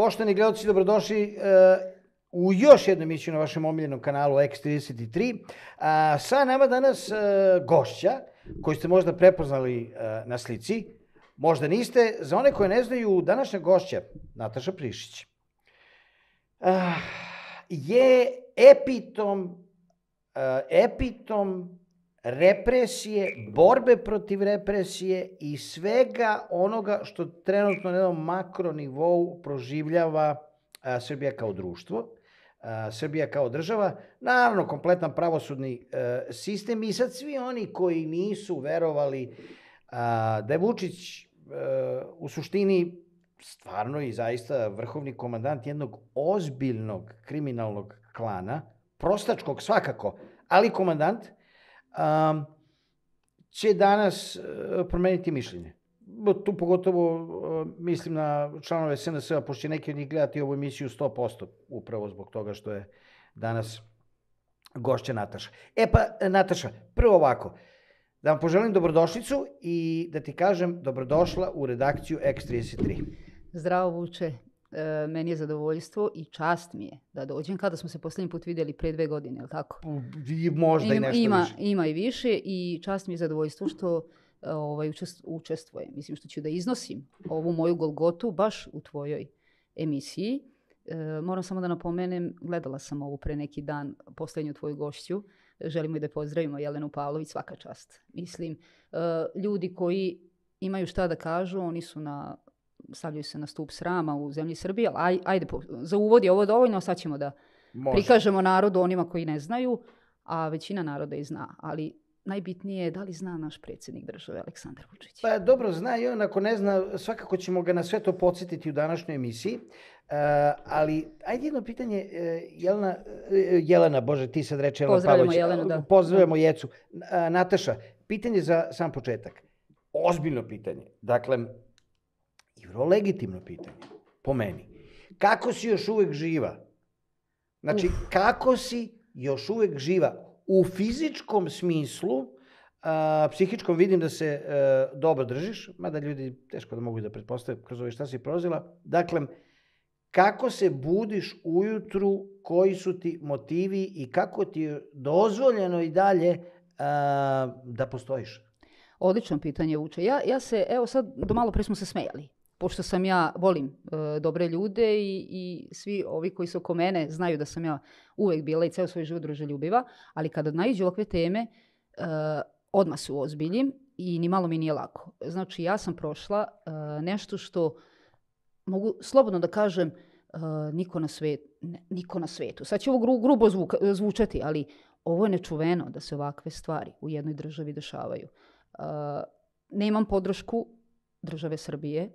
Pošteni gledoci, dobrodošli eh, u još jednu emisiju na vašem omiljenom kanalu X33. Eh, sa nama danas eh, gošća, koju ste možda prepoznali na slici, možda niste. Za one koje ne znaju, današnja gošća, Nataša Prišić, je epitom, epitom represije, borbe protiv represije i svega onoga što trenutno na jednom makro nivou proživljava a, Srbija kao društvo, a, Srbija kao država, naravno kompletan pravosudni a, e, sistem i sad svi oni koji nisu verovali a, da je Vučić a, e, u suštini stvarno i zaista vrhovni komandant jednog ozbiljnog kriminalnog klana, prostačkog svakako, ali komandant – um, će danas e, promeniti mišljenje. Tu pogotovo e, mislim na članove SNS-a, pošto će neki od njih gledati ovu emisiju 100%, upravo zbog toga što je danas gošća Nataša. E pa, Nataša, prvo ovako, da vam poželim dobrodošlicu i da ti kažem dobrodošla u redakciju X33. Zdravo Vuče, E, meni je zadovoljstvo i čast mi je da dođem. Kada smo se posljednji put videli pre dve godine, je li tako? I možda I, i nešto ima, više. Ima i više i čast mi je zadovoljstvo što e, ovaj, učestvujem. Mislim što ću da iznosim ovu moju golgotu baš u tvojoj emisiji. E, moram samo da napomenem, gledala sam ovu pre neki dan, poslednju tvoju gošću. Želimo i da pozdravimo Jelenu Pavlović, svaka čast. Mislim, e, ljudi koji imaju šta da kažu, oni su na stavljaju se na stup srama u zemlji Srbije, ali aj, ajde, za uvod je ovo dovoljno, sad ćemo da Može. prikažemo narodu onima koji ne znaju, a većina naroda i zna, ali najbitnije je da li zna naš predsjednik države Aleksandar Vučić. Pa dobro, zna i on, ako ne zna, svakako ćemo ga na sve to podsjetiti u današnjoj emisiji. Uh, ali, ajde jedno pitanje, e, Jelena, e, Jelena, Bože, ti sad reče Jelena Pozdravimo Pavlović. Jelenu, da. Pozdravimo da. Jecu. Nataša, pitanje za sam početak. Ozbiljno pitanje. Dakle, vrlo legitimno pitanje, po meni. Kako si još uvek živa? Znači, Uf. kako si još uvek živa? U fizičkom smislu, a, psihičkom vidim da se a, e, dobro držiš, mada ljudi teško da mogu da pretpostave kroz ove šta si prozila. Dakle, kako se budiš ujutru, koji su ti motivi i kako ti je dozvoljeno i dalje a, da postojiš? Odlično pitanje uče. Ja, ja se, evo sad, do malo pre smo se smejali pošto sam ja, volim e, dobre ljude i, i svi ovi koji su oko mene znaju da sam ja uvek bila i ceo svoj život druželjubiva, ali kada najđu ovakve teme, e, odmah se ozbiljim i ni malo mi nije lako. Znači, ja sam prošla e, nešto što mogu slobodno da kažem e, niko na svetu, ne, niko na svetu. Sad će ovo gru, grubo zvuka, zvučati, ali ovo je nečuveno da se ovakve stvari u jednoj državi dešavaju. E, ne imam podršku države Srbije,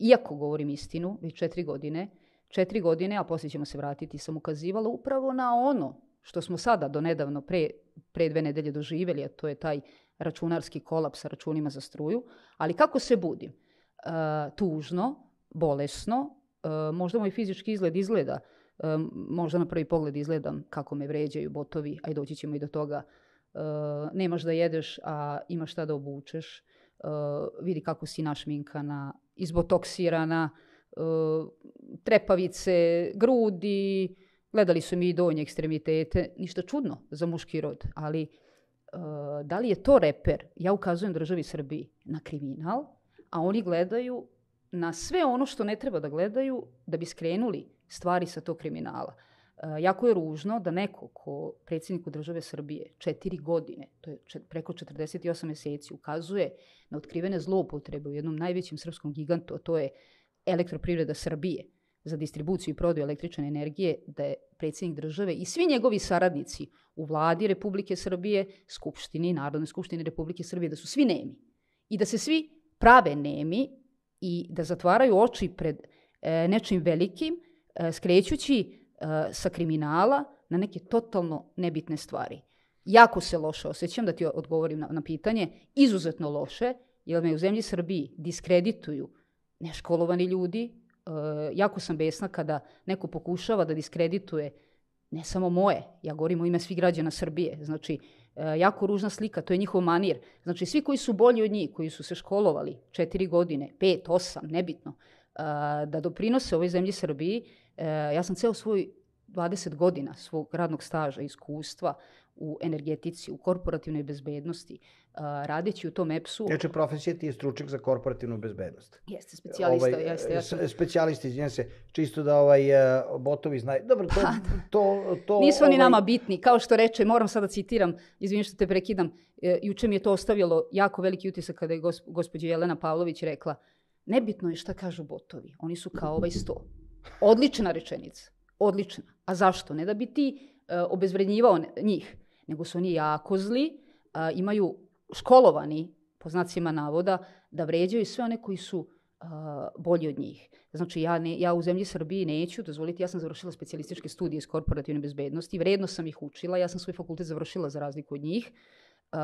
iako govorim istinu, već četiri godine, četiri godine, a poslije ćemo se vratiti, sam ukazivala upravo na ono što smo sada do nedavno pre, pre dve nedelje doživjeli, a to je taj računarski kolaps sa računima za struju, ali kako se budim? E, tužno, bolesno, e, možda moj fizički izgled izgleda, e, možda na prvi pogled izgledam kako me vređaju botovi, aj doći ćemo i do toga, e, nemaš da jedeš, a imaš šta da obučeš, e, vidi kako si našminkana, izbotoksirana, e, trepavice, grudi, gledali su mi i donje ekstremitete, ništa čudno za muški rod, ali e, da li je to reper? Ja ukazujem državi Srbiji na kriminal, a oni gledaju na sve ono što ne treba da gledaju da bi skrenuli stvari sa tog kriminala. Eh, jako je ružno da neko ko predsjedniku države Srbije četiri godine, to je preko 48 meseci, ukazuje na otkrivene zloupotrebe u jednom najvećem srpskom gigantu, a to je elektroprivreda Srbije za distribuciju i prodaju električne energije, da je predsjednik države i svi njegovi saradnici u vladi Republike Srbije, Skupštini, Narodnoj Skupštini Republike Srbije, da su svi nemi. I da se svi prave nemi i da zatvaraju oči pred e, nečim velikim, e, skrećući E, sa kriminala na neke totalno nebitne stvari. Jako se loše osjećam, da ti odgovorim na, na pitanje, izuzetno loše, jer me u zemlji Srbiji diskredituju neškolovani ljudi. E, jako sam besna kada neko pokušava da diskredituje ne samo moje, ja govorim o ime svih građana Srbije, znači e, jako ružna slika, to je njihov manir. Znači svi koji su bolji od njih, koji su se školovali četiri godine, pet, osam, nebitno, e, da doprinose ovoj zemlji Srbiji, E, ja sam ceo svoj 20 godina svog radnog staža, iskustva u energetici, u korporativnoj bezbednosti, a, e, radeći u tom EPS-u... Znači, profesija ti je stručnjak za korporativnu bezbednost. Jeste, specijalista. Ovaj, jeste, ja sam... Specijalista, izvijem se, čisto da ovaj, e, botovi znaju. Dobro, to... Pa, to, to Nisu ovaj... nama bitni. Kao što reče, moram sada da citiram, izvinjam što te prekidam, e, juče mi je to ostavilo jako veliki utisak kada je gospođa Jelena Pavlović rekla nebitno je šta kažu botovi, oni su kao ovaj sto Odlična rečenica. Odlična. A zašto? Ne da bi ti uh, obezvrednjivao njih, nego su oni jako zli, uh, imaju školovani, po znacima navoda, da vređaju sve one koji su uh, bolji od njih. Znači, ja, ne, ja u zemlji Srbiji neću dozvoliti, ja sam završila specijalističke studije iz korporativne bezbednosti, vredno sam ih učila, ja sam svoj fakultet završila za razliku od njih, uh,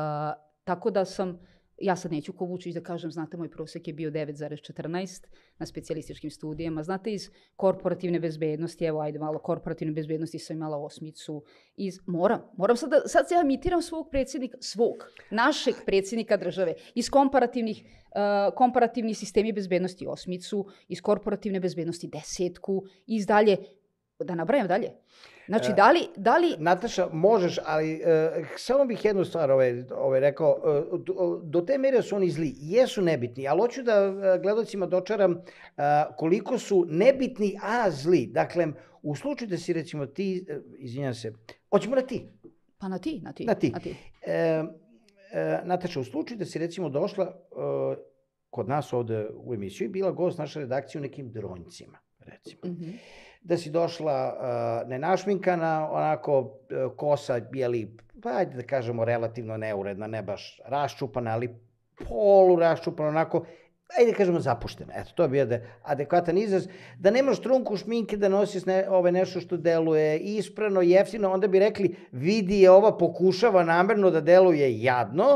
tako da sam ja sad neću ko Vučić da kažem, znate, moj prosek je bio 9,14 na specijalističkim studijama. Znate, iz korporativne bezbednosti, evo, ajde malo, korporativne bezbednosti sam imala osmicu. Iz, moram, moram sad da, sad ja imitiram svog predsjednika, svog, našeg predsjednika države. Iz komparativnih, uh, komparativni sistemi bezbednosti osmicu, iz korporativne bezbednosti desetku, iz dalje, da nabrajam dalje. Znači, da li... Da li... Nataša, možeš, ali uh, samo bih jednu stvar ovaj, ovaj rekao. Uh, do te mere su oni zli. Jesu nebitni, ali hoću da e, gledocima dočaram uh, koliko su nebitni, a zli. Dakle, u slučaju da si recimo ti, izvinjam se, hoćemo na ti. Pa na ti, na ti. Na ti. Na ti. E, e, Nataša, u slučaju da si recimo došla e, kod nas ovde u emisiju i bila gost naša redakcija u nekim droncima, recimo. Mm -hmm da si došla uh, nenašminkana, onako uh, kosa, li, pa ajde da kažemo relativno neuredna, ne baš raščupana, ali polu raščupana, onako, ajde da kažemo zapuštena. Eto, to bi da adekvatan izraz. Da nemaš trunku šminke, da nosiš ne, ove nešto što deluje isprano, jeftino, onda bi rekli, vidi je ova pokušava namerno da deluje jadno,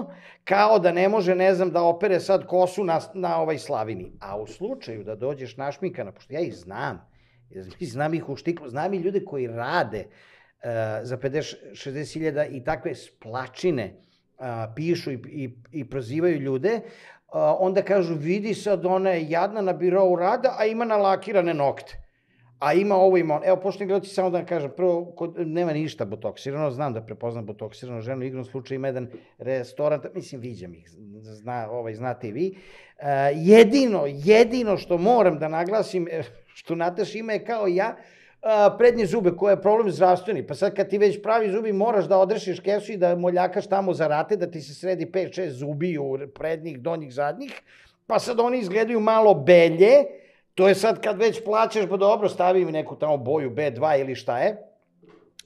kao da ne može, ne znam, da opere sad kosu na, na ovaj slavini. A u slučaju da dođeš našminkana, pošto ja ih znam, Znam ih u štiklu, znam i ljude koji rade uh, za 50-60 hiljada i takve splačine uh, pišu i, i, i prozivaju ljude, uh, onda kažu vidi sad ona je jadna na birovu rada, a ima nalakirane nokte. A ima ovo ima ono. Evo, pošto gledati samo da kažem, prvo, kod, nema ništa botoksirano, znam da prepoznam botoksirano ženu, igrom slučaju ima jedan restoran, mislim, viđam ih, zna, ovaj, znate i vi. Uh, jedino, jedino što moram da naglasim, što Nataša ima je kao ja, a, prednje zube, koje je problem zdravstveni. Pa sad kad ti već pravi zubi, moraš da odrešiš kesu i da moljakaš tamo za rate, da ti se sredi 5-6 zubi u prednjih, donjih, zadnjih. Pa sad oni izgledaju malo belje, to je sad kad već plaćaš, pa dobro, stavi mi neku tamo boju B2 ili šta je,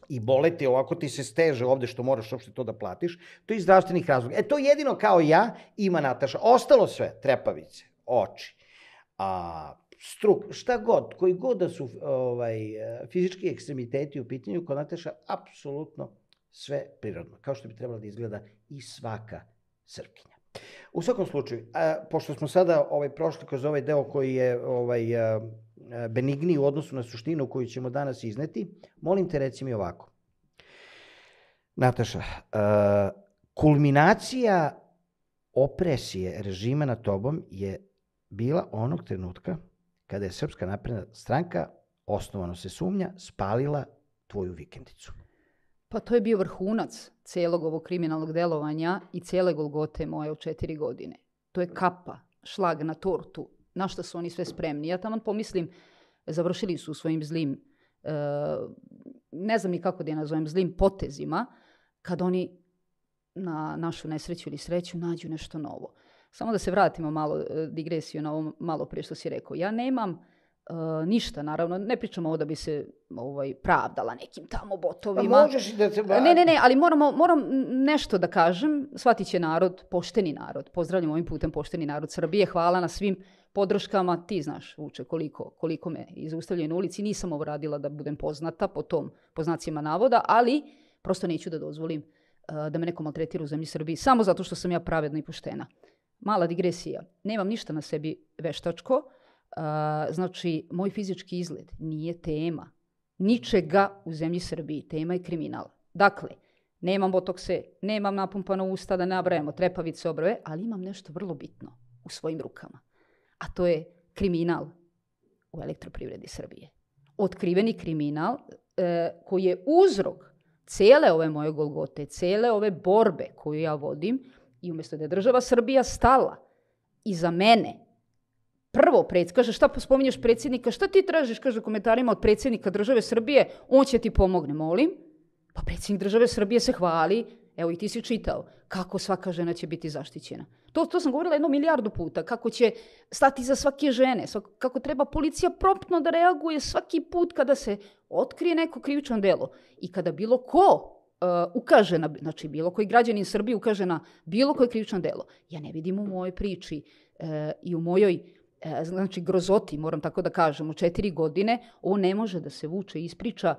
i boleti, ovako ti se steže ovde što moraš uopšte to da platiš, to je iz zdravstvenih razloga. E to jedino kao ja ima Nataša. Ostalo sve, trepavice, oči, a, struk, šta god, koji god da su ovaj, fizički ekstremiteti u pitanju, kod Nataša apsolutno sve prirodno, kao što bi trebalo da izgleda i svaka srpkinja. U svakom slučaju, a, pošto smo sada ovaj, prošli kroz ovaj deo koji je ovaj, a, benigni u odnosu na suštinu koju ćemo danas izneti, molim te reci mi ovako. Nataša, a, kulminacija opresije režima na tobom je bila onog trenutka kada je Srpska napredna stranka, osnovano se sumnja, spalila tvoju vikendicu. Pa to je bio vrhunac celog ovog kriminalnog delovanja i cele Golgote moje u četiri godine. To je kapa, šlag na tortu, na šta su oni sve spremni. Ja tamo pomislim, završili su svojim zlim, e, ne znam ni kako da je nazovem, zlim potezima, kad oni na našu nesreću ili sreću nađu nešto novo. Samo da se vratimo malo e, digresiju na ovo malo prije što si rekao. Ja nemam Uh, ništa, naravno, ne pričamo ovo da bi se ovaj, pravdala nekim tamo botovima. Pa možeš da se bavi. E, ne, ne, ne, ali moramo, moram nešto da kažem. Shvatit će narod, pošteni narod. Pozdravljam ovim putem pošteni narod Srbije. Hvala na svim podrškama. Ti znaš, Vuče, koliko, koliko me izustavljaju na ulici. Nisam ovo radila da budem poznata po tom, po navoda, ali prosto neću da dozvolim uh, da me neko maltretira u zemlji Srbiji samo zato što sam ja pravedna i poštena. Mala digresija. Nemam ništa na sebi veštačko. uh, Znači, moj fizički izgled nije tema ničega u zemlji Srbiji. Tema je kriminal. Dakle, nemam botokse, nemam napumpano usta da nabrajamo trepavice obrve, ali imam nešto vrlo bitno u svojim rukama. A to je kriminal u elektroprivredi Srbije. Otkriveni kriminal e, koji je uzrok cele ove moje golgote, cele ove borbe koju ja vodim, I umesto da je država Srbija stala i za mene, prvo pred, kaže šta spominješ predsjednika, šta ti tražiš, kaže komentarima od predsjednika države Srbije, on će ti pomogne, molim. Pa predsjednik države Srbije se hvali, evo i ti si čitao, kako svaka žena će biti zaštićena. To, to sam govorila jedno milijardu puta, kako će stati za svake žene, svako, kako treba policija promptno da reaguje svaki put kada se otkrije neko krivično delo i kada bilo ko Uh, ukaže na, znači bilo koji građanin Srbije ukaže na bilo koje krivično delo, ja ne vidim u mojoj priči e, i u mojoj e, znači grozoti, moram tako da kažem, u četiri godine, ovo ne može da se vuče iz priča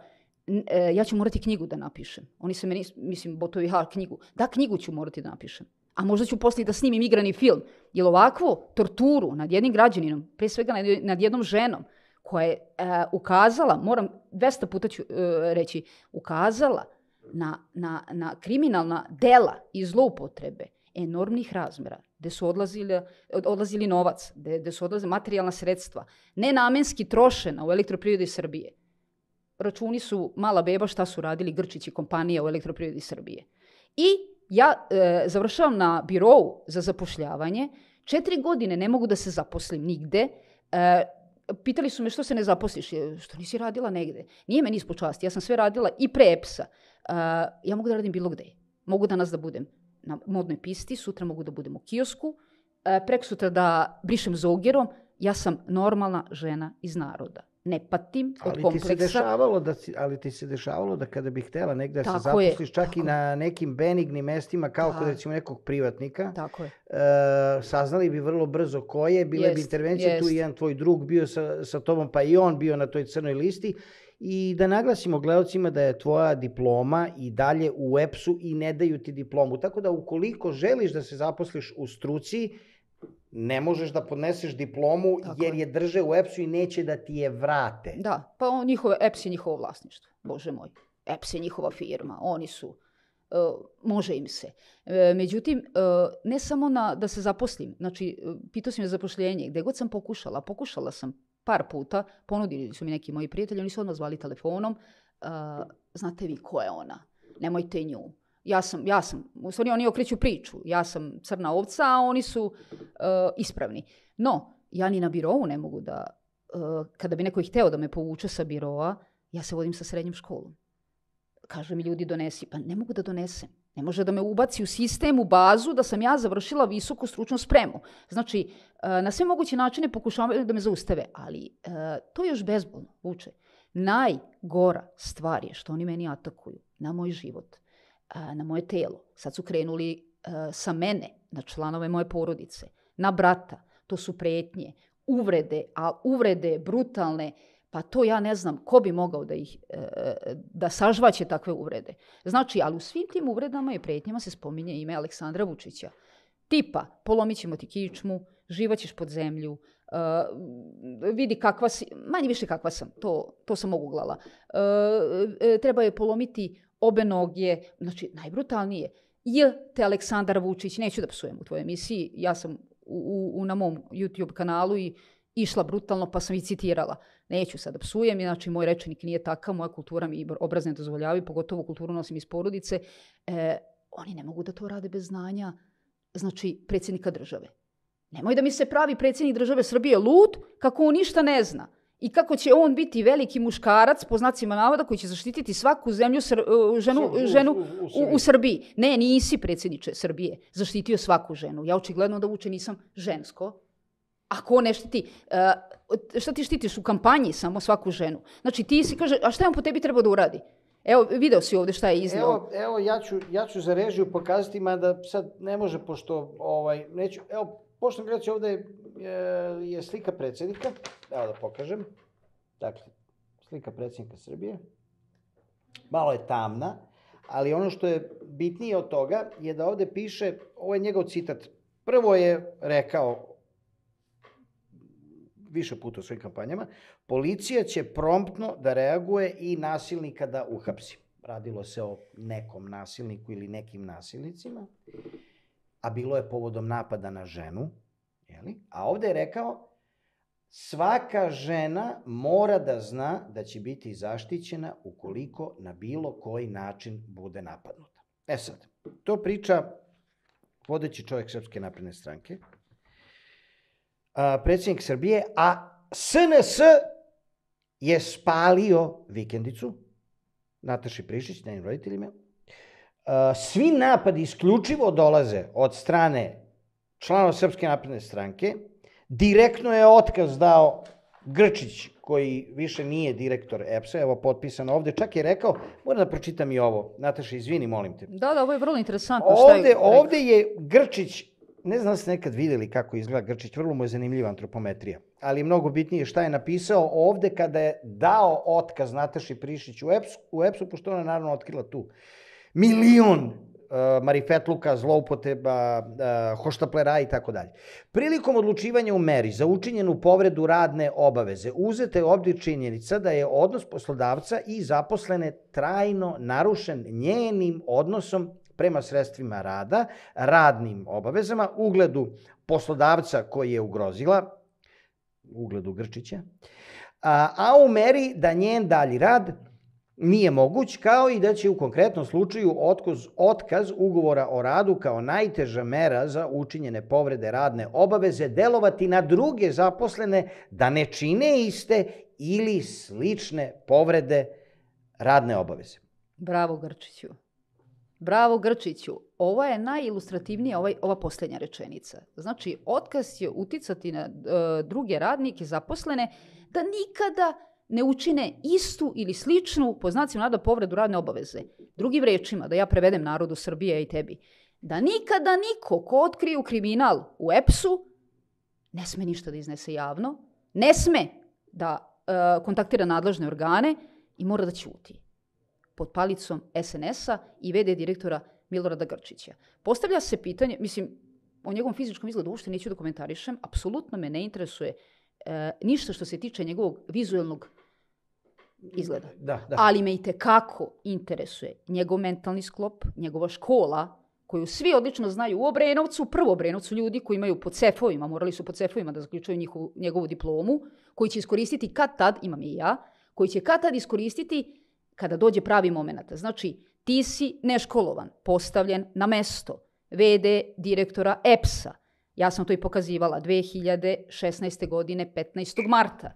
e, ja ću morati knjigu da napišem. Oni se meni, mislim, botovi, ha, knjigu. Da, knjigu ću morati da napišem. A možda ću poslije da snimim igrani film. Jer ovakvo torturu nad jednim građaninom, pre svega nad jednom ženom, koja je e, ukazala, moram, 200 puta ću e, reći, ukazala na, na, na kriminalna dela i zloupotrebe enormnih razmera, gde su odlazili, odlazili novac, gde, gde su odlazili materijalna sredstva, nenamenski trošena u elektroprivodi Srbije. Računi su mala beba šta su radili Grčić i kompanija u elektroprivodi Srbije. I ja e, završavam na birovu za zapošljavanje, četiri godine ne mogu da se zaposlim nigde, e, pitali su me što se ne zaposliš, što nisi radila negde. Nije meni ispočasti, ja sam sve radila i pre EPS-a ja mogu da radim bilo gde. Mogu danas da budem na modnoj pisti, sutra mogu da budem u kiosku, e, prek sutra da brišem zogerom, ja sam normalna žena iz naroda. Ne patim od ali kompleksa. Ti se dešavalo da, ali ti se dešavalo da kada bi htela negde da se zaposliš, je, čak i na nekim benignim mestima, kao kod da. recimo nekog privatnika, tako je. E, saznali bi vrlo brzo ko je, bile jest, bi intervencije, jest. tu i jedan tvoj drug bio sa, sa tobom, pa i on bio na toj crnoj listi i da naglasimo gledalcima da je tvoja diploma i dalje u EPS-u i ne daju ti diplomu. Tako da ukoliko želiš da se zaposliš u struci, ne možeš da podneseš diplomu Tako jer je drže u EPS-u i neće da ti je vrate. Da, pa on, njihove, EPS je njihovo vlasništvo, bože moj. EPS je njihova firma, oni su, uh, može im se. E, međutim, uh, ne samo na, da se zaposlim, znači, e, pitao sam je zapošljenje, gde god sam pokušala, pokušala sam par puta, ponudili su mi neki moji prijatelji, oni su odmah zvali telefonom, uh, znate vi ko je ona, nemojte nju. Ja sam, ja sam, u stvari oni okreću priču, ja sam crna ovca, a oni su uh, ispravni. No, ja ni na birovu ne mogu da, uh, kada bi neko i hteo da me povuče sa biroa, ja se vodim sa srednjom školom. Kažu mi ljudi donesi, pa ne mogu da donesem. Ne može da me ubaci u sistem, u bazu, da sam ja završila visoku stručnu spremu. Znači, e, na sve moguće načine pokušavaju da me zaustave, ali e, to je još bezbolno, Vuče. Najgora stvar je što oni meni atakuju na moj život, e, na moje telo. Sad su krenuli sa mene, na članove moje porodice, na brata. To su pretnje, uvrede, a uvrede brutalne, pa to ja ne znam ko bi mogao da ih e, da sažvaće takve uvrede. Znači, ali u svim tim uvredama i pretnjama se spominje ime Aleksandra Vučića. Tipa, polomićemo ti kičmu, živaćeš pod zemlju, uh, vidi kakva si, manje više kakva sam, to, to sam oguglala. Uh, treba je polomiti obe noge, znači najbrutalnije. J te Aleksandar Vučić, neću da psujem u tvojoj emisiji, ja sam u, u, na mom YouTube kanalu i išla brutalno pa sam i citirala. Neću sad da psujem, znači moj rečenik nije takav, moja kultura mi obraz ne dozvoljava i pogotovo kulturu nosim iz porodice. E, oni ne mogu da to rade bez znanja, znači predsjednika države. Nemoj da mi se pravi predsjednik države Srbije lud kako on ništa ne zna i kako će on biti veliki muškarac po znacima navoda koji će zaštititi svaku zemlju sr e, ženu, ženu u, u, Srbiji. u, Srbiji. Ne, nisi predsjedniče Srbije zaštitio svaku ženu. Ja očigledno da uče nisam žensko, Ako ne štiti, uh, šta ti štitiš u kampanji samo svaku ženu? Znači ti si kaže, a šta on po tebi treba da uradi? Evo, video si ovde šta je izdao. Evo, evo ja, ću, ja ću za režiju pokazati, mada sad ne može, pošto ovaj, neću, evo, pošto gledaći ovde je, eh, je slika predsednika, evo da pokažem. Dakle, slika predsednika Srbije. Malo je tamna, ali ono što je bitnije od toga je da ovde piše, ovo je njegov citat. Prvo je rekao više puta u svojim kampanjama, policija će promptno da reaguje i nasilnika da uhapsi. Radilo se o nekom nasilniku ili nekim nasilnicima, a bilo je povodom napada na ženu, jeli? a ovde je rekao svaka žena mora da zna da će biti zaštićena ukoliko na bilo koji način bude napadnuta. E sad, to priča vodeći čovjek Srpske napredne stranke, a, predsjednik Srbije, a SNS je spalio vikendicu Nataši Prišić, na roditeljima. Svi napadi isključivo dolaze od strane članova Srpske napredne stranke. Direktno je otkaz dao Grčić, koji više nije direktor EPS-a, evo potpisano ovde, čak je rekao, moram da pročitam i ovo. Nataša, izvini, molim te. Da, da, ovo je vrlo interesantno. Ovde, šta je... ovde je Grčić ne znam da ste nekad videli kako izgleda Grčić, vrlo mu je zanimljiva antropometrija. Ali mnogo bitnije šta je napisao ovde kada je dao otkaz Nataši Prišić u EPS-u, u EPS-u pošto ona naravno otkrila tu milion uh, marifetluka, zloupotreba, uh, e, hoštaplera i tako dalje. Prilikom odlučivanja u meri za učinjenu povredu radne obaveze uzete obdje činjenica da je odnos poslodavca i zaposlene trajno narušen njenim odnosom prema sredstvima rada, radnim obavezama, ugledu poslodavca koji je ugrozila, ugledu Grčića, a, a u meri da njen dalji rad nije moguć, kao i da će u konkretnom slučaju otkaz, otkaz ugovora o radu kao najteža mera za učinjene povrede radne obaveze delovati na druge zaposlene da ne čine iste ili slične povrede radne obaveze. Bravo Grčiću. Bravo Grčiću. Ovo je najilustrativnija ovaj, ova posljednja rečenica. Znači, otkaz je uticati na e, druge radnike, zaposlene, da nikada ne učine istu ili sličnu, po znacima nada, povredu radne obaveze. Drugim rečima, da ja prevedem narodu Srbije i tebi, da nikada niko ko otkriju kriminal u EPS-u ne sme ništa da iznese javno, ne sme da e, kontaktira nadležne organe i mora da ćuti pod palicom SNS-a i VD direktora Milorada Grčića. Postavlja se pitanje, mislim, o njegovom fizičkom izgledu uopšte neću da komentarišem, apsolutno me ne interesuje e, ništa što se tiče njegovog vizuelnog izgleda. Da, da. Ali me i tekako interesuje njegov mentalni sklop, njegova škola, koju svi odlično znaju u Obrenovcu, prvo Obrenovcu ljudi koji imaju po cefovima, morali su po cefovima da zaključuju njihovu, njegovu diplomu, koji će iskoristiti kad tad, imam i ja, koji će kad tad iskoristiti kada dođe pravi moment. Znači, ti si neškolovan, postavljen na mesto VD direktora EPS-a. Ja sam to i pokazivala 2016. godine 15. marta.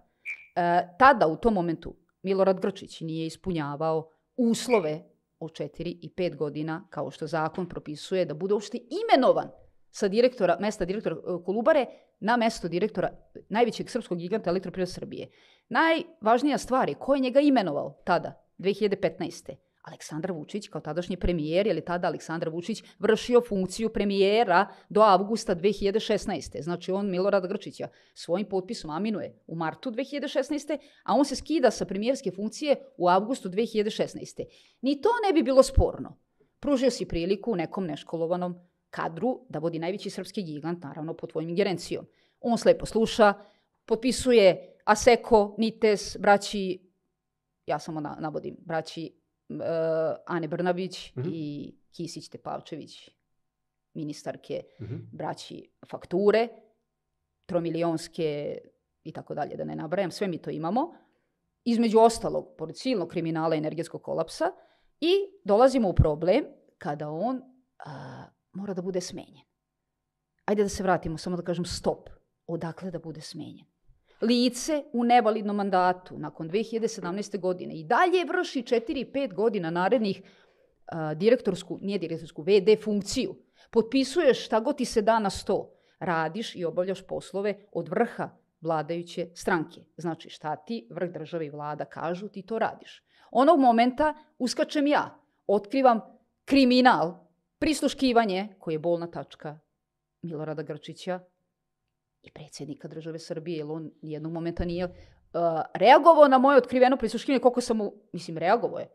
E, tada u tom momentu Milorad Grčić nije ispunjavao uslove od 4 i 5 godina kao što zakon propisuje da bude uopšte imenovan sa direktora, mesta direktora e, Kolubare na mesto direktora najvećeg srpskog giganta Elektroprivreda Srbije. Najvažnija stvar je ko je njega imenovao tada. 2015. Aleksandar Vučić kao tadašnji premijer, jer je tada Aleksandar Vučić vršio funkciju premijera do avgusta 2016. Znači on Milorada Grčića svojim potpisom aminuje u martu 2016. a on se skida sa premijerske funkcije u avgustu 2016. Ni to ne bi bilo sporno. Pružio si priliku nekom neškolovanom kadru da vodi najveći srpski gigant, naravno pod tvojim ingerencijom. On slepo sluša, potpisuje Aseko, Nites, braći ja samo na, navodim, braći uh, Ane Brnabić mm-hmm. i Kisić Tepavčević, ministarke, mm-hmm. braći fakture, tromilionske i tako dalje, da ne nabrajam, sve mi to imamo. Između ostalog, pored silnog kriminala i energetskog kolapsa, i dolazimo u problem kada on a, mora da bude smenjen. Ajde da se vratimo, samo da kažem stop. Odakle da bude smenjen? lice u nevalidnom mandatu nakon 2017. godine i dalje vrši 4-5 godina narednih a, direktorsku, nije direktorsku, VD funkciju. Potpisuješ šta god ti se da na sto. Radiš i obavljaš poslove od vrha vladajuće stranke. Znači šta ti vrh države i vlada kažu, ti to radiš. Onog momenta uskačem ja, otkrivam kriminal, prisluškivanje, koje je bolna tačka Milorada Grčića i predsjednika države Srbije, jer on jednog momenta nije uh, reagovao na moje otkriveno prisuškivanje, koliko sam mu, mislim, reagovao je.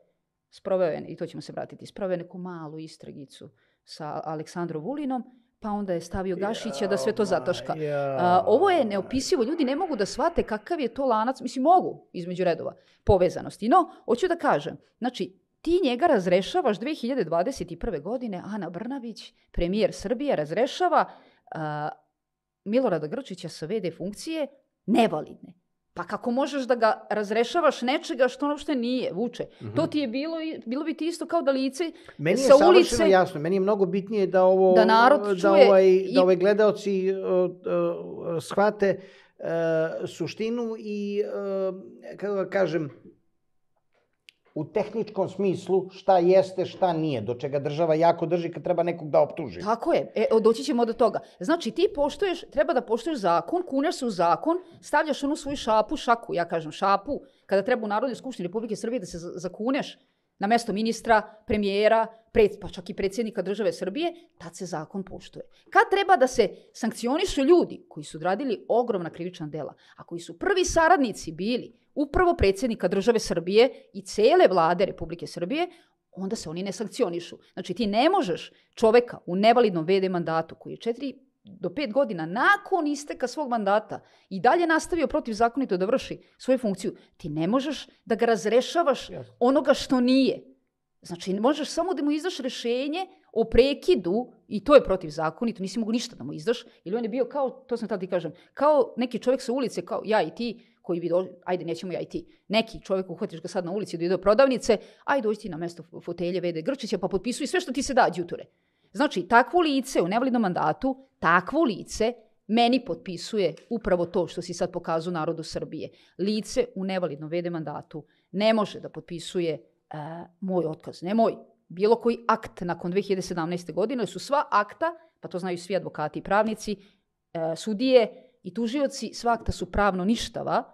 Sproveo je, i to ćemo se vratiti, sproveo je neku malu istragicu sa Aleksandrom Vulinom, pa onda je stavio Gašića ja, da sve to zatoška. Ja. Uh, ovo je neopisivo, ljudi ne mogu da shvate kakav je to lanac, mislim mogu između redova povezanosti. No, hoću da kažem, znači ti njega razrešavaš 2021. godine, Ana Brnavić, premijer Srbije, razrešava uh, Milorada Grčića sa VD funkcije nevalidne. Pa kako možeš da ga razrešavaš nečega što ono uopšte nije, vuče. Mm -hmm. To mhm. ti je bilo, bilo bi ti isto kao da lice meni sa ulice... Meni je savršeno jasno, meni je mnogo bitnije da ovo... Da narod da Ovaj, i... Da ovaj gledaoci uh, uh, shvate uh, suštinu i, uh, kako da kažem, u tehničkom smislu šta jeste, šta nije, do čega država jako drži kad treba nekog da optuži. Tako je, e, doći ćemo do toga. Znači ti poštuješ, treba da poštuješ zakon, kuneš se u zakon, stavljaš onu svoju šapu, šaku, ja kažem šapu, kada treba u Narodnoj skupštini Republike Srbije da se zakuneš, na mesto ministra, premijera, pred, pa čak i predsjednika države Srbije, tad se zakon poštuje. Kad treba da se sankcionišu ljudi koji su radili ogromna krivična dela, a koji su prvi saradnici bili upravo predsjednika države Srbije i cele vlade Republike Srbije, onda se oni ne sankcionišu. Znači ti ne možeš čoveka u nevalidnom VD mandatu koji je četiri do pet godina nakon isteka svog mandata i dalje nastavio protivzakonito da vrši svoju funkciju, ti ne možeš da ga razrešavaš onoga što nije. Znači, možeš samo da mu izdaš rešenje o prekidu, i to je protivzakonito, nisi mogu ništa da mu izdaš, ili on je bio kao, to sam tada i kažem, kao neki čovjek sa ulice, kao ja i ti, koji bi došli, ajde nećemo ja i ti, neki čovjek uhvatiš ga sad na ulici dojde do prodavnice, ajde dođi ti na mesto fotelje Vede Grčića pa potpisuj sve što ti se da, đuture. Znači, takvo lice u nevalidnom mandatu takvo lice meni potpisuje upravo to što si sad pokazao narodu Srbije. Lice u nevalidnom vede mandatu ne može da potpisuje uh, moj otkaz, ne moj, bilo koji akt nakon 2017. godine, su sva akta, pa to znaju svi advokati i pravnici, e, sudije i tužioci, sva akta su pravno ništava,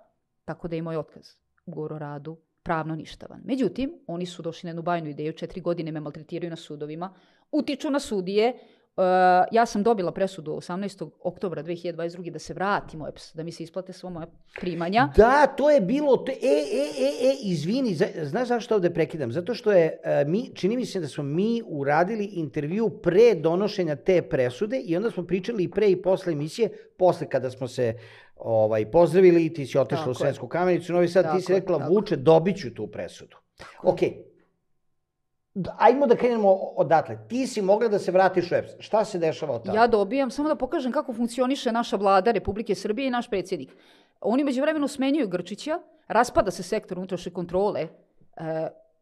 tako da je moj otkaz ugovor o radu pravno ništavan. Međutim, oni su došli na jednu bajnu ideju, četiri godine me maltretiraju na sudovima, utiču na sudije, Uh, ja sam dobila presudu 18. oktobra 2022. da se u EPS, da mi se isplate svoje moje primanja. Da, to je bilo, to, e, e, e, e, izvini, za, znaš zašto ovde prekidam? Zato što je, uh, mi, čini mi se da smo mi uradili intervju pre donošenja te presude i onda smo pričali i pre i posle emisije, posle kada smo se ovaj, pozdravili, ti si otišla tako u Svensku kamenicu, Novi Sad, tako, ti si rekla, tako. Vuče, dobit ću tu presudu. Tako. Ok, Ajmo da krenemo odatle. Ti si mogla da se vratiš u EPS. Šta se dešava od tada? Ja dobijam, samo da pokažem kako funkcioniše naša vlada Republike Srbije i naš predsjednik. Oni među vremenu smenjuju Grčića, raspada se sektor unutrašnje kontrole e,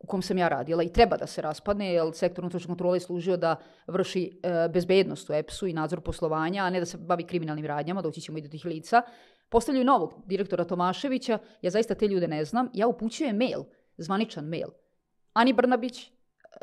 u kom sam ja radila i treba da se raspadne, jer sektor unutrašnje kontrole je služio da vrši e, bezbednost u EPS-u i nadzor poslovanja, a ne da se bavi kriminalnim radnjama, doći ćemo i do tih lica. Postavljaju novog direktora Tomaševića, ja zaista te ljude ne znam, ja upućujem mail, zvaničan mail. Ani Brnabić,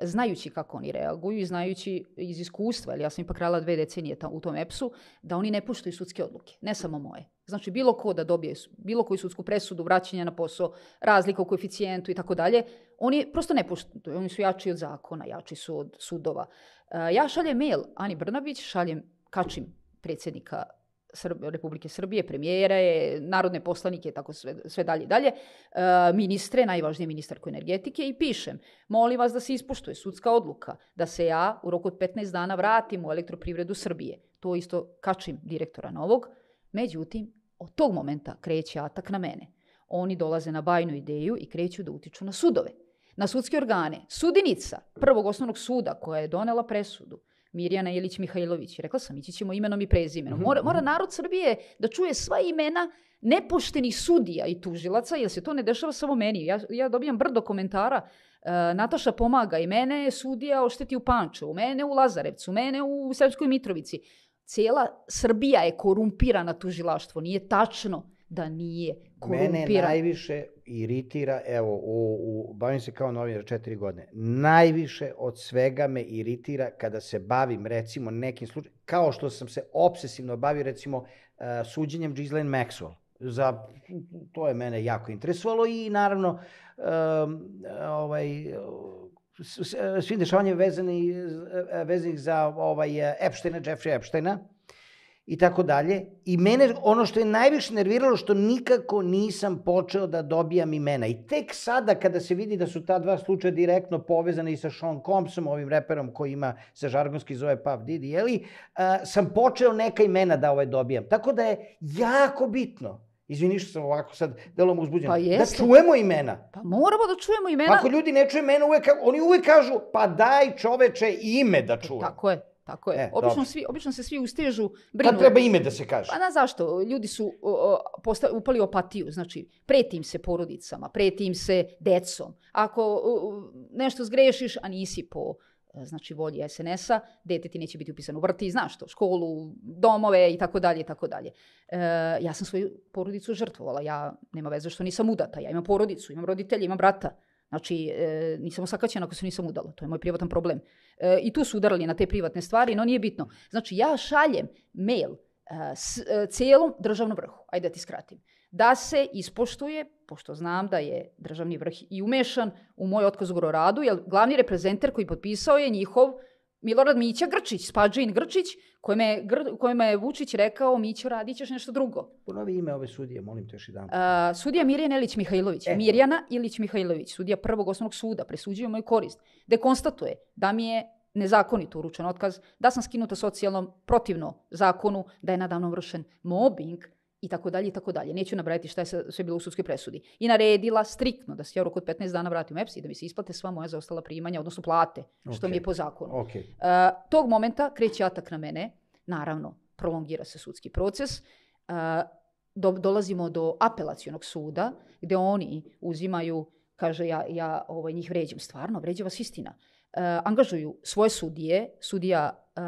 znajući kako oni reaguju i znajući iz iskustva, jer ja sam ipak rala dve decenije tam, u tom EPS-u, da oni ne puštuju sudske odluke, ne samo moje. Znači, bilo ko da dobije bilo koju sudsku presudu, vraćanje na posao, razlika u koeficijentu i tako dalje, oni prosto ne puštuju. Oni su jači od zakona, jači su od sudova. E, ja šaljem mail, Ani Brnabić, šaljem, kačim predsjednika Sr Republike Srbije, premijera je, narodne poslanike, tako sve, sve dalje i dalje, e, ministre, najvažnije ministarku energetike i pišem, molim vas da se ispoštuje sudska odluka, da se ja u roku od 15 dana vratim u elektroprivredu Srbije. To isto kačim direktora Novog, međutim, od tog momenta kreće atak na mene. Oni dolaze na bajnu ideju i kreću da utiču na sudove, na sudske organe. Sudinica Prvog osnovnog suda koja je donela presudu, Mirjana Ilić Mihajlović. Rekla sam, ići ćemo imenom i prezimenom. Mhm, mora, mhm. mora narod Srbije da čuje sva imena nepoštenih sudija i tužilaca, jer se to ne dešava samo meni. Ja, ja dobijam brdo komentara. E, Nataša pomaga i mene je sudija ošteti u Pančevu, mene u Lazarevcu, mene u Srpskoj Mitrovici. Cijela Srbija je korumpirana tužilaštvo. Nije tačno da nije korumpirana. Mene najviše iritira, evo, u, u, bavim se kao novinar četiri godine, najviše od svega me iritira kada se bavim, recimo, nekim slučajem, kao što sam se obsesivno bavio, recimo, uh, suđenjem Gislaine Maxwell. Za, to je mene jako interesovalo i, naravno, um, ovaj, svim dešavanjem vezani, vezanih za ovaj, eh, Epsteina, Jeffrey Epsteina, i tako dalje. I mene ono što je najviše nerviralo što nikako nisam počeo da dobijam imena. I tek sada kada se vidi da su ta dva slučaja direktno povezana i sa Sean Combsom, ovim reperom koji ima se žargonski zove Puff Didi, jeli, uh, sam počeo neka imena da ovaj dobijam. Tako da je jako bitno izviniš što sam ovako sad delom uzbuđen. Pa Da čujemo imena. Pa moramo da čujemo imena. Ako ljudi ne čuju imena, uvek, oni uvek kažu, pa daj čoveče ime da e, čujem. Tako je. Tako je. E, obično, svi, obično se svi ustežu, brinu. Kad treba ime da se kaže. Pa na zašto? Ljudi su o, posta, upali opatiju, znači pretim se porodicama, pretim se decom. Ako o, nešto zgrešiš, a nisi po e, znači volji SNS-a, dete ti neće biti upisano u vrti, znaš to, školu, domove i tako dalje i tako dalje. E, ja sam svoju porodicu žrtvovala, ja nema veze što nisam udata, ja imam porodicu, imam roditelje, imam brata. Znači, e, nisam osakaćena ako se nisam udala. To je moj privatan problem. E, I tu su udarali na te privatne stvari, no nije bitno. Znači, ja šaljem mail e, s, e, cijelom državnom vrhu, ajde da ti skratim, da se ispoštuje, pošto znam da je državni vrh i umešan u moj otkaz u Gororadu, jer glavni reprezenter koji potpisao je njihov Milorad Mića Grčić, Spadžin Grčić, kojima je, gr, kojima je Vučić rekao Mićo radit ćeš nešto drugo. Ponovi ime ove sudije, molim te još jedan. A, sudija Mirjana Ilić Mihajlović. E. Mirjana Ilić Mihajlović, sudija prvog osnovnog suda, presuđuje moj korist, gde konstatuje da mi je nezakonito uručen otkaz, da sam skinuta socijalnom protivno zakonu, da je nadavno vršen mobbing, i tako dalje i tako dalje. Neću nabrajati šta je sve bilo u sudskoj presudi. I naredila striktno da se ja u roku od 15 dana vratim u EPS i da mi se isplate sva moja zaostala primanja, odnosno plate, što okay. mi je po zakonu. Okay. Uh, tog momenta kreće atak na mene, naravno, prolongira se sudski proces, uh, do, dolazimo do apelacionog suda gde oni uzimaju, kaže ja, ja ovaj, njih vređam, stvarno vređa vas istina. E, angažuju svoje sudije, sudija e,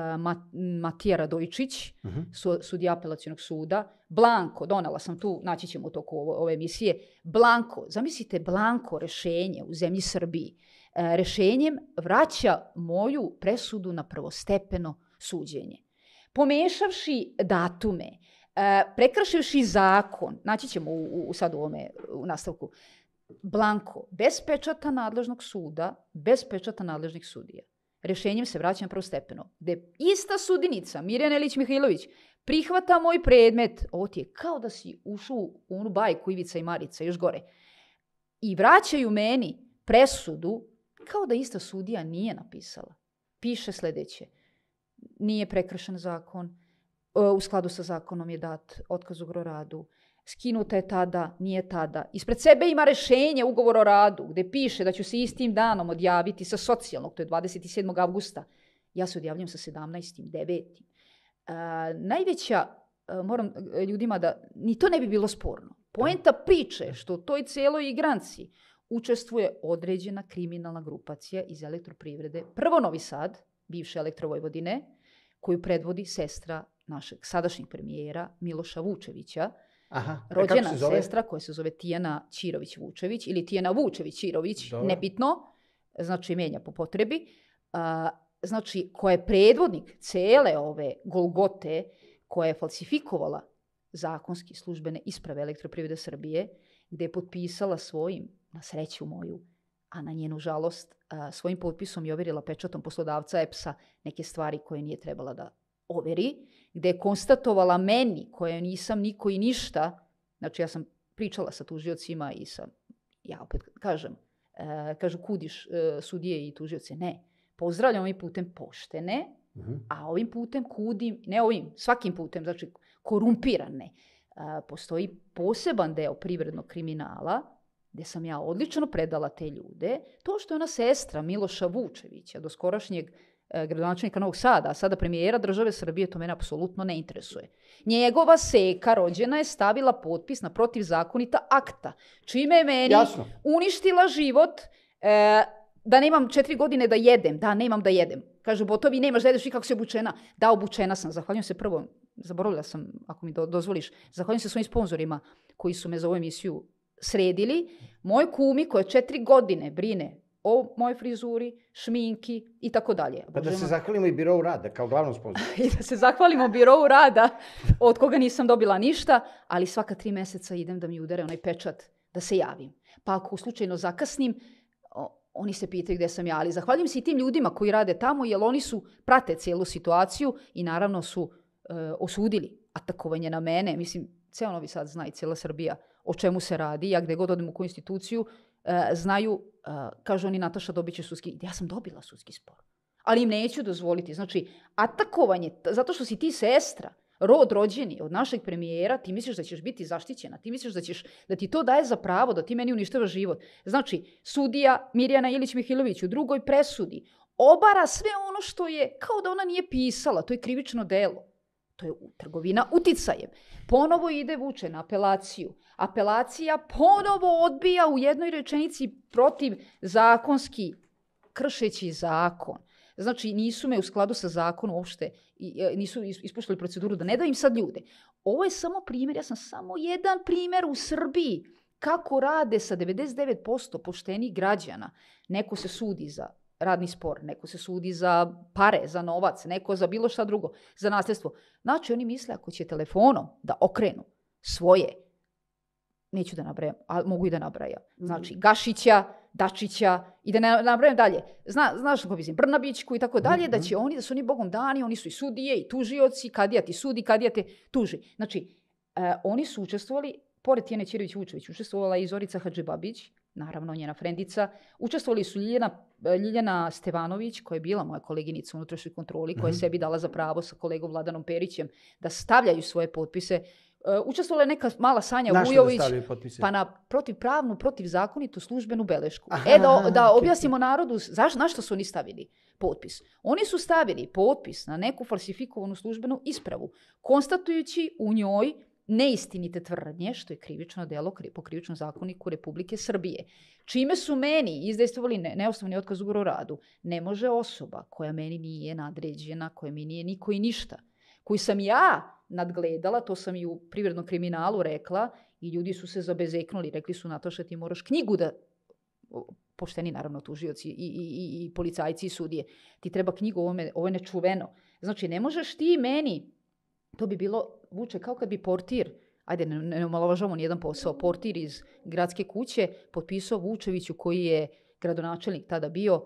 Matija Radojičić, mhm. uh -huh. sudija apelacijonog suda, Blanko, donala sam tu, naći ćemo u toku ovo, ove emisije, Blanko, zamislite Blanko rešenje u zemlji Srbiji, e, rešenjem vraća moju presudu na prvostepeno suđenje. Pomešavši datume, e, prekršivši zakon, naći ćemo u, u, sad u ovome u nastavku, blanko, bez pečata nadležnog suda, bez pečata nadležnih sudija. Rešenjem se vraća na prvostepeno, gde ista sudinica, Mirjana Elić Mihajlović, prihvata moj predmet, ovo ti je kao da si ušao u onu bajku Ivica i Marica, još gore, i vraćaju meni presudu kao da ista sudija nije napisala. Piše sledeće, nije prekršen zakon, e, u skladu sa zakonom je dat otkaz u groradu, Skinuta je tada, nije tada. Ispred sebe ima rešenje ugovor o radu, gde piše da ću se istim danom odjaviti sa socijalnog, to je 27. augusta. Ja se odjavljam sa 17. 9. A, najveća, moram e, ljudima da, ni to ne bi bilo sporno. Poenta da. priče što u toj celoj igranci učestvuje određena kriminalna grupacija iz elektroprivrede. Prvo Novi Sad, bivše elektrovojvodine, koju predvodi sestra našeg sadašnjeg premijera Miloša Vučevića, Aha. E, Rođena se sestra koja se zove Tijana Čirović-Vučević ili Tijana Vučević-Čirović, nebitno, znači menja po potrebi, a, znači koja je predvodnik cele ove golgote koja je falsifikovala zakonski službene isprave elektroprivrede Srbije, gde je potpisala svojim, na sreću moju, a na njenu žalost, a, svojim potpisom i overila pečatom poslodavca EPS-a neke stvari koje nije trebala da overi, gde je konstatovala meni, koja nisam niko i ništa, znači ja sam pričala sa tužiocima i sa, ja opet kažem, e, kažu kudiš e, sudije i tužioce, ne, pozdravljam ovim putem poštene, uh a ovim putem kudim, ne ovim, svakim putem, znači korumpirane. E, postoji poseban deo privrednog kriminala, gde sam ja odlično predala te ljude, to što je ona sestra Miloša Vučevića, do doskorašnjeg E, gradonačelnika Novog Sada, a sada premijera države Srbije, to mene apsolutno ne interesuje. Njegova seka rođena je stavila potpis na protivzakonita akta, čime je meni Jasno. uništila život e, da nemam četiri godine da jedem. Da, nemam da jedem. Kaže, botovi, nemaš da jedeš i kako si obučena. Da, obučena sam. Zahvaljujem se prvo, zaboravila sam, ako mi do, dozvoliš, zahvaljujem se svojim sponzorima koji su me za ovu emisiju sredili. Moj kumi koja četiri godine brine o mojoj frizuri, šminki i tako dalje. Pa da se zahvalimo i birovu rada kao glavnom sponzoru. I da se zahvalimo birovu rada od koga nisam dobila ništa, ali svaka tri meseca idem da mi udare onaj pečat da se javim. Pa ako slučajno zakasnim, oni se pitaju gde sam ja, ali zahvaljujem se i tim ljudima koji rade tamo, jer oni su, prate cijelu situaciju i naravno su e, osudili atakovanje na mene. Mislim, ceo Novi Sad zna i cijela Srbija o čemu se radi. Ja gde god odem u koju instituciju, E, znaju, e, kažu oni Nataša dobit će sudski, ja sam dobila sudski spor. Ali im neću dozvoliti. Znači, atakovanje, zato što si ti sestra, rod rođeni od našeg premijera, ti misliš da ćeš biti zaštićena, ti misliš da, ćeš, da ti to daje za pravo, da ti meni uništava život. Znači, sudija Mirjana Ilić-Mihilović u drugoj presudi obara sve ono što je, kao da ona nije pisala, to je krivično delo. To je trgovina uticajem. Ponovo ide Vuče na apelaciju. Apelacija ponovo odbija u jednoj rečenici protiv zakonski, kršeći zakon. Znači, nisu me u skladu sa zakonom uopšte, e, nisu ispoštili proceduru da ne im sad ljude. Ovo je samo primjer, ja sam samo jedan primjer u Srbiji kako rade sa 99% poštenih građana. Neko se sudi za radni spor, neko se sudi za pare, za novac, neko za bilo šta drugo, za nasledstvo. Znači oni misle ako će telefonom da okrenu svoje, neću da nabrajam, a mogu i da nabrajam. Mhm. Znači Gašića, Dačića i da ne nabrajam dalje. Zna, znaš kako mislim, Brnabićku i tako dalje, da mhm. će oni, da su oni bogom dani, oni su i sudije i tužioci, ja ti sudi, ja te tuži. Znači, eh, oni su učestvovali, pored Tijene Ćirović Vučević, učestvovala i Zorica Hadžibabić, naravno njena frendica. Učestvovali su Ljiljana, Ljiljana Stevanović, koja je bila moja koleginica u unutrašnjoj kontroli, koja je mhm. sebi dala za pravo sa kolegom Vladanom Perićem da stavljaju svoje potpise. E, učestvovala je neka mala Sanja na da Vujović, pa na protivpravnu, protivzakonitu službenu belešku. Aha, e da, da objasnimo okay. narodu zaš, na što su oni stavili potpis. Oni su stavili potpis na neku falsifikovanu službenu ispravu, konstatujući u njoj neistinite tvrdnje, što je krivično delo po krivičnom zakoniku Republike Srbije. Čime su meni izdejstvovali ne, neosnovni otkaz ugovora o radu? Ne može osoba koja meni nije nadređena, koja mi nije niko i ništa, koju sam ja nadgledala, to sam i u privrednom kriminalu rekla i ljudi su se zabezeknuli, rekli su Nataša ti moraš knjigu da pošteni naravno tužioci i, i, i, i policajci i sudije. Ti treba knjigu, ovo, me, ovo je nečuveno. Znači, ne možeš ti meni to bi bilo, vuče kao kad bi portir, ajde ne, ne omalovažavamo nijedan posao, portir iz gradske kuće potpisao Vučeviću koji je gradonačelnik tada bio,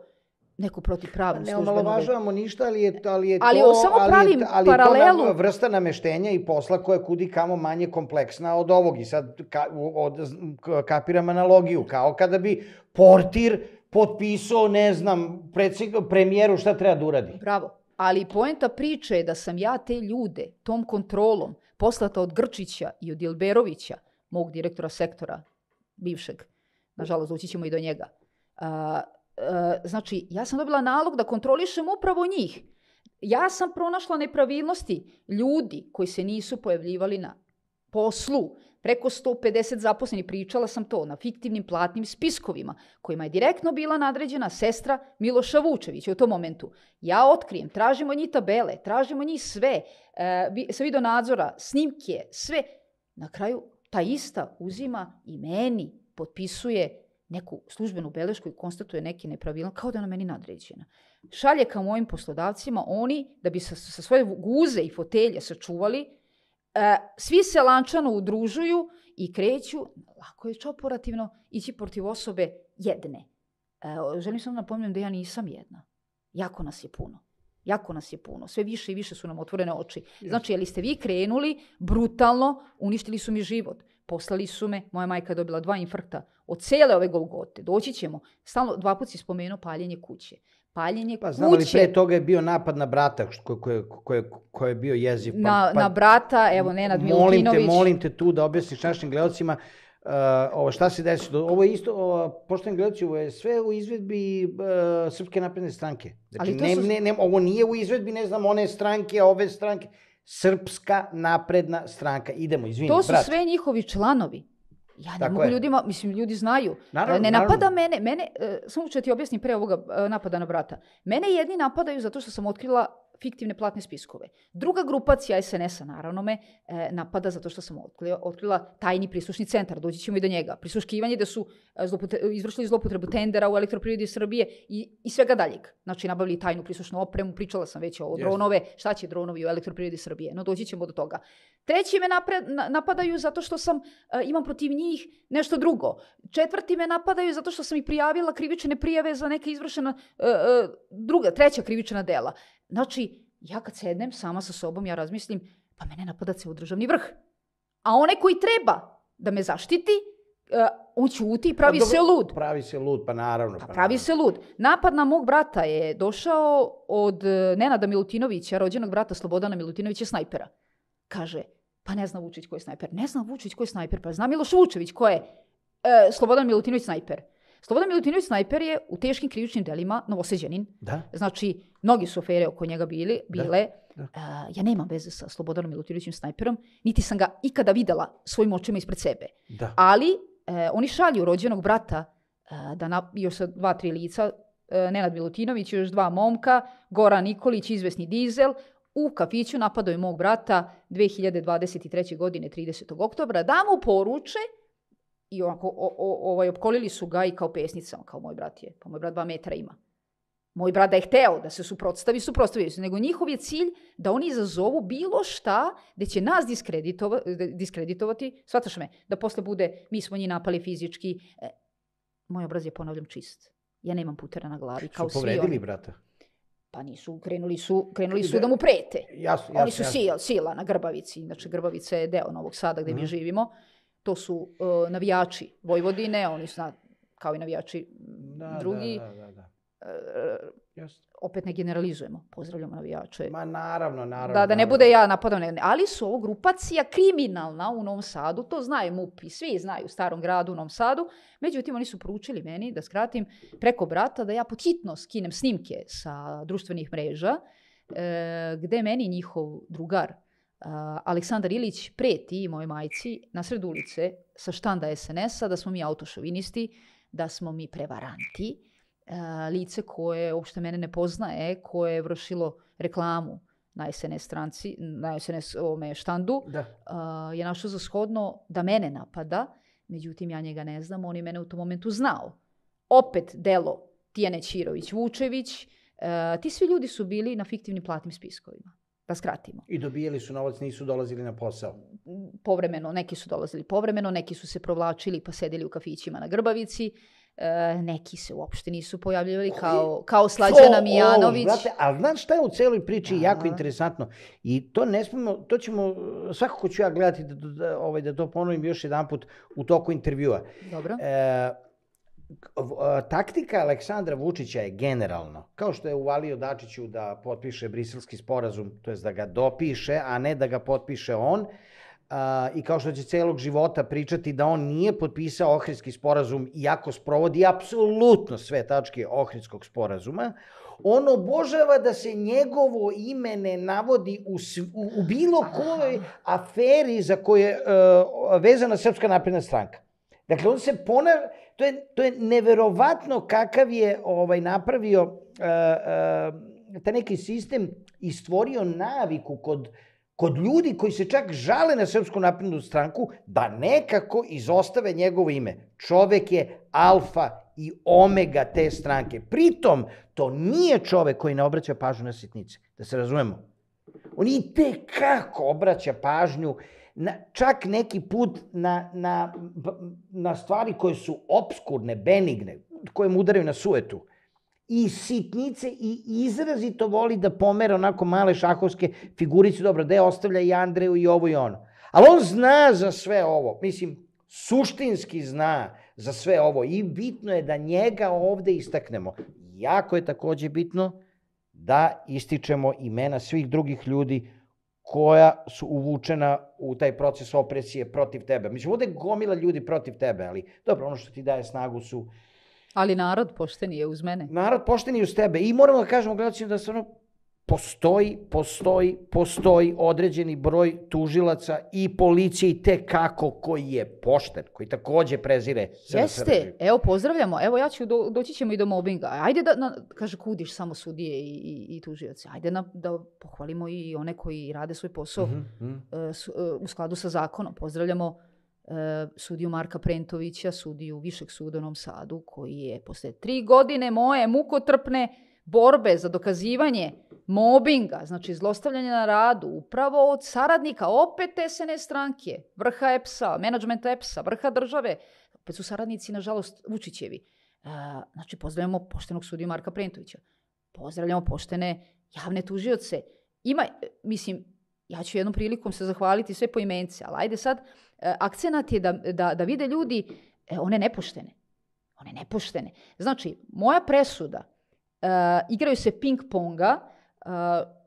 neku protipravnu pa službenu... Ne omalovažavamo ništa, ali je, ali je ali to... Samo pravim ali, ali je to vrsta nameštenja i posla koja je kudi kamo manje kompleksna od ovog. I sad ka, od, kapiram analogiju. Kao kada bi portir potpisao, ne znam, predsjeg, premijeru šta treba da uradi. Bravo. Ali poenta priče je da sam ja te ljude tom kontrolom poslata od Grčića i od Ilberovića, mog direktora sektora, bivšeg, nažalost ući ćemo i do njega. A, a, e, znači, ja sam dobila nalog da kontrolišem upravo njih. Ja sam pronašla nepravilnosti ljudi koji se nisu pojavljivali na poslu, Preko 150 zaposlenih pričala sam to na fiktivnim platnim spiskovima, kojima je direktno bila nadređena sestra Miloša Vučevića u tom momentu. Ja otkrijem, tražimo njih tabele, tražimo njih sve, e, sa nadzora, snimke, sve. Na kraju ta ista uzima i meni potpisuje neku službenu belešku i konstatuje neki nepravilnosti, kao da je na meni nadređena. Šalje ka mojim poslodavcima oni, da bi sa, sa svoje guze i fotelje sačuvali, E, svi se lančano udružuju i kreću, lako je čoporativno ići protiv osobe jedne. E, želim samo napomenem da ja nisam jedna. Jako nas je puno. Jako nas je puno. Sve više i više su nam otvorene oči. Znači, jeli ste vi krenuli brutalno, uništili su mi život. Poslali su me, moja majka je dobila dva infarkta. Od cele ove Golgote, doći ćemo. Stalno, dva put si spomenuo paljenje kuće paljenje pa, kuće. Znam, ali pre toga je bio napad na brata, koji ko, ko, ko, je bio jeziv. Pa, na, pa, na brata, evo, Nenad Milutinović. Molim te, molim te tu da objasniš našim gledocima uh, ovo, šta se desilo. Ovo je isto, ovo, poštovim gledoci, ovo je sve u izvedbi uh, Srpske napredne stranke. Znači, ali ne, su... ne, ne, ovo nije u izvedbi, ne znam, one stranke, ove stranke. Srpska napredna stranka. Idemo, izvini. To su brat. sve njihovi članovi. Ja ne Tako mogu je. ljudima, mislim, ljudi znaju. E, naravno, ne napada naravno. mene, mene, e, samo ću ti objasniti pre ovoga e, napada na brata. Mene jedni napadaju zato što sam otkrila fiktivne platne spiskove. Druga grupacija SNS-a, naravno me, e, napada zato što sam otkrila, otkrila tajni prislušni centar, doći ćemo i do njega. Prisluškivanje da su e, e, izvršili zloupotrebu tendera u elektroprivredi Srbije i, i svega daljeg. Znači, nabavili tajnu prislušnu opremu, pričala sam već o dronove, šta će dronovi u elektroprivredi Srbije, no doći ćemo do toga. Treći me napred, na, napadaju zato što sam, e, imam protiv njih nešto drugo. Četvrti me napadaju zato što sam i prijavila krivične prijave za neke izvršena, e, e druga, treća krivična dela. Znači, ja kad sednem sama sa sobom, ja razmislim, pa mene napada se u državni vrh. A onaj koji treba da me zaštiti, uh, on ćuti i pravi pa, se lud. Pravi se lud, pa naravno. Pa, pa pravi naravno. se lud. Napad na mog brata je došao od uh, Nenada Milutinovića, rođenog brata Slobodana Milutinovića, snajpera. Kaže, pa ne zna Vučić ko je snajper. Ne zna Vučić ko je snajper, pa zna Miloš Vučević ko je uh, Slobodan Milutinović snajper. Slobodan Milutinović Snajper je u teškim krivičnim delima novoseđenin. Da. Znači, mnogi su afere oko njega bili, da. bile. Da. Da. Uh, ja nemam veze sa Slobodanom Milutinovićim Snajperom, niti sam ga ikada videla svojim očima ispred sebe. Da. Ali uh, oni šalju rođenog brata uh, da na, još sa dva, tri lica, e, Nenad Milutinović, još dva momka, Goran Nikolić, izvesni dizel, u kafiću napadao je mog brata 2023. godine 30. oktobra da mu poruče i onako, o, o, ovaj, opkolili su ga i kao pesnicama, kao moj brat je, pa moj brat dva metra ima. Moj brat da je hteo da se suprotstavi, suprotstavio se, nego njihov je cilj da oni izazovu bilo šta gde će nas diskreditova, diskreditovati, shvataš me, da posle bude mi smo njih napali fizički, e, moj obraz je ponavljam čist. Ja nemam putera na glavi, kao svi oni. Su povredili brata? Pa nisu, krenuli su, krenuli su da mu prete. Jasno, jasno. Oni su jasno. Sila, sila na Grbavici, znači Grbavica je deo Novog Sada gde mm. mi mhm. živimo to su uh, navijači Vojvodine, oni su na, kao i navijači da, da, drugi. Da, da, da. Uh, Opet ne generalizujemo, pozdravljamo navijače. Ma naravno, naravno. Da, da ne bude ja napadam. Ne, ali su ovo grupacija kriminalna u Novom Sadu, to znaju MUP i svi znaju u starom gradu u Novom Sadu. Međutim, oni su poručili meni, da skratim, preko brata da ja pothitno skinem snimke sa društvenih mreža, uh, gde meni njihov drugar Aleksandar Ilić preti mojoj majci na sred ulice sa štanda SNS-a da smo mi autošovinisti, da smo mi prevaranti, lice koje uopšte mene ne poznaje, koje je vršilo reklamu na SNS stranci, na SNS ovome štandu, da. je našo za shodno da mene napada, međutim ja njega ne znam, on je mene u tom momentu znao. Opet delo Tijane Čirović, vučević ti svi ljudi su bili na fiktivnim platnim spiskovima da skratimo. I dobijeli su novac, nisu dolazili na posao? Povremeno, neki su dolazili povremeno, neki su se provlačili pa sedeli u kafićima na Grbavici, e, neki se uopšte nisu pojavljivali kao, kao Slađana to, Mijanović. Ovo, brate, a znaš šta je u celoj priči da. jako interesantno? I to ne smemo, to ćemo, svakako ću ja gledati da, da, ovaj, da to ponovim još jedan put u toku intervjua. Dobro. E, taktika Aleksandra Vučića je generalno, kao što je uvalio Dačiću da potpiše briselski sporazum, to je da ga dopiše, a ne da ga potpiše on, a, i kao što će celog života pričati da on nije potpisao Ohridski sporazum, iako sprovodi apsolutno sve tačke Ohridskog sporazuma, on obožava da se njegovo ime ne navodi u, u, u bilo kojoj aferi za koje e, je vezana Srpska napredna stranka. Dakle, on se ponavlja, to je, to je neverovatno kakav je ovaj napravio uh, e, uh, e, ta neki sistem i stvorio naviku kod, kod ljudi koji se čak žale na Srpsku naprednu stranku da nekako izostave njegovo ime. Čovek je alfa i omega te stranke. Pritom, to nije čovek koji ne obraća pažnju na sitnice, da se razumemo. On i te kako obraća pažnju uh, na, čak neki put na, na, na stvari koje su obskurne, benigne, koje mu udaraju na suetu, i sitnice i izrazito voli da pomera onako male šahovske figurice, dobro, da je ostavlja i Andreju i ovo i ono. Ali on zna za sve ovo, mislim, suštinski zna za sve ovo i bitno je da njega ovde istaknemo. Jako je takođe bitno da ističemo imena svih drugih ljudi koja su uvučena u taj proces opresije protiv tebe. Mislim, ovde gomila ljudi protiv tebe, ali dobro, ono što ti daje snagu su... Ali narod pošten je uz mene. Narod pošten je uz tebe. I moramo da kažemo gledacima da stvarno postoji, postoji, postoji određeni broj tužilaca i policije i te kako koji je pošten, koji takođe prezire se Jeste, evo pozdravljamo, evo ja ću, do, doći ćemo i do mobinga. Ajde da, na, kaže, kudiš samo sudije i, i, i tužilaca, Ajde na, da pohvalimo i one koji rade svoj posao mm -hmm. uh, e, su, uh, e, u skladu sa zakonom. Pozdravljamo uh, sudiju Marka Prentovića, sudiju Višeg suda u Novom Sadu, koji je posle tri godine moje mukotrpne uh, borbe za dokazivanje mobinga, znači zlostavljanje na radu, upravo od saradnika, opet SNS stranke, vrha EPS-a, menadžmenta EPS-a, vrha države, opet su saradnici, nažalost, Vučićevi. E, znači, pozdravljamo poštenog sudiju Marka Prentovića, pozdravljamo poštene javne tužioce. Ima, mislim, ja ću jednom prilikom se zahvaliti sve po imence, ali ajde sad, e, akcenat je da, da, da vide ljudi e, one nepoštene. One nepoštene. Znači, moja presuda Uh, igraju se ping ponga. Uh,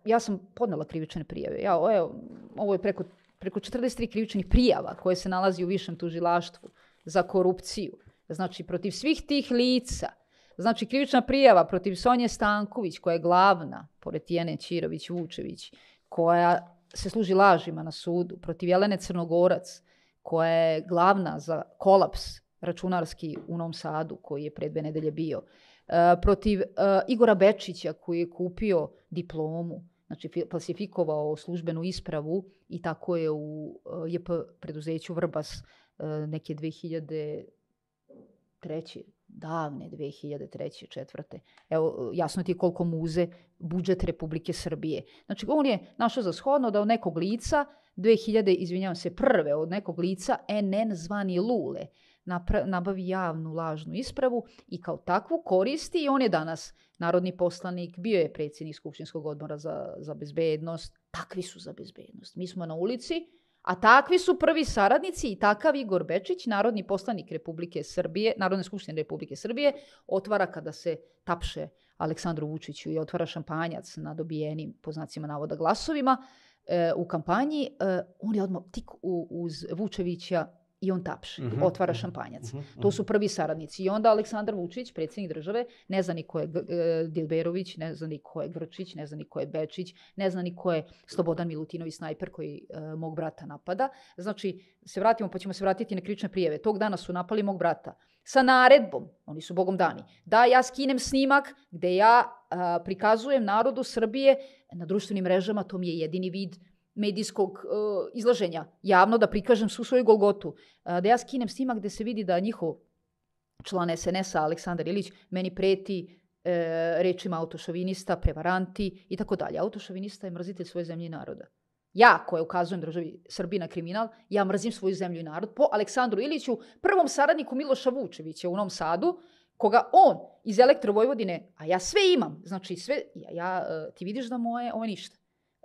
ja sam podnela krivične prijave. Ja, evo, ovo je preko, preko 43 krivičnih prijava koje se nalazi u višem tužilaštvu za korupciju. Znači, protiv svih tih lica. Znači, krivična prijava protiv Sonje Stanković, koja je glavna, pored Tijene Ćirović, vučević koja se služi lažima na sudu, protiv Jelene Crnogorac, koja je glavna za kolaps računarski u Novom Sadu, koji je pred dve nedelje bio, E, protiv e, Igora Bečića koji je kupio diplomu, znači falsifikovao službenu ispravu i tako je u e, JP preduzeću Vrbas neke 2003 davne 2003. četvrte. Evo, jasno ti je koliko muze budžet Republike Srbije. Znači, on je našao za shodno da od nekog lica, 2000, izvinjavam se, prve od nekog lica, NN zvani Lule, nabavi javnu lažnu ispravu i kao takvu koristi i on je danas narodni poslanik, bio je predsjednik Skupštinskog odbora za, za bezbednost, takvi su za bezbednost. Mi smo na ulici, a takvi su prvi saradnici i takav Igor Bečić, narodni poslanik Republike Srbije, Narodne skupštine Republike Srbije, otvara kada se tapše Aleksandru Vučiću i otvara šampanjac na dobijenim, po znacima navoda, glasovima e, u kampanji. E, on je odmah tik uz Vučevića i on tapše, uh mhm, -huh, otvara mhm, šampanjac. uh mhm, -huh. To su prvi saradnici. I onda Aleksandar Vučić, predsednik države, ne zna ni ko je e, Dilberović, ne zna ni ko je Grčić, ne zna ni ko je Bečić, ne zna ni ko je Slobodan Milutinović, snajper koji uh, mog brata napada. Znači, se vratimo, pa ćemo se vratiti na krične prijeve. Tog dana su napali mog brata sa naredbom, oni su bogom dani, da ja skinem snimak gde ja uh, prikazujem narodu Srbije na društvenim mrežama, to mi je jedini vid medijskog uh, izlaženja, javno da prikažem svu svoju golgotu, uh, da ja skinem snimak gde se vidi da njihov član SNS-a Aleksandar Ilić meni preti uh, rečima autošovinista, prevaranti i tako dalje. Autošovinista je mrzitelj svoje zemlje i naroda. Ja koja ukazujem državi Srbiji na kriminal, ja mrzim svoju zemlju i narod po Aleksandru Iliću, prvom saradniku Miloša Vučevića u Novom Sadu, koga on iz Elektrovojvodine, a ja sve imam, znači sve, ja, ja ti vidiš da moje, ovo je ništa.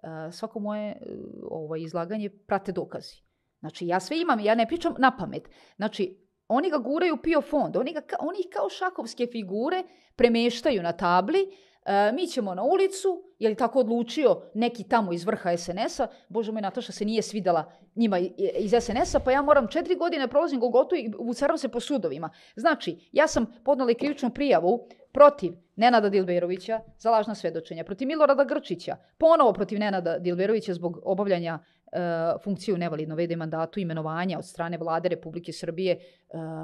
Eh, svako moje eh, ovo ovaj, izlaganje prate dokazi. Znači, ja sve imam, ja ne pričam na pamet. Znači, oni ga guraju u PIO fond, oni, ga, oni ih kao šakovske figure premeštaju na tabli, e, mi ćemo na ulicu, je li tako odlučio neki tamo iz vrha SNS-a, bože moj Nataša se nije svidala njima iz SNS-a, pa ja moram četiri godine prolazim gogotu i ucaram se po sudovima. Znači, ja sam podnala krivičnu prijavu protiv Nenada Dilberovića za lažna svedočenja, protiv Milorada Grčića, ponovo protiv Nenada Dilberovića zbog obavljanja e, funkcije u nevalidno vede mandatu imenovanja od strane vlade Republike Srbije e,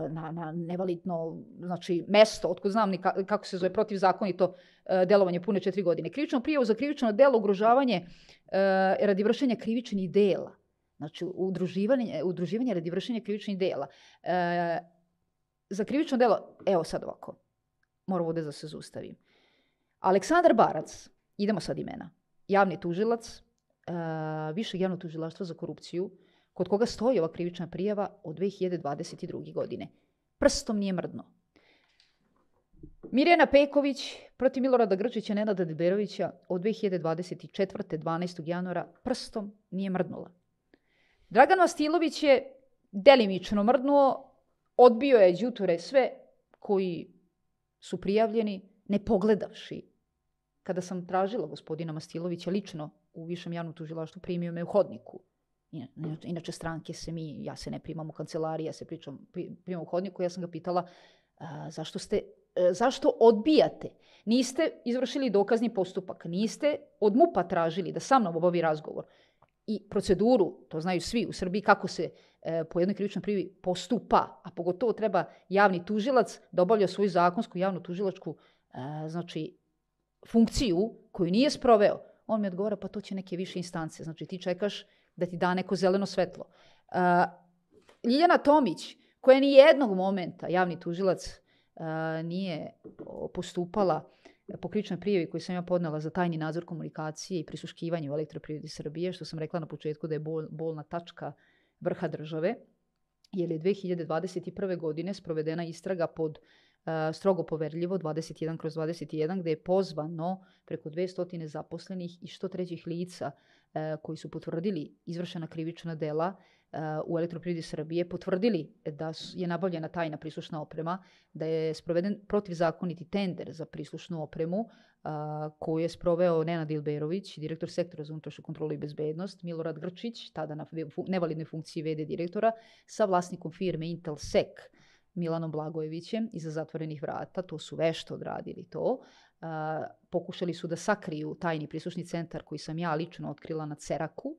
na, na nevalidno znači, mesto, otkud znam ni ka, kako se zove protivzakonito e, delovanje pune četiri godine. Krivično prijavu za krivično delo ugrožavanje e, radi vršenja krivičnih dela. Znači, udruživanje, udruživanje radi vršenja krivičnih dela. E, za krivično delo, evo sad ovako, mora ovde da se zustavi. Aleksandar Barac, idemo sad imena, javni tužilac, uh, e, više javno tužilaštvo za korupciju, kod koga stoji ova krivična prijava od 2022. godine. Prstom nije mrdno. Mirjana Peković protiv Milorada Grčića i Nenada Deberovića od 2024. 12. januara prstom nije mrdnula. Dragan Vastilović je delimično mrdnuo, odbio je đuture sve koji su prijavljeni, ne pogledavši. Kada sam tražila gospodina Mastilovića lično u Višem javnom tužilaštvu, primio me u hodniku. Inače stranke se mi, ja se ne primam u kancelariji, ja se pričam, primam u hodniku, ja sam ga pitala a, zašto ste e, zašto odbijate? Niste izvršili dokazni postupak, niste od MUPA tražili da sa mnom obavi razgovor i proceduru, to znaju svi u Srbiji, kako se e, po jednoj krivičnoj privi postupa, a pogotovo treba javni tužilac da obavlja svoju zakonsku javnu tužilačku e, znači, funkciju koju nije sproveo. On mi odgovara, pa to će neke više instance. Znači ti čekaš da ti da neko zeleno svetlo. E, Ljiljana Tomić, koja ni jednog momenta javni tužilac e, nije postupala po kričnoj prijevi koju sam ja podnala za tajni nadzor komunikacije i prisuškivanje u elektroprivredi Srbije, što sam rekla na početku da je bol, bolna tačka vrha države, jer je 2021. godine sprovedena istraga pod uh, strogo poverljivo 21 kroz 21 gde je pozvano preko 200 zaposlenih i 103 lica uh, koji su potvrdili izvršena krivična dela E, u Elektroprivredi Srbije potvrdili da je nabavljena tajna prislušna oprema, da je sproveden protivzakoniti tender za prislušnu opremu e, koju je sproveo Nenad Ilberović, direktor sektora za unutrašnju kontrolu i bezbednost, Milorad Grčić, tada na nevalidnoj funkciji VD direktora, sa vlasnikom firme Intel Sec, Milanom Blagojevićem iza zatvorenih vrata, to su vešto odradili to. E, pokušali su da sakriju tajni prislušni centar koji sam ja lično otkrila na Ceraku,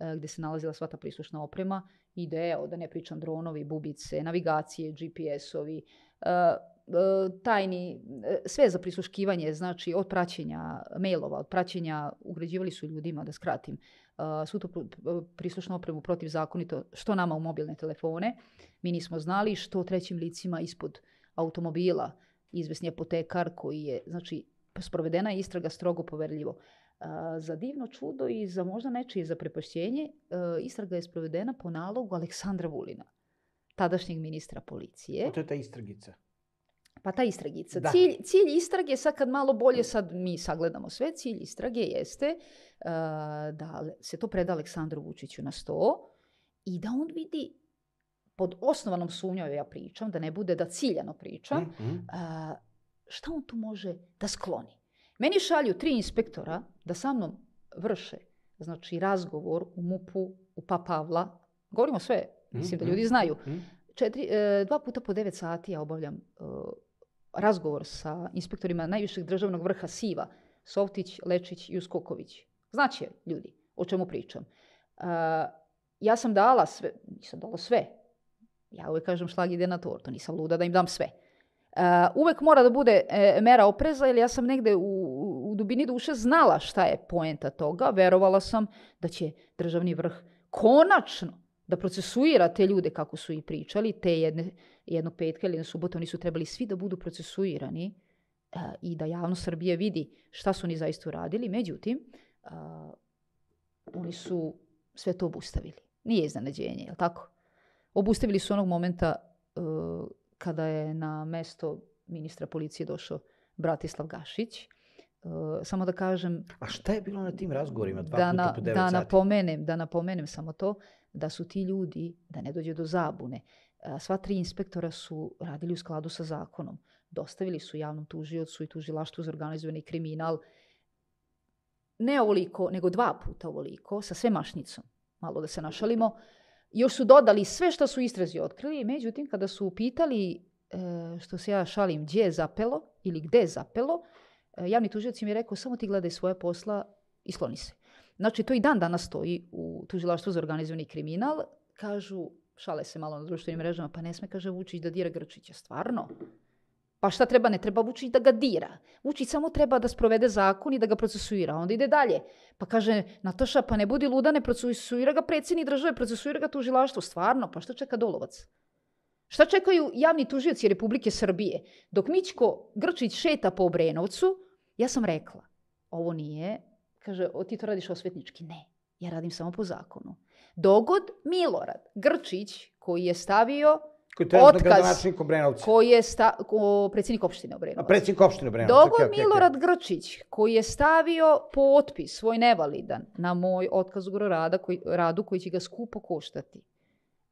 E, gdje se nalazila sva ta prislušna oprema ideja, da ne pričam dronovi, bubice, navigacije, GPS-ovi, e, e, tajni, sve za prisluškivanje, znači od praćenja mailova, od praćenja, ugrađivali su ljudima, da skratim, svu tu prislušnu opremu protivzakonito, što nama u mobilne telefone, mi nismo znali, što trećim licima ispod automobila, izvesni apotekar koji je, znači, sprovedena je istraga strogo poverljivo. Za divno čudo i za možda nečije prepašćenje, e, istraga je sprovedena po nalogu Aleksandra Vulina, tadašnjeg ministra policije. A to je ta istragica? Pa ta istragica. Da. Cilj, cilj istrage, sad kad malo bolje sad mi sagledamo sve, cilj istrage jeste e, da se to preda Aleksandru Vučiću na sto i da on vidi pod osnovanom sumnjom ja pričam, da ne bude da ciljano pričam, mm -hmm. šta on tu može da skloni. Meni šalju tri inspektora da sa mnom vrše znači razgovor u MUP-u, u Papavla. Govorimo sve, mislim da mm-hmm. ljudi znaju. Mm-hmm. Četiri, e, dva puta po devet sati ja obavljam e, razgovor sa inspektorima najvišeg državnog vrha Siva, Softić, Lečić i Uskoković. Znači ljudi o čemu pričam. E, ja sam dala sve, nisam dala sve. Ja uvek kažem šlag ide na tortu, nisam luda da im dam sve. Uh, uvek mora da bude eh, mera opreza, jer ja sam negde u, u dubini duše znala šta je poenta toga. Verovala sam da će državni vrh konačno da procesuira te ljude kako su i pričali, te jedne, jednog petka ili jedne subota, oni su trebali svi da budu procesuirani e, i da javno Srbije vidi šta su oni zaista uradili. Međutim, e, oni su sve to obustavili. Nije iznenađenje, je li tako? Obustavili su onog momenta uh, kada je na mesto ministra policije došao Bratislav Gašić. E, samo da kažem... A šta je bilo na tim razgovorima dva da puta na, po devet da sati? Napomenem, da napomenem samo to, da su ti ljudi, da ne dođe do zabune, e, sva tri inspektora su radili u skladu sa zakonom. Dostavili su javnom tužiocu i tužilaštvu za organizovani kriminal ne ovoliko, nego dva puta ovoliko, sa sve mašnicom. Malo da se našalimo, još su dodali sve što su istrazi otkrili, međutim kada su upitali e, što se ja šalim gdje je zapelo ili gdje je zapelo, e, javni tužilac im je rekao samo ti gledaj svoje posla i skloni se. Znači to i dan danas stoji u tužilaštvu za organizovani kriminal. Kažu, šale se malo na društvenim mrežama, pa ne sme, kaže Vučić da dira Grčića. Stvarno? Pa šta treba? Ne treba Vučić da ga dira. Vučić samo treba da sprovede zakon i da ga procesuira. Onda ide dalje. Pa kaže, Nataša, pa ne budi luda, ne procesuira ga predsjedni države, procesuira ga tužilaštvo. Stvarno, pa šta čeka Dolovac? Šta čekaju javni tužioci Republike Srbije? Dok Mićko Grčić šeta po Obrenovcu, ja sam rekla, ovo nije, kaže, o, ti to radiš osvetnički. Ne, ja radim samo po zakonu. Dogod Milorad Grčić, koji je stavio Koji je gradonačnik u Brenovcu. Koji je sta, ko, predsjednik opštine Obrenovca. A predsjednik opštine Brenovcu. Dogo okay, okay, Milorad okay. Grčić, koji je stavio potpis svoj nevalidan na moj otkaz u koji, radu koji će ga skupo koštati.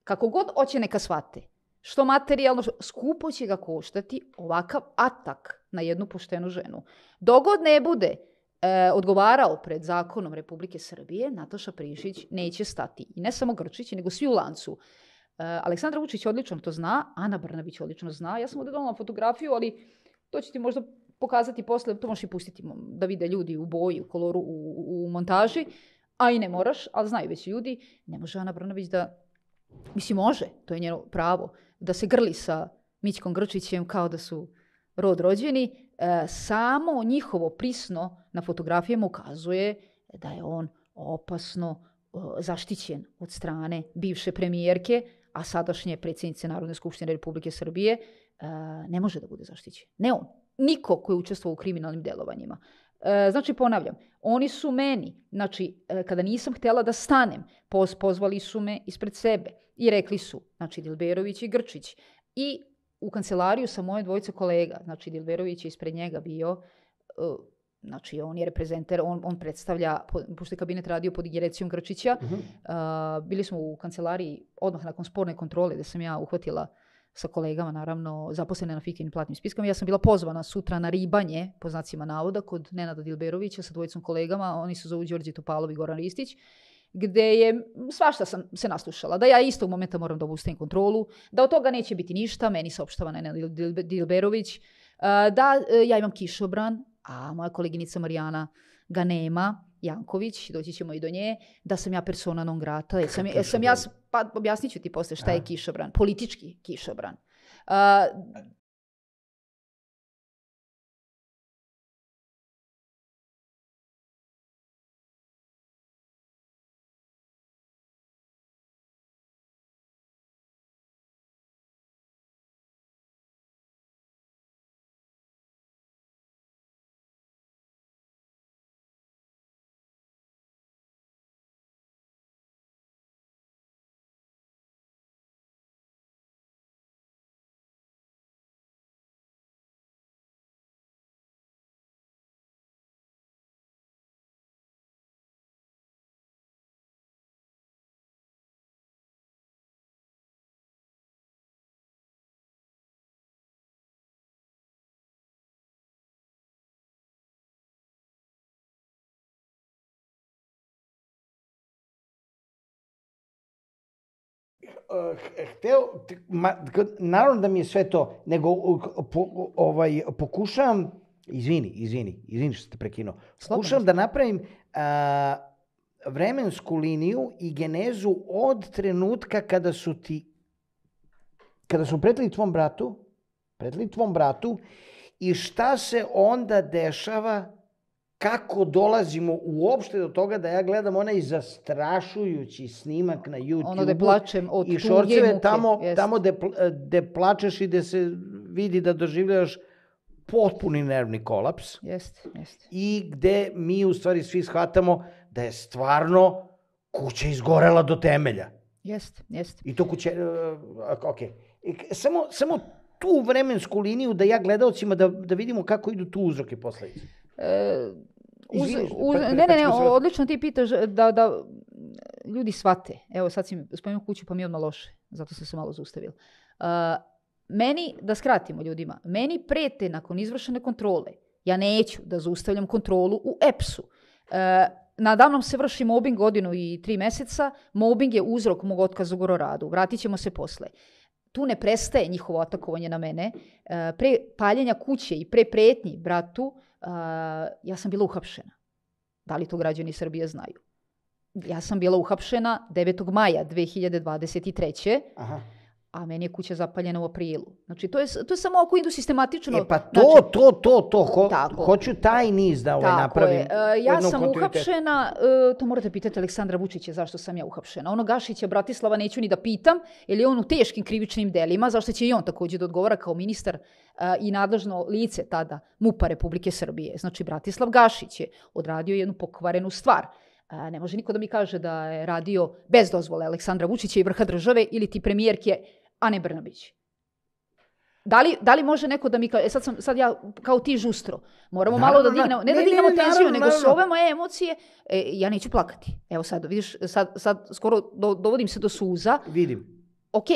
Kako god hoće neka shvate. Što materijalno, što, skupo će ga koštati ovakav atak na jednu poštenu ženu. Dogod ne bude e, odgovarao pred zakonom Republike Srbije, Nataša Prišić neće stati. I ne samo Grčić, nego svi u lancu. Eh, Aleksandra Vučić odlično to zna, Ana Brnabić odlično zna. Ja sam ovdje donala fotografiju, ali to će ti možda pokazati posle, to možeš i pustiti da vide ljudi u boji, u koloru, u, u montaži, a i ne moraš, ali znaju već ljudi. Ne može Ana Brnabić da, mislim može, to je njeno pravo, da se grli sa Mićkom Grčićem kao da su rod rođeni. E, samo njihovo prisno na fotografijama ukazuje da je on opasno eh, zaštićen od strane bivše premijerke a sadašnje predsjednice Narodne skupštine Republike Srbije, e, ne može da bude zaštićen. Ne on. Niko koji je učestvovao u kriminalnim delovanjima. E, znači, ponavljam, oni su meni, znači, e, kada nisam htela da stanem, pozvali su me ispred sebe i rekli su, znači, Dilberović i Grčić. I u kancelariju sa moje dvojice kolega, znači, Dilberović je ispred njega bio Znači, on je reprezenter, on, on predstavlja, pošto je kabinet radio pod direkcijom Grčića, uh-huh. uh, bili smo u kancelariji odmah nakon sporne kontrole da sam ja uhvatila sa kolegama, naravno, zaposlene na fiktivnim platnim spiskama. Ja sam bila pozvana sutra na ribanje, po znacima navoda, kod Nenada Dilberovića sa dvojicom kolegama, oni su zovu Đorđe Topalov i Goran Ristić, gde je svašta sam se naslušala, da ja istog momenta moram da obustavim kontrolu, da od toga neće biti ništa, meni se opštava Nenad Dilberović, uh, da e, ja imam kišobran, a moja koleginica Marijana ga nema, Janković, doći ćemo i do nje, da sam ja persona non grata. Jer sam, ja sam ja, pa objasnit ću ti posle šta je kišobran, politički kišobran. Uh, Eh, hteo, ma, naravno da mi je sve to, nego po, ovaj, pokušavam, izvini, izvini, izvini što ste prekinuo, pokušavam da napravim a, vremensku liniju i genezu od trenutka kada su ti, kada su pretili tvom bratu, pretili tvom bratu i šta se onda dešava kako dolazimo uopšte do toga da ja gledam onaj zastrašujući snimak na YouTube. Ono da plačem od I šorceve tamo, jest. tamo de, e, de plačeš i da se vidi da doživljavaš potpuni nervni kolaps. Jeste, jeste. I gde mi u stvari svi shvatamo da je stvarno kuća izgorela do temelja. Jeste, jeste. I to kuće, e, ok. E, samo, samo tu vremensku liniju da ja gledalcima da, da vidimo kako idu tu uzroke posledice. E, uz, uz, ne, ne, ne, da odlično ti pitaš da, da ljudi shvate. Evo sad si spomenuo kuću pa mi je odmah loše, zato sam se malo zaustavila. Uh, meni, da skratimo ljudima, meni prete nakon izvršene kontrole. Ja neću da zaustavljam kontrolu u EPS-u. Uh, nadamnom se vrši mobbing godinu i tri meseca. Mobbing je uzrok mog otkaza u Gororadu. Vratit ćemo se posle tu ne prestaje njihovo atakovanje na mene. Pre paljenja kuće i pre pretnji bratu, Eh, ja sam bila uhapšena. Da li to građani Srbije znaju? Ja sam bila uhapšena 9. maja 2023. Aha a meni je kuća zapaljena u aprilu. Znači, to je, to je samo ako idu sistematično... E pa to, znači, to, to, to, ho, tako, hoću taj niz da ovaj tako napravim. Je. ja sam uhapšena, e, to morate pitati Aleksandra Vučića zašto sam ja uhapšena. Ono Gašića Bratislava neću ni da pitam, jer je on u teškim krivičnim delima, zašto će i on takođe da odgovara kao ministar e, i nadležno lice tada MUPA Republike Srbije. Znači, Bratislav Gašić je odradio jednu pokvarenu stvar. E, ne može niko da mi kaže da je radio bez dozvole Aleksandra Vučića i vrha države ili ti premijerke Ane Brnabić. Da li, da li može neko da mi kaže, e sad, sam, sad ja kao ti žustro, moramo naravno, malo da dignemo, ne, da ne da dignemo tenziju, naravno, nego su ove moje emocije, e, ja neću plakati. Evo sad, vidiš, sad, sad skoro do, dovodim se do suza. Vidim. Ok,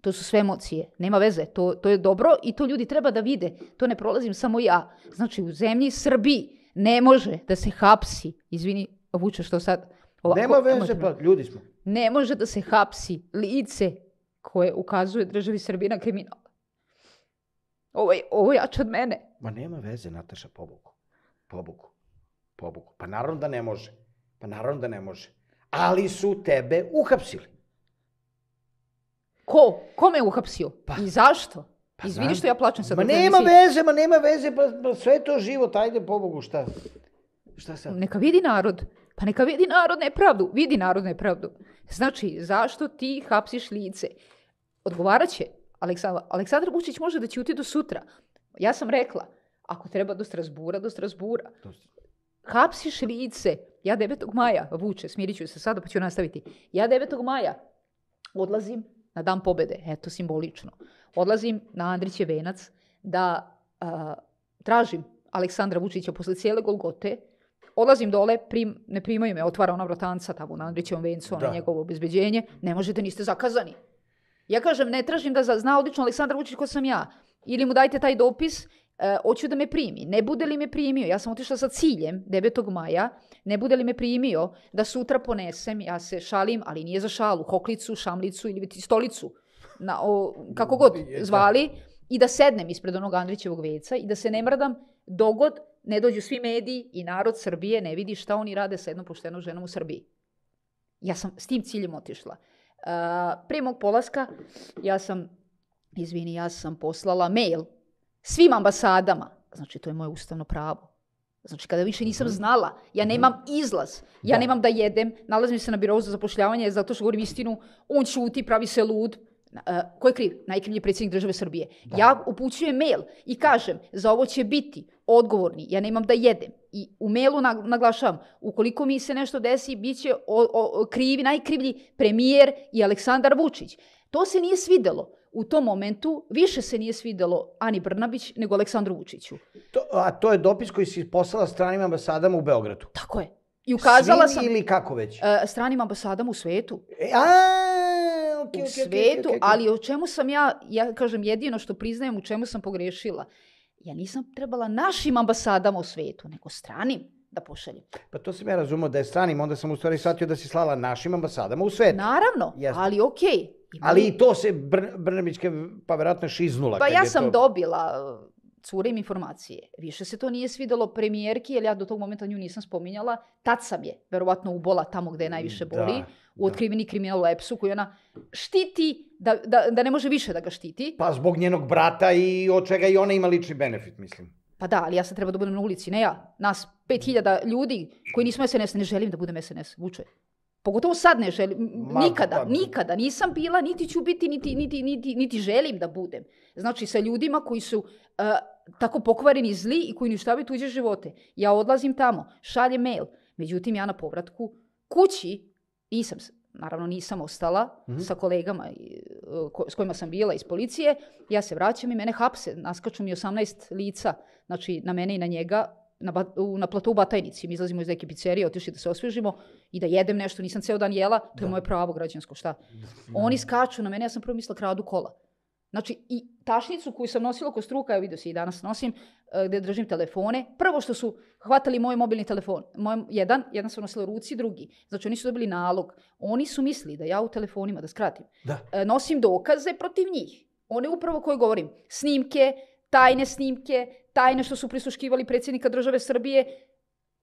to su sve emocije, nema veze, to, to je dobro i to ljudi treba da vide, to ne prolazim samo ja. Znači u zemlji Srbiji ne može da se hapsi, izvini Vuče što sad ovako. Nema veze, pa ljudi smo. Ne može da se hapsi lice koje ukazuje državi Srbije na kriminal. Ovo je, ovo je jače od mene. Ma nema veze, Nataša, pobogu. Pobogu. Pobogu. Pa naravno da ne može. Pa naravno da ne može. Ali su tebe uhapsili. Ko? Ko me uhapsio? Pa. I zašto? Pa Izvini što ja plaćam sad. Ma nema veze, ma nema veze, pa, pa sve to život, ajde pobogu, šta? Šta sad? Neka vidi narod. Pa neka vidi narod nepravdu. Vidi narod nepravdu. Znači, zašto ti hapsiš lice? odgovarat će Aleksandar, Aleksandar Vučić može da ćuti do sutra. Ja sam rekla, ako treba do Strasbura, do Strasbura. Hapsiš lice. Ja 9. maja, Vuče, smirit ću se sada pa ću nastaviti. Ja 9. maja odlazim na dan pobede, eto simbolično. Odlazim na Andrićev venac da a, tražim Aleksandra Vučića posle cijele Golgote, odlazim dole, prim, ne primaju me, otvara ona vratanca tamo na Andrićevom vencu, ono da. njegovo obezbeđenje, ne možete, niste zakazani. Ja kažem, ne tražim da zna odlično Aleksandar Vučić ko sam ja. Ili mu dajte taj dopis, uh, hoću da me primi. Ne bude li me primio, ja sam otišla sa ciljem 9. maja, ne bude li me primio da sutra ponesem, ja se šalim, ali nije za šalu, hoklicu, šamlicu ili stolicu, na, o, kako god da. zvali, i da sednem ispred onog Andrićevog veca i da se ne mrdam dogod ne dođu svi mediji i narod Srbije ne vidi šta oni rade sa jednom poštenom ženom u Srbiji. Ja sam s tim ciljem otišla pre mog polaska ja sam, izvini, ja sam poslala mail svim ambasadama. Znači, to je moje ustavno pravo. Znači, kada više nisam mhm. znala, ja mhm. nemam izlaz, ja da. nemam da jedem, nalazim se na birovu za zapošljavanje zato što govorim istinu, on šuti, pravi se lud. Uh, ko je kriv? Najkrivlji je predsjednik države Srbije. Da. Ja upućujem mail i kažem, za ovo će biti odgovorni, ja nemam da jedem, I u mailu naglašavam, ukoliko mi se nešto desi, bit će o, o, krivi, najkrivlji premijer i Aleksandar Vučić. To se nije svidelo. U tom momentu više se nije svidelo Ani Brnabić nego Aleksandru Vučiću. To, a to je dopis koji si poslala stranim ambasadama u Beogradu. Tako je. I ukazala Svim sam... ili kako već? Uh, stranim ambasadama u svetu. E, a, okay, u okay, svetu, okay, okay, okay. ali o čemu sam ja, ja kažem jedino što priznajem u čemu sam pogrešila – ja nisam trebala našim ambasadama u svetu, nego stranim da pošaljem. Pa to sam ja razumao da je stranim, onda sam u stvari shvatio da si slala našim ambasadama u svetu. Naravno, Jasne. ali okej. Okay, imali... Ali i to se Br pa verovatno šiznula. Pa ja sam to... dobila cure im informacije. Više se to nije svidelo premijerki, jer ja do tog momenta nju nisam spominjala. Tad sam je, verovatno, ubola tamo gde je najviše mm, boli, da, u da. otkriveni kriminal u Epsu, koji ona štiti, da, da, da ne može više da ga štiti. Pa zbog njenog brata i od čega i ona ima lični benefit, mislim. Pa da, ali ja sad treba da budem na ulici, ne ja. Nas 5000 ljudi koji nismo SNS, ne želim da budem SNS, vuče. Pogotovo sad ne želim. Nikada, nikada. Nisam bila, niti ću biti, niti, niti, niti, niti želim da budem. Znači, sa ljudima koji su uh, tako pokvareni zli i koji ništavaju tuđe živote. Ja odlazim tamo, šaljem mail. Međutim, ja na povratku kući nisam, naravno nisam ostala mm -hmm. sa kolegama e, ko, s kojima sam bila iz policije. Ja se vraćam i mene hapse. Naskaču mi 18 lica, znači na mene i na njega, na, u, na platu u Batajnici, mi izlazimo iz neke pizzerije, otišli da se osvježimo i da jedem nešto, nisam ceo dan jela, to je da. moje pravo građansko, šta? Da. Oni skaču na mene, ja sam prvo mislila da kradu kola. Znači, i tašnicu koju sam nosila oko struka, ja vidio se i danas nosim, e, gde držim telefone. Prvo što su hvatali moj mobilni telefon, moj, jedan, jedan sam nosila u ruci, drugi. Znači, oni su dobili nalog. Oni su mislili da ja u telefonima, da skratim, da. E, nosim dokaze protiv njih. One upravo koje govorim, snimke, tajne snimke, tajne što su prisluškivali predsjednika države Srbije.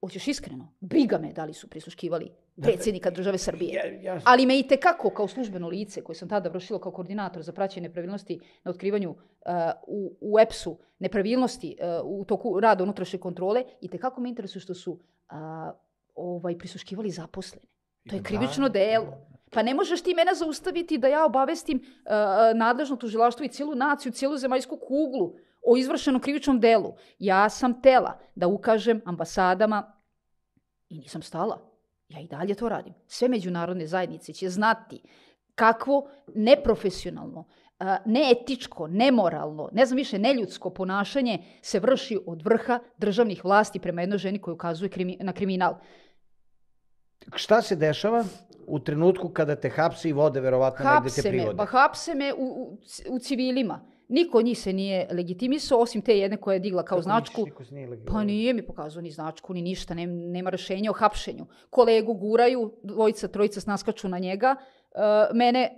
Hoćeš iskreno, briga me da li su prisluškivali predsjednika države Srbije. Ali me i tekako kao službeno lice koje sam tada vršila kao koordinator za praćenje nepravilnosti na otkrivanju uh, u, u EPS-u nepravilnosti uh, u toku rada unutrašnje kontrole i tekako me interesuje što su uh, ovaj, prisluškivali zaposlene. To je da. krivično delo. Pa ne možeš ti mene zaustaviti da ja obavestim uh, nadležno tužilaštvo i cijelu naciju, cijelu zemaljsku kuglu o izvršenom krivičnom delu. Ja sam tela da ukažem ambasadama i nisam stala. Ja i dalje to radim. Sve međunarodne zajednice će znati kakvo neprofesionalno, neetičko, nemoralno, ne znam više, neljudsko ponašanje se vrši od vrha državnih vlasti prema jednoj ženi koja ukazuje krimi, na kriminal. Šta se dešava u trenutku kada te hapse i vode, verovatno hapse negde te privode? Me, ba, hapse me u, u, u civilima Niko od njih se nije legitimisao, osim te jedne koja je digla kao Kako značku. Niš, nije pa nije mi pokazao ni značku, ni ništa, ne, nema rešenja o hapšenju. Kolegu guraju, dvojica, trojica snaskaču na njega. Uh, mene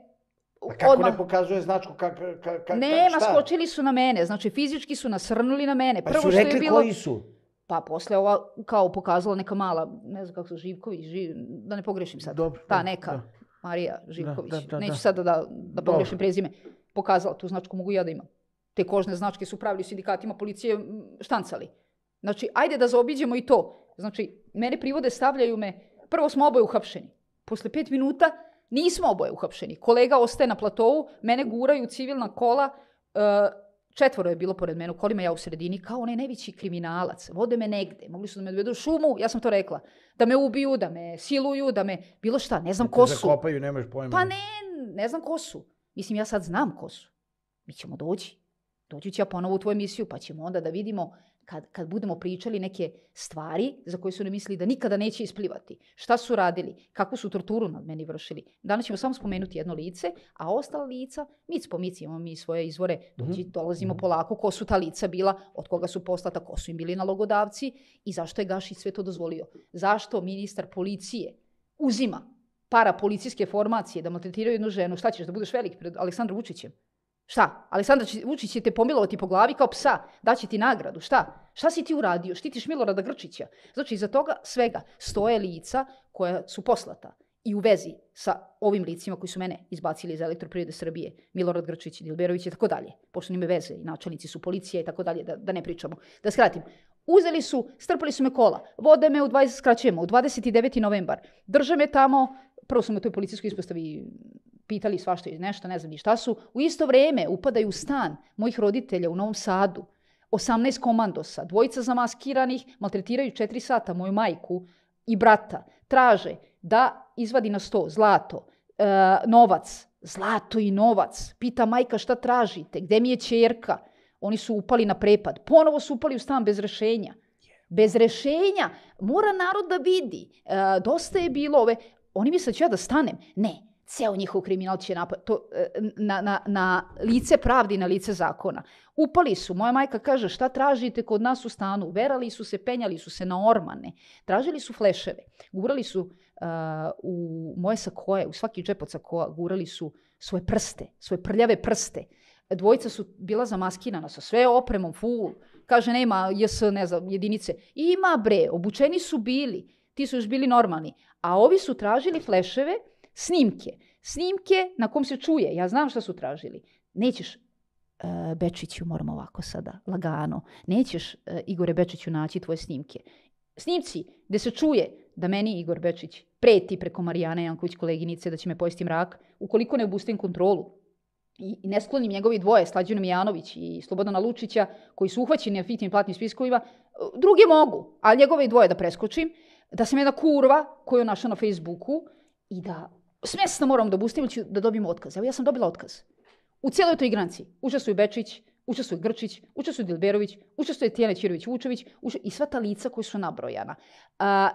A kako odmah... ne pokazuje značku kak, kak, kak, Nema, šta? skočili su na mene, znači fizički su nasrnuli na mene. Pa Prvo su rekli što je bilo... koji su? Pa posle ova kao pokazala neka mala, ne znam kako su, Živković, živ... da ne pogrešim sad. Dobro. Ta neka, da. Marija da, Živković, da, da, da, neću sad da, da, da pogrešim Dobro. prezime pokazala tu značku, mogu ja da imam. Te kožne značke su pravili sindikatima policije štancali. Znači, ajde da zaobiđemo i to. Znači, mene privode stavljaju me, prvo smo oboje uhapšeni. Posle pet minuta nismo oboje uhapšeni. Kolega ostaje na platovu, mene guraju civilna kola, e, četvoro je bilo pored mene u kolima, ja u sredini, kao onaj najveći kriminalac. Vode me negde, mogli su da me odvedu u šumu, ja sam to rekla. Da me ubiju, da me siluju, da me bilo šta, ne znam ko su. Zakopaju, nemaš pojma. Pa ne, ne znam ko su. Mislim, ja sad znam ko su. Mi ćemo doći. Doći ću ja ponovo u tvoju emisiju, pa ćemo onda da vidimo kad, kad budemo pričali neke stvari za koje su ne mislili da nikada neće isplivati, šta su radili, kakvu su torturu nad meni vršili. Danas ćemo samo spomenuti jedno lice, a ostala lica, mic po mic imamo mi svoje izvore, mhm. dođi, dolazimo mhm. polako, ko su ta lica bila, od koga su postata, ko su im bili nalogodavci i zašto je Gašić sve to dozvolio. Zašto ministar policije uzima para policijske formacije da maltretiraju jednu ženu, šta ćeš da budeš velik pred Aleksandrom Vučićem? Šta? Aleksandar Vučić će te pomilovati po glavi kao psa, daće ti nagradu, šta? Šta si ti uradio? Štitiš Milorada Grčića. Znači, iza toga svega stoje lica koja su poslata i u vezi sa ovim licima koji su mene izbacili iz elektroprivode Srbije, Milorad Grčić, Dilberović i tako dalje, pošto nime veze i načelnici su policije i tako dalje, da, da ne pričamo. Da skratim, uzeli su, strpali su me kola, vode me u 20, skraćujemo, u 29. novembar, drže me tamo, prvo su me toj policijskoj ispostavi pitali svašta i nešto, ne znam ni šta su. U isto vreme upadaju u stan mojih roditelja u Novom Sadu. 18 komandosa, dvojica zamaskiranih, maltretiraju 4 sata moju majku i brata. Traže da izvadi na sto zlato, e, novac, zlato i novac. Pita majka šta tražite, gde mi je čerka? Oni su upali na prepad. Ponovo su upali u stan bez rešenja. Bez rešenja. Mora narod da vidi. E, dosta je bilo ove oni misle da ću ja da stanem. Ne, ceo njihov kriminal će napad, to, e, na, na, na lice pravdi i na lice zakona. Upali su, moja majka kaže šta tražite kod nas u stanu, verali su se, penjali su se na ormane, tražili su fleševe, gurali su uh, u moje sakoje, u svaki džep od sakoa, gurali su svoje prste, svoje prljave prste. Dvojica su bila zamaskirana sa sve opremom, full, kaže nema JS, ne znam, jedinice. Ima bre, obučeni su bili, ti su još bili normalni, a ovi su tražili fleševe, snimke. Snimke na kom se čuje. Ja znam šta su tražili. Nećeš e, Bečiću, moram ovako sada, lagano. Nećeš e, Igore Bečiću naći tvoje snimke. Snimci gde se čuje da meni Igor Bečić preti preko Marijane Janković koleginice da će me pojesti mrak ukoliko ne obustim kontrolu. I, ne sklonim njegovi dvoje, Slađanom Janović i Slobodana Lučića, koji su uhvaćeni na fitnim platnim spiskovima, druge mogu, ali njegove dvoje da preskočim – da sam jedna kurva koju je našla na Facebooku i da smesno moram da obustim ću da dobijem otkaz. Evo ja sam dobila otkaz. U cijeloj toj igranci učestvuje Bečić, učestvuje Grčić, učestvuje Dilberović, učestvuje Tijene Ćirović-Vučević i sva ta lica koja su nabrojana. A,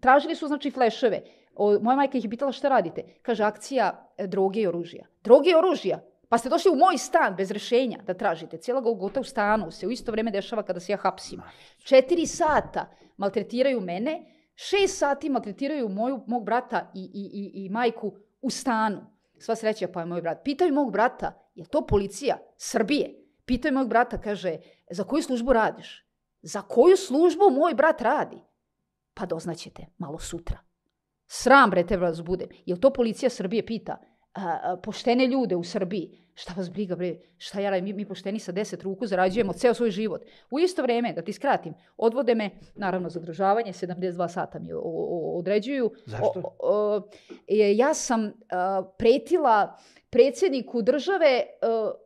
tražili su znači fleševe. O, moja majka ih je pitala šta radite. Kaže akcija e, droge i oružja. Droge i oružja? Pa ste došli u moj stan bez rešenja da tražite. Cijela gogota u stanu se u isto vreme dešava kada se ja hapsim. Znači. Četiri sata maltretiraju mene, Šest sati maltretiraju moju, mog brata i, i, i, i majku u stanu. Sva sreća pa je moj brat. Pitaju mog brata, je to policija Srbije? Pitaju mog brata, kaže, za koju službu radiš? Za koju službu moj brat radi? Pa doznaćete, malo sutra. Sram bre te da vas budem. Je to policija Srbije pita? a, poštene ljude u Srbiji. Šta vas briga, bre, šta ja radim, mi, mi pošteni sa deset ruku zarađujemo ceo svoj život. U isto vrijeme, da ti skratim, odvode me, naravno zadržavanje, 72 sata mi o, o, određuju. Zašto? O, e, ja sam a, pretila predsjedniku države a, e,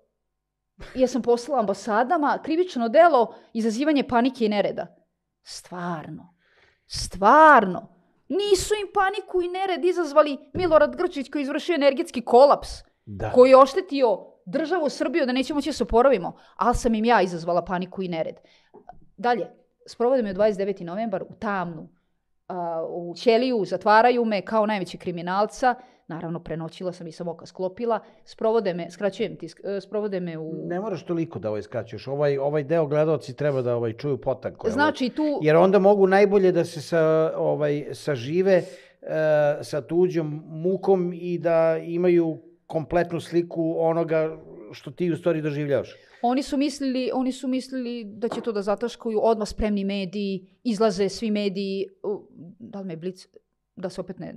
ja sam poslala ambasadama krivično delo izazivanje panike i nereda. Stvarno. Stvarno. Nisu im paniku i nered izazvali Milorad Grčić koji izvršio energetski kolaps, da. koji je oštetio državu Srbiju da nećemo će da se oporavimo, ali sam im ja izazvala paniku i nered. Dalje, sprovodim je 29. novembar u tamnu, uh, u ćeliju, zatvaraju me kao najveći kriminalca, Naravno, prenoćila sam i sam oka sklopila. Sprovode me, skraćujem ti, e, sprovode me u... Ne moraš toliko da ovaj skraćuješ. Ovaj, ovaj deo gledalci treba da ovaj čuju potak. Ovaj. Znači tu... Jer onda mogu najbolje da se sa, ovaj, sažive e, sa tuđom mukom i da imaju kompletnu sliku onoga što ti u stvari doživljavaš. Oni su mislili, oni su mislili da će to da zataškuju odmah spremni mediji, izlaze svi mediji, da li me blic, da se opet ne,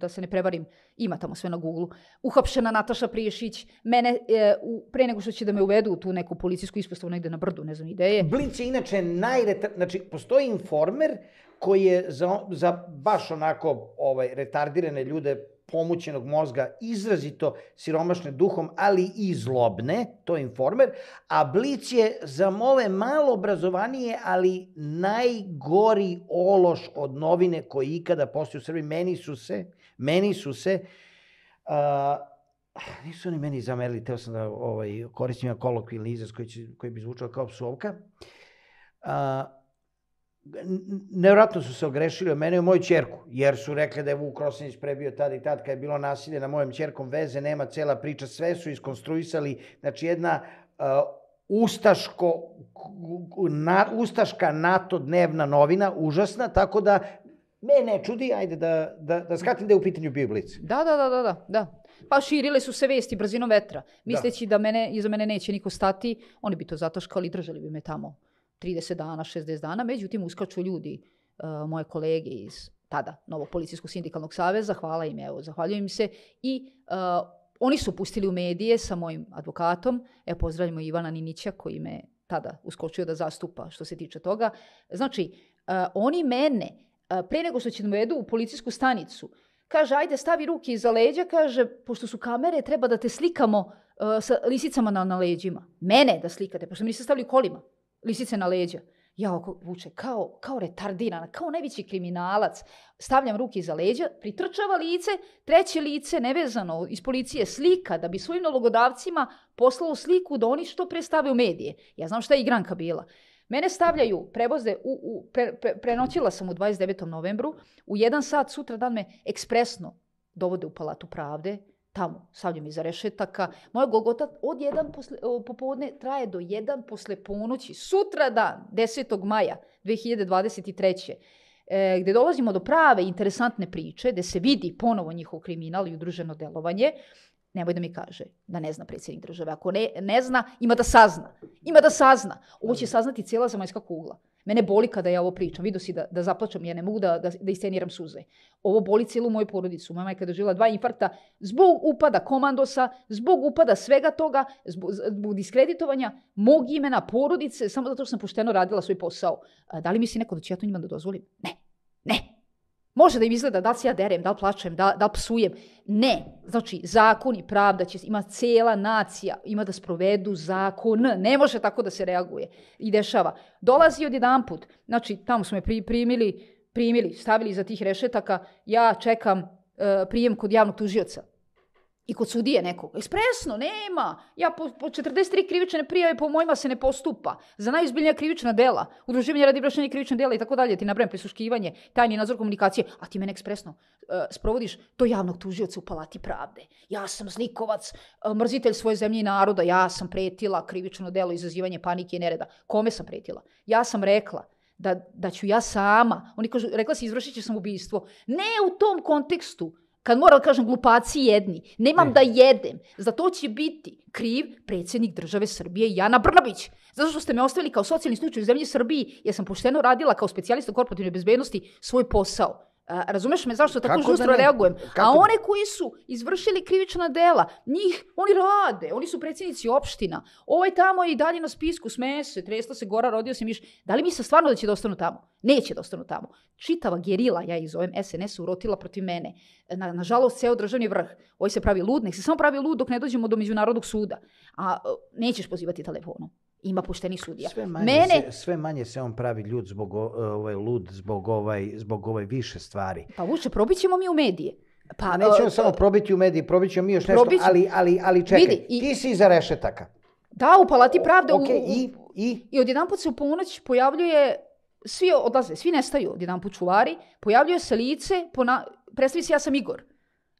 da se ne prevarim, ima tamo sve na Google-u, uhapšena Nataša Priješić, mene, e, u, pre nego što će da me uvedu u tu neku policijsku ispostavu negde na brdu, ne znam, ideje. Blinc je inače najretar... Znači, postoji informer koji je za, za baš onako ovaj, retardirane ljude pomućenog mozga, izrazito siromašne duhom, ali i zlobne, to je informer, a Blic je za mole malo obrazovanije, ali najgori ološ od novine koji ikada postoji u Srbiji. Meni su se, meni su se, uh, nisu oni meni zamerili, teo sam da ovaj, koristim ja kolokvijalni izraz koji, će, koji bi zvučao kao psovka, uh, nevratno su se ogrešili o mene i o moju čerku, jer su rekli da je Vuk Rosinić prebio tad i tad kad je bilo nasilje na mojom čerkom, veze nema cela priča, sve su iskonstruisali, znači jedna uh, ustaško, na, ustaška NATO dnevna novina, užasna, tako da me ne čudi, ajde da, da, da shvatim da je u pitanju bio Da, da, da, da, da, da. Pa širile su se vesti brzinom vetra, da. misleći da, da mene, iza mene neće niko stati, oni bi to zataškali, držali bi me tamo 30 dana, 60 dana, međutim uskaču ljudi, uh, moje kolege iz tada Novog policijskog sindikalnog saveza, hvala im, evo, zahvaljujem se i uh, oni su pustili u medije sa mojim advokatom, evo pozdravljamo Ivana Ninića koji me tada uskočio da zastupa što se tiče toga. Znači, uh, oni mene, uh, pre nego što će dovedu da u policijsku stanicu, kaže, ajde stavi ruke iza leđa, kaže, pošto su kamere, treba da te slikamo uh, sa lisicama na, na leđima. Mene da slikate, pošto mi niste stavili kolima lisice na leđa. Ja oko vuče kao, kao retardirana, kao najveći kriminalac. Stavljam ruke iza leđa, pritrčava lice, treće lice, nevezano iz policije, slika da bi svojim nalogodavcima poslao sliku da oni što prestave u medije. Ja znam šta je igranka bila. Mene stavljaju, prevoze, u, u, pre, pre, prenoćila sam u 29. novembru, u jedan sat sutra dan me ekspresno dovode u Palatu pravde, tamo, savljam iza rešetaka. Moja gogota od jedan posle, popodne traje do jedan posle ponoći, sutra dan, 10. maja 2023. E, gde dolazimo do prave interesantne priče, gde se vidi ponovo njihov kriminal i udruženo delovanje, nemoj da mi kaže da ne zna predsjednik države. Ako ne, ne zna, ima da sazna. Ima da sazna. Ovo će saznati cijela zemaljska kugla. Mene boli kada ja ovo pričam. Vidio si da, da zaplačam, ja ne mogu da, da, da isceniram suze. Ovo boli cijelu moju porodicu. Moja majka je doživjela dva infarkta zbog upada komandosa, zbog upada svega toga, zbog, zbog diskreditovanja mog imena, porodice, samo zato što sam pošteno radila svoj posao. Da li misli neko da ću ja to njima da dozvolim? Ne, ne, Može da im izgleda da li se ja derem, da li plačem, da, da li psujem. Ne. Znači, zakon i pravda će, ima cela nacija, ima da sprovedu zakon. Ne može tako da se reaguje i dešava. Dolazi od jedan put. Znači, tamo su me primili, primili, stavili za tih rešetaka. Ja čekam uh, prijem kod javnog tužioca. I kod sudije nekog. Ekspresno, nema. Ja po, po 43 krivične prijave po mojima se ne postupa. Za najizbiljnija krivična dela, udruživanje radi vršenja krivična dela i tako dalje, ti nabrem prisuškivanje, tajni nadzor komunikacije, a ti mene ekspresno uh, e, sprovodiš to javnog tužioca u Palati pravde. Ja sam zlikovac, uh, mrzitelj svoje zemlje i naroda, ja sam pretila krivično delo, izazivanje panike i nereda. Kome sam pretila? Ja sam rekla da, da ću ja sama, oni kažu, rekla si izvršit će sam ubistvo. Ne u tom kontekstu, Kad moram da kažem glupaci jedni, nemam ne. da jedem. Za to će biti kriv predsjednik države Srbije Jana Brnabić. Zato što ste me ostavili kao socijalni slučaj u zemlji Srbiji, jer sam pošteno radila kao specijalista korporativne bezbednosti svoj posao. A, razumeš me zašto tako Kako žustro da reagujem? Kako? A da? one koji su izvršili krivična dela, njih, oni rade, oni su predsjednici opština. Ovaj tamo i dalje na spisku, smeje se, tresla se gora, rodio se miš. Da li misle stvarno da će da ostanu tamo? Neće da ostanu tamo. Čitava gerila, ja iz ovim SNS urotila protiv mene. Na, nažalost, ceo državni vrh. Ovo ovaj se pravi lud, nek se samo pravi lud dok ne dođemo do Međunarodnog suda. A nećeš pozivati telefonom ima pušteni sudija. Sve manje, Mene... se, sve manje se on pravi ljud zbog e, ovaj lud zbog ovaj zbog ovaj više stvari. Pa uče probićemo mi u medije. Pa, pa nećemo uh, samo probiti u mediji, probićemo mi još nešto, probić... ali ali ali čekaj. Vidi, i... Ti si iza rešetaka. Da, u Palati pravde. Okay, u, u, i, i? I put se u ponoć pojavljuje, svi odlaze, svi nestaju put čuvari, pojavljuje se lice, pona, predstavi se ja sam Igor.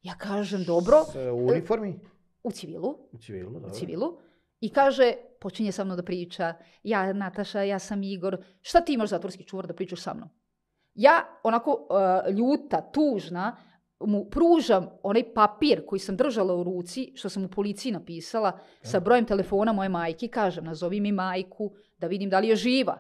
Ja kažem, dobro. S, u uniformi? E, u civilu. U civilu, dobro. U civilu. I kaže, počinje sa mnom da priča, ja Nataša, ja sam Igor, šta ti imaš zatvorski čuvar da pričaš sa mnom? Ja onako uh, ljuta, tužna, mu pružam onaj papir koji sam držala u ruci, što sam u policiji napisala, sa e. brojem telefona moje majke kažem, nazovi mi majku da vidim da li je živa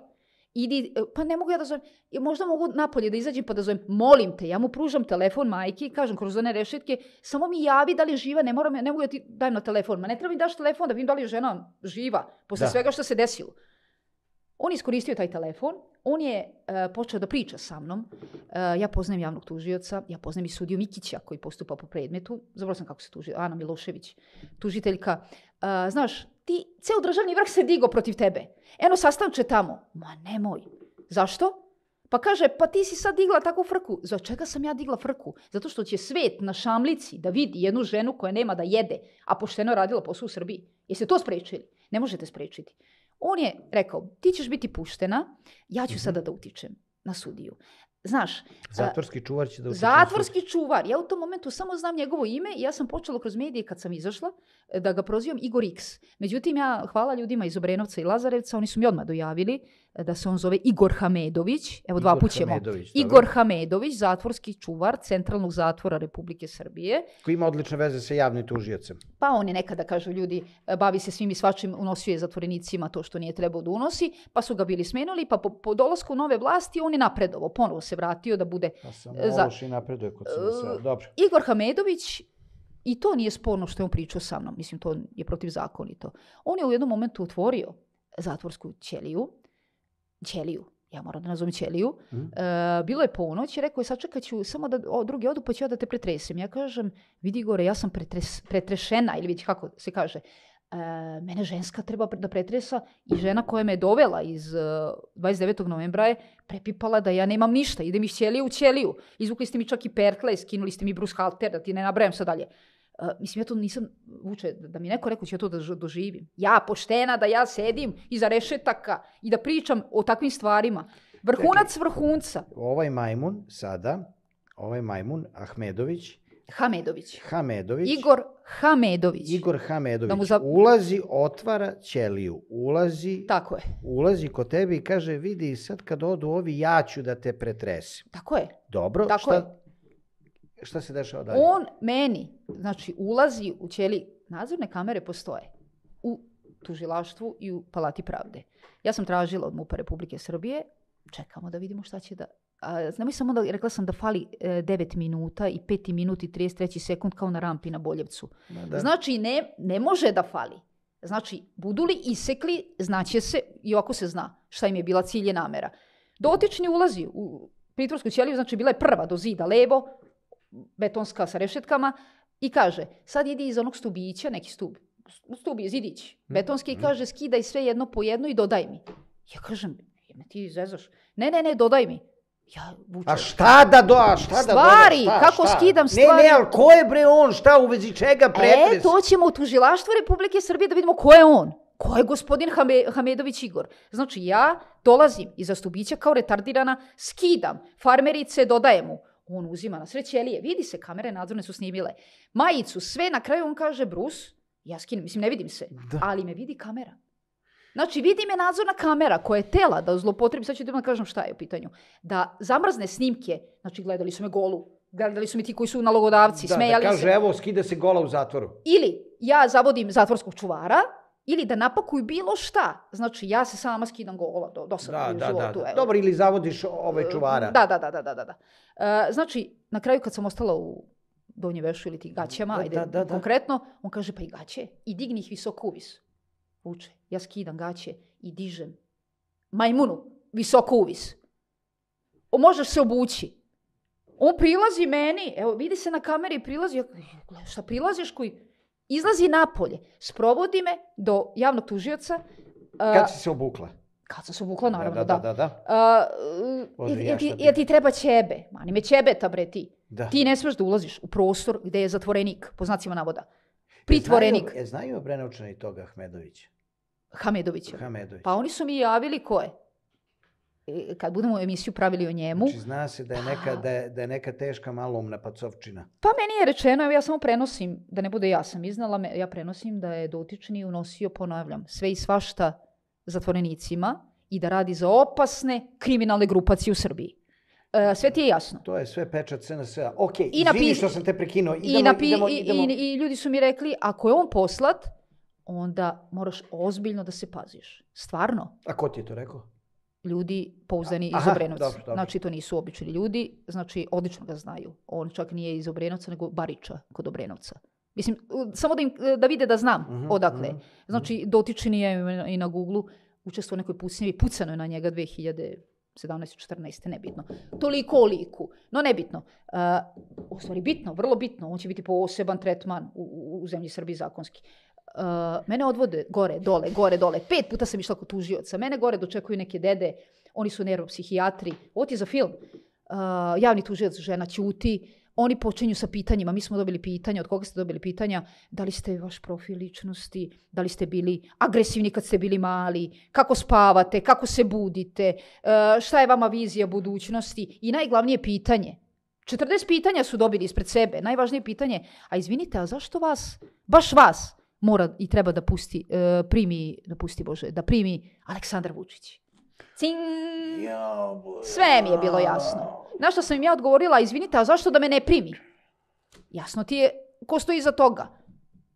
idi, e, pa ne mogu ja da zovem, možda mogu napolje da izađem pa da zovem, molim te, ja mu pružam telefon majke kažem kroz one rešetke, samo mi javi da li je živa, ne, moram, ne mogu ja ti dajem na telefon, ma ne treba mi daš telefon da vidim da li je žena živa, posle da. svega što se desilo. On je iskoristio taj telefon, on je uh, počeo da priča sa mnom. Uh, ja poznajem javnog tužioca, ja poznajem i sudiju Mikića koji postupa po predmetu. Zaboravila sam kako se tuži, Ana Milošević, tužiteljka. Uh, znaš, ti, ceo državni vrh se digo protiv tebe. Eno, sastanče tamo. Ma nemoj. Zašto? Pa kaže, pa ti si sad digla takvu frku. Za čega sam ja digla frku? Zato što će svet na šamlici da vidi jednu ženu koja nema da jede, a pošteno radila posao u Srbiji. Jeste to sprečili? Ne možete sprečiti. On je rekao, ti ćeš biti puštena, ja ću mm-hmm. sada da utičem na sudiju. Znaš, zatvorski čuvar će da Zatvorski čuvar. Ja u tom momentu samo znam njegovo ime i ja sam počela kroz medije kad sam izašla e, da ga prozivam Igor X. Međutim, ja hvala ljudima iz Obrenovca i Lazarevca, oni su mi odmah dojavili E, da se on zove Igor Hamedović, evo dva put ćemo. Igor Hamedović, zatvorski čuvar Centralnog zatvora Republike Srbije. Koji ima odlične veze sa javnim tužijacem. Pa on je nekada, kažu ljudi, e, bavi se svim i svačim, unosio je zatvorenicima to što nije trebao da unosi, pa su ga bili smenuli, pa po, po dolasku nove vlasti on je napredovo, ponovo se vratio da bude... Pa samo e, za... napredo kod se, dobro. Igor Hamedović I to nije sporno što je on pričao sa mnom, mislim to je protivzakonito. On je u jednom momentu otvorio zatvorsku ćeliju, ćeliju. Ja moram da nazovem ćeliju. Mm. Uh, bilo je ponoć, rekao je, sačekat ću samo da o, drugi odu, pa ću ja da te pretresim. Ja kažem, vidi gore, ja sam pretres, pretrešena, ili vidi kako se kaže, uh, mene ženska treba da pretresa i žena koja me je dovela iz uh, e, 29. novembra je prepipala da ja nemam ništa, idem iz ćelije u ćeliju. Izvukli ste mi čak i pertle, skinuli ste mi brushalter, da ti ne nabrajam sad dalje. Uh, mislim, ja to nisam, vuče, da, da mi neko rekao da će ja to da doživim. Ja, poštena, da ja sedim iza rešetaka i da pričam o takvim stvarima. Vrhunac dakle, vrhunca. Ovaj majmun sada, ovaj majmun, Ahmedović, Hamedović. Hamedović. Igor Hamedović. Igor Hamedović. Da za... Ulazi, otvara ćeliju. Ulazi, Tako je. ulazi kod tebe i kaže, vidi, sad kad odu ovi, ja ću da te pretresim. Tako je. Dobro, Tako šta, je Šta se dešava dalje? On meni, znači, ulazi u ćeli, nadzorne kamere postoje u tužilaštvu i u Palati pravde. Ja sam tražila od MUPA Republike Srbije, čekamo da vidimo šta će da... A, i samo da rekla sam da fali 9 e, minuta i 5 minuta i 33 sekund kao na rampi na Boljevcu. Da. Znači, ne, ne može da fali. Znači, budu li isekli, znaće se, i ovako se zna šta im je bila cilje namera. Dotični ulazi u pritvorsku ćeliju, znači bila je prva do zida levo, betonska sa rešetkama i kaže, sad idi iz onog stubića, neki stub, stub je zidić, mhm. betonski, i mhm. kaže, skidaj sve jedno po jedno i dodaj mi. Ja kažem, me ti zezaš. Ne, ne, ne, dodaj mi. Ja vučem. A šta da do, a šta da stvari, da Stvari, kako šta? skidam stvari. Ne, ne, ali ko je bre on, šta, u vezi čega pretres? E, to ćemo u tužilaštvu Republike Srbije da vidimo ko je on. Ko je gospodin Hame, Hamedović Igor? Znači, ja dolazim iza stubića kao retardirana, skidam farmerice, dodajem mu on uzima na sve Elije, vidi se, kamere nadzorne su snimile. Majicu, sve, na kraju on kaže, Brus, ja skinem, mislim ne vidim se, da. ali me vidi kamera. Znači, vidi me nadzorna kamera koja je tela da zlopotrebi, sad ću da kažem šta je u pitanju, da zamrzne snimke, znači gledali su me golu, gledali su mi ti koji su nalogodavci, da, da smejali se. Da, kaže, se. evo, skide se gola u zatvoru. Ili, ja zavodim zatvorskog čuvara, ili da napakuju bilo šta. Znači, ja se sama skidam gola do, do sada da, u da, životu. Da, da. Dobro, ili zavodiš ove ovaj, čuvara. Da, da, da. da, da, da. E, znači, na kraju kad sam ostala u donje vešu ili ti gaćama, da, ajde, da, da, da, konkretno, on kaže, pa i gaće, i digni ih visoko uvis. Uče, ja skidam gaće i dižem majmunu visoko uvis. O, možeš se obući. On prilazi meni, evo, vidi se na kameri, prilazi, ja, šta prilaziš koji izlazi napolje, sprovodi me do javnog tužioca. Kad si se obukla? Kad sam se obukla, da, naravno, da. Da, da, da. da. Uh, Ozi, jer, ti, ja ti treba ćebe. Mani me ćebeta, bre, ti. Da. Ti ne smiješ da ulaziš u prostor gde je zatvorenik, po znacima navoda. E, Pritvorenik. E, znaju, znaju Obrenovčani toga Ahmedovića? Hamedovića. Hamedović. Pa oni su mi javili ko je? kad budemo emisiju pravili o njemu. Znači, zna se da je neka, pa. da je, da je neka teška malomna pacovčina. Pa meni je rečeno, ja samo prenosim, da ne bude ja sam iznala, me, ja prenosim da je dotični unosio, ponavljam, sve i svašta zatvorenicima i da radi za opasne kriminalne grupacije u Srbiji. Uh, sve ti je jasno. To je sve pečat SNS-a. Ok, I izvini napi... što sam te prekinuo. Idemo, I, napi... idemo, idemo. I, I, I ljudi su mi rekli, ako je on poslat, onda moraš ozbiljno da se paziš. Stvarno. A ko ti je to rekao? ljudi pouzdani iz Obrenovca. Dobro, dobro. Znači, to nisu obični ljudi, znači, odlično ga znaju. On čak nije iz Obrenovca, nego Bariča kod Obrenovca. Mislim, samo da, im, da vide da znam uh mhm, -huh, odakle. Uh mhm, -huh. Mhm. Znači, dotični je i na Google učestvo u nekoj pucnjevi, pucano je na njega 2017. 14, nebitno. Toliko o liku. No, nebitno. Uh, u stvari, bitno, vrlo bitno. On će biti poseban tretman u, u, u zemlji Srbiji zakonski. Uh, mene odvode gore, dole, gore, dole. Pet puta sam išla kod tužioca. Mene gore dočekuju neke dede, oni su neuropsihijatri. Ovo ti je za film. Uh, javni tužioc žena ćuti. Oni počinju sa pitanjima. Mi smo dobili pitanja. Od koga ste dobili pitanja? Da li ste vaš profil ličnosti? Da li ste bili agresivni kad ste bili mali? Kako spavate? Kako se budite? Uh, šta je vama vizija budućnosti? I najglavnije pitanje. 40 pitanja su dobili ispred sebe. Najvažnije pitanje. A izvinite, a zašto vas? Baš vas? mora i treba da pusti, uh, primi, da pusti Bože, da primi Aleksandar Vučić. Cing! Sve mi je bilo jasno. Na što sam im ja odgovorila, izvinite, a zašto da me ne primi? Jasno ti je ko stoji iza toga.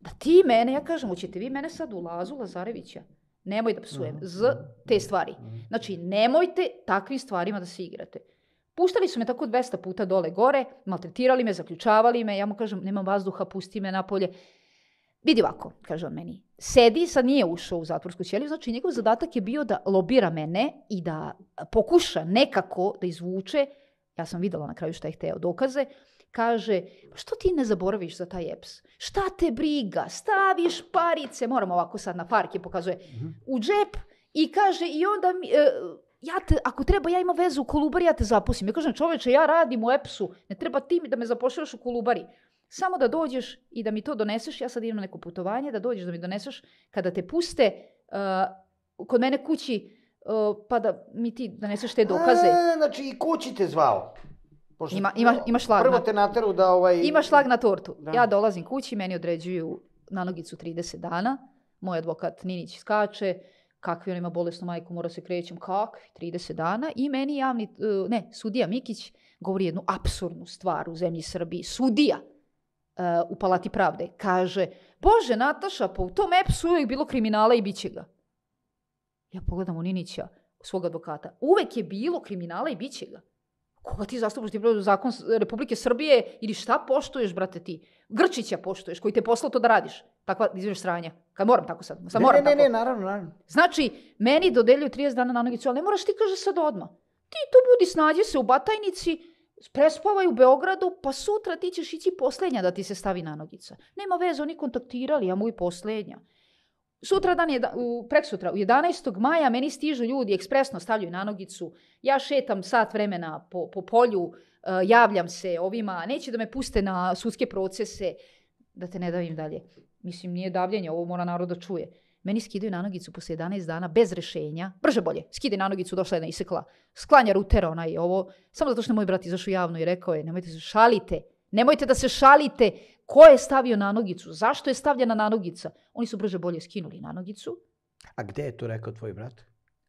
Da ti mene, ja kažem, hoćete vi mene sad u Lazu Lazarevića? Nemoj da psujem. Da. Z te stvari. Znači, nemojte takvim stvarima da se igrate. Puštali su me tako 200 puta dole gore, maltretirali me, zaključavali me, ja mu kažem, nemam vazduha, pusti me napolje vidi ovako, kaže on meni, sedi, sad nije ušao u zatvorsku ćeliju, znači njegov zadatak je bio da lobira mene i da pokuša nekako da izvuče, ja sam videla na kraju šta je hteo, dokaze, kaže, pa što ti ne zaboraviš za taj EPS? Šta te briga? Staviš parice, moram ovako sad na parke pokazuje, mhm. u džep i kaže, i onda... E, ja te, ako treba, ja imam vezu u Kolubari, ja te zaposlim. Ja kažem, čoveče, ja radim u EPS-u, ne treba ti da me zapošljaš u Kolubari. Samo da dođeš i da mi to doneseš, ja sad imam neko putovanje, da dođeš da mi doneseš, kada te puste uh, kod mene kući, uh, pa da mi ti doneseš te dokaze. A, znači i kući te zvao. Pošto ima, ima, imaš šlag prvo na, te nateru da ovaj... Imaš šlag na tortu. Da. Ja dolazim kući, meni određuju na nogicu 30 dana, moj advokat Ninić skače, kakvi on ima bolesnu majku, mora se krećem, kakvi, 30 dana. I meni javni, uh, ne, sudija Mikić govori jednu absurdnu stvar u zemlji Srbiji. Sudija u Palati pravde. Kaže, Bože, Nataša, pa u tom EPS-u uvijek bilo kriminala i biće ga. Ja pogledam u Ninića, svog advokata. Uvek je bilo kriminala i biće ga. Koga ti zastupuš ti zakon Republike Srbije ili šta poštuješ, brate ti? Grčića poštuješ, koji te poslao to da radiš. Takva izvješ sranja. Kad moram tako sad. sad ne, moram ne, tako. ne, ne, naravno, naravno. Znači, meni dodeljuju 30 dana na nogicu, ali ne moraš ti kaže sad odmah. Ti tu budi, snađi se u batajnici, prespavaj u Beogradu, pa sutra ti ćeš ići poslednja da ti se stavi na nogica. Nema veze, oni kontaktirali, ja mu i poslednja. Sutra dan, je, u, prek sutra, u 11. maja meni stižu ljudi, ekspresno stavljaju na nogicu, ja šetam sat vremena po, po polju, uh, javljam se ovima, neće da me puste na sudske procese, da te ne davim dalje. Mislim, nije davljenje, ovo mora narod da čuje. Meni skidaju nanogicu posle 11 dana bez rešenja. Brže bolje, skide nanogicu, došla jedna isekla. Sklanja ruter, ona i ovo. Samo zato što je moj brat izašao javno i rekao je, nemojte se šalite. Nemojte da se šalite. Ko je stavio nanogicu? Zašto je stavljena nanogica? Oni su brže bolje skinuli nanogicu. A gde je to rekao tvoj brat?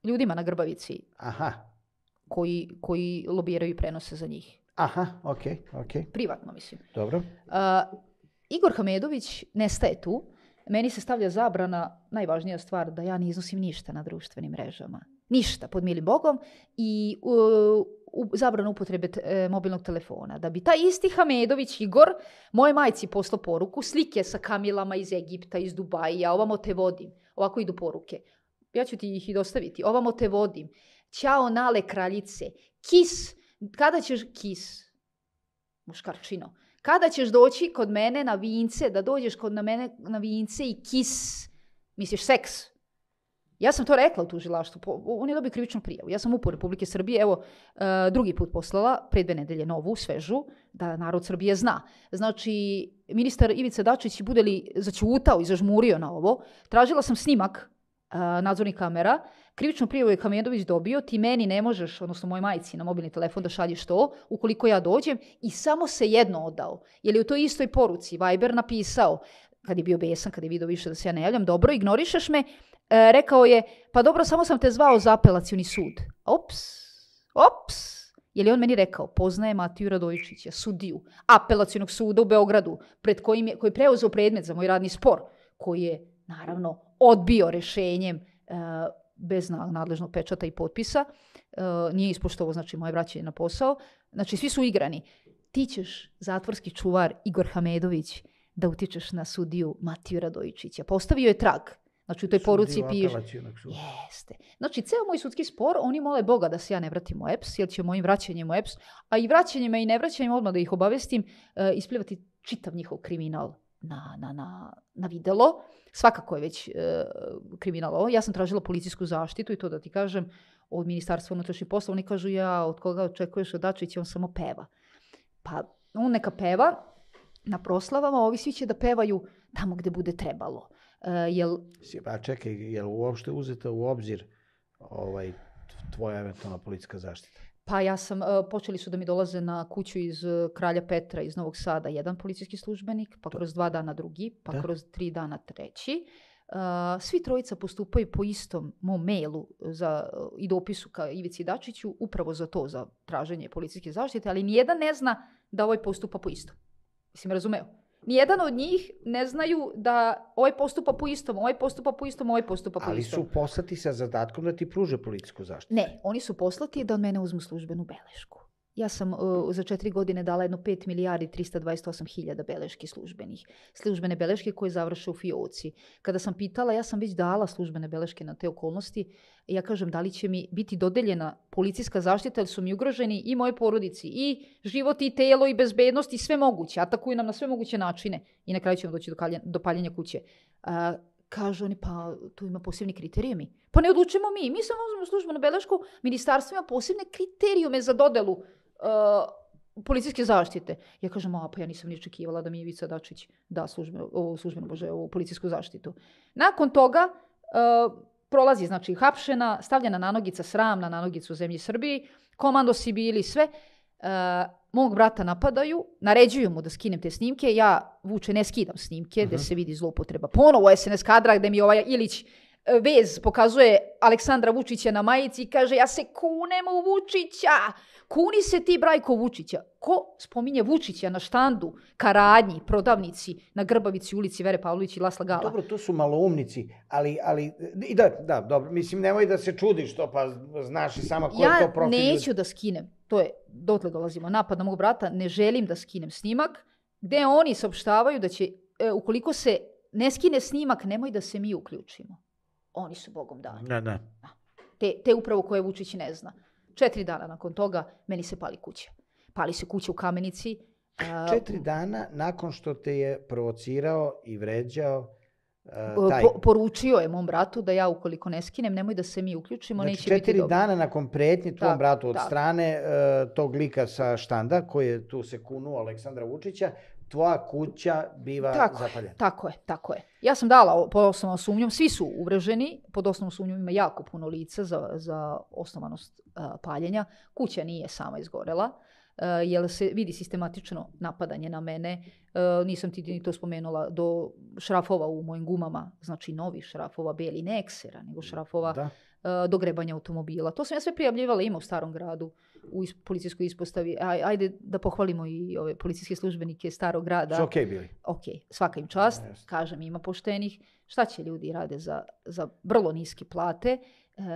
Ljudima na Grbavici. Aha. Koji, koji lobiraju i prenose za njih. Aha, okej, okay, okej. Okay. Privatno, mislim. Dobro. Uh, Igor Hamedović nestaje tu Meni se stavlja zabrana, najvažnija stvar, da ja ne iznosim ništa na društvenim mrežama. Ništa, pod milim bogom. I u, zabranu upotrebe e, mobilnog telefona. Da bi taj isti Hamedović Igor moje majci poslao poruku, slike sa kamilama iz Egipta, iz Dubaja, ovamo te vodim. Ovako idu poruke. Ja ću ti ih i dostaviti. Ovamo te vodim. Ćao nale kraljice. Kis. Kada ćeš kis? Muškarčino kada ćeš doći kod mene na vince, da dođeš kod na mene na vince i kis, misliš seks. Ja sam to rekla u tužilaštvu, on je dobio krivičnu prijavu. Ja sam upu Republike Srbije, evo, e, drugi put poslala, pre dve nedelje novu, svežu, da narod Srbije zna. Znači, ministar Ivica Dačić bude li zaćutao i zažmurio na ovo, tražila sam snimak e, nadzornih kamera krivičnu prijavu je Kamendović dobio, ti meni ne možeš, odnosno moj majci na mobilni telefon da šalješ to, ukoliko ja dođem i samo se jedno odao. Jer je u toj istoj poruci Viber napisao, kad je bio besan, kad je vidio više da se ja ne javljam, dobro, ignorišeš me, e, rekao je, pa dobro, samo sam te zvao za apelacioni sud. Ops, ops, je li on meni rekao, poznaje Matiju Radojičića, sudiju apelacionog suda u Beogradu, pred kojim je, koji je preuzeo predmet za moj radni spor, koji je, naravno, odbio rešenjem e, bez nadležnog pečata i potpisa, e, nije ispoštovo, znači, moje vraćanje na posao. Znači, svi su igrani. Ti ćeš, zatvorski čuvar Igor Hamedović, da utičeš na sudiju Matiju Radojičića. Postavio je trag. Znači u toj poruci piše. Jeste. Znači ceo moj sudski spor, oni mole Boga da se ja ne vratim u EPS, jer će mojim vraćanjem u EPS, a i vraćanjima i ne odmah da ih obavestim, uh, isplivati čitav njihov kriminal na, na, na, na videlo. Svakako je već e, kriminal ovo. Ja sam tražila policijsku zaštitu i to da ti kažem od ministarstva unutrašnjih poslova. Oni kažu ja od koga očekuješ od Dačića, on samo peva. Pa on neka peva na proslavama, ovi svi će da pevaju tamo gde bude trebalo. E, jel... Pa čekaj, je li uopšte uzeta u obzir ovaj, tvoja eventualna policijska zaštita? Pa ja sam, e, počeli su da mi dolaze na kuću iz e, Kralja Petra iz Novog Sada jedan policijski službenik, pa kroz dva dana drugi, pa da. kroz tri dana treći. Uh, svi trojica postupaju po istom mom mailu za, uh, i dopisu ka Ivici Dačiću upravo za to, za traženje policijske zaštite, ali nijedan ne zna da ovaj postupa po istom. Mislim, razumeo? nijedan od njih ne znaju da ovaj postupa po istom, ovaj postupa po istom, ovaj postupa po Ali istom. Ali su poslati sa zadatkom da ti pruže policijsku zaštitu. Ne, oni su poslati da od mene uzmu službenu belešku. Ja sam uh, za četiri godine dala jedno 5 milijardi 328 hiljada beleški službenih. Službene beleške koje završe u fioci. Kada sam pitala, ja sam već dala službene beleške na te okolnosti, ja kažem da li će mi biti dodeljena policijska zaštita, jer su mi ugroženi i moje porodici, i život, i telo, i bezbednost, i sve moguće. Atakuju nam na sve moguće načine. I na kraju ćemo doći do, kaljen, do paljenja kuće. Uh, kažu oni, pa tu ima posebni kriterijumi. Pa ne odlučujemo mi, mi samo uzmemo službenu belešku, ministarstvo ima posebne kriterijume za dodelu uh, policijske zaštite. Ja kažem, a pa ja nisam ni očekivala da mi Ivica Dačić da službe, ovu službeno, bože, ovu policijsku zaštitu. Nakon toga, uh, prolazi, znači, hapšena, stavljena na nogica sramna nanogica u zemlji Srbiji, komando si bili, sve. Uh, mog brata napadaju, naređuju mu da skinem te snimke, ja vuče ne skidam snimke, uh -huh. gde mhm. se vidi zloupotreba. Ponovo SNS kadra gde mi ovaj Ilić E, vez pokazuje Aleksandra Vučića na majici i kaže ja se kunem u Vučića, kuni se ti brajko Vučića. Ko spominje Vučića na štandu, karadnji, prodavnici, na Grbavici, ulici Vere Pavlović i Lasla Gala? Dobro, to su maloumnici, ali, ali i da, da, dobro, mislim nemoj da se čudiš to, pa znaš i sama ko ja je to profil. Ja neću da skinem, to je, dotle dolazimo, napad na mog brata, ne želim da skinem snimak, gde oni saopštavaju da će, e, ukoliko se ne skine snimak, nemoj da se mi uključimo. Oni su Bogom dani. Da, da. Te, te upravo koje Vučić ne zna. Četiri dana nakon toga meni se pali kuća. Pali se kuća u kamenici. Uh, Četiri dana nakon što te je provocirao i vređao Uh, taj. Po, poručio je mom bratu da ja ukoliko ne skinem, nemoj da se mi uključimo, znači, neće biti dobro. četiri dana nakon pretnje tvojom da, bratu od da. strane uh, tog lika sa štanda koji je tu se kunuo Aleksandra Vučića, tvoja kuća biva tako zapaljena. Je, tako je, tako je. Ja sam dala pod osnovnom sumnjom, svi su uvreženi, pod osnovnom sumnjom ima jako puno lica za, za osnovanost uh, paljenja. Kuća nije sama izgorela, uh, e, jer se vidi sistematično napadanje na mene. Uh, nisam ti ni to spomenula, do šrafova u mojim gumama, znači novi šrafova, beli, ne eksera, nego da. šrafova da. do grebanja automobila. To sam ja sve prijavljivala, ima u starom gradu u policijskoj ispostavi, aj, ajde da pohvalimo i ove policijske službenike starog grada. Su okej okay bili. Okej, okay. svaka im čast, yes. kažem ima poštenih. Šta će ljudi rade za, za vrlo niske plate,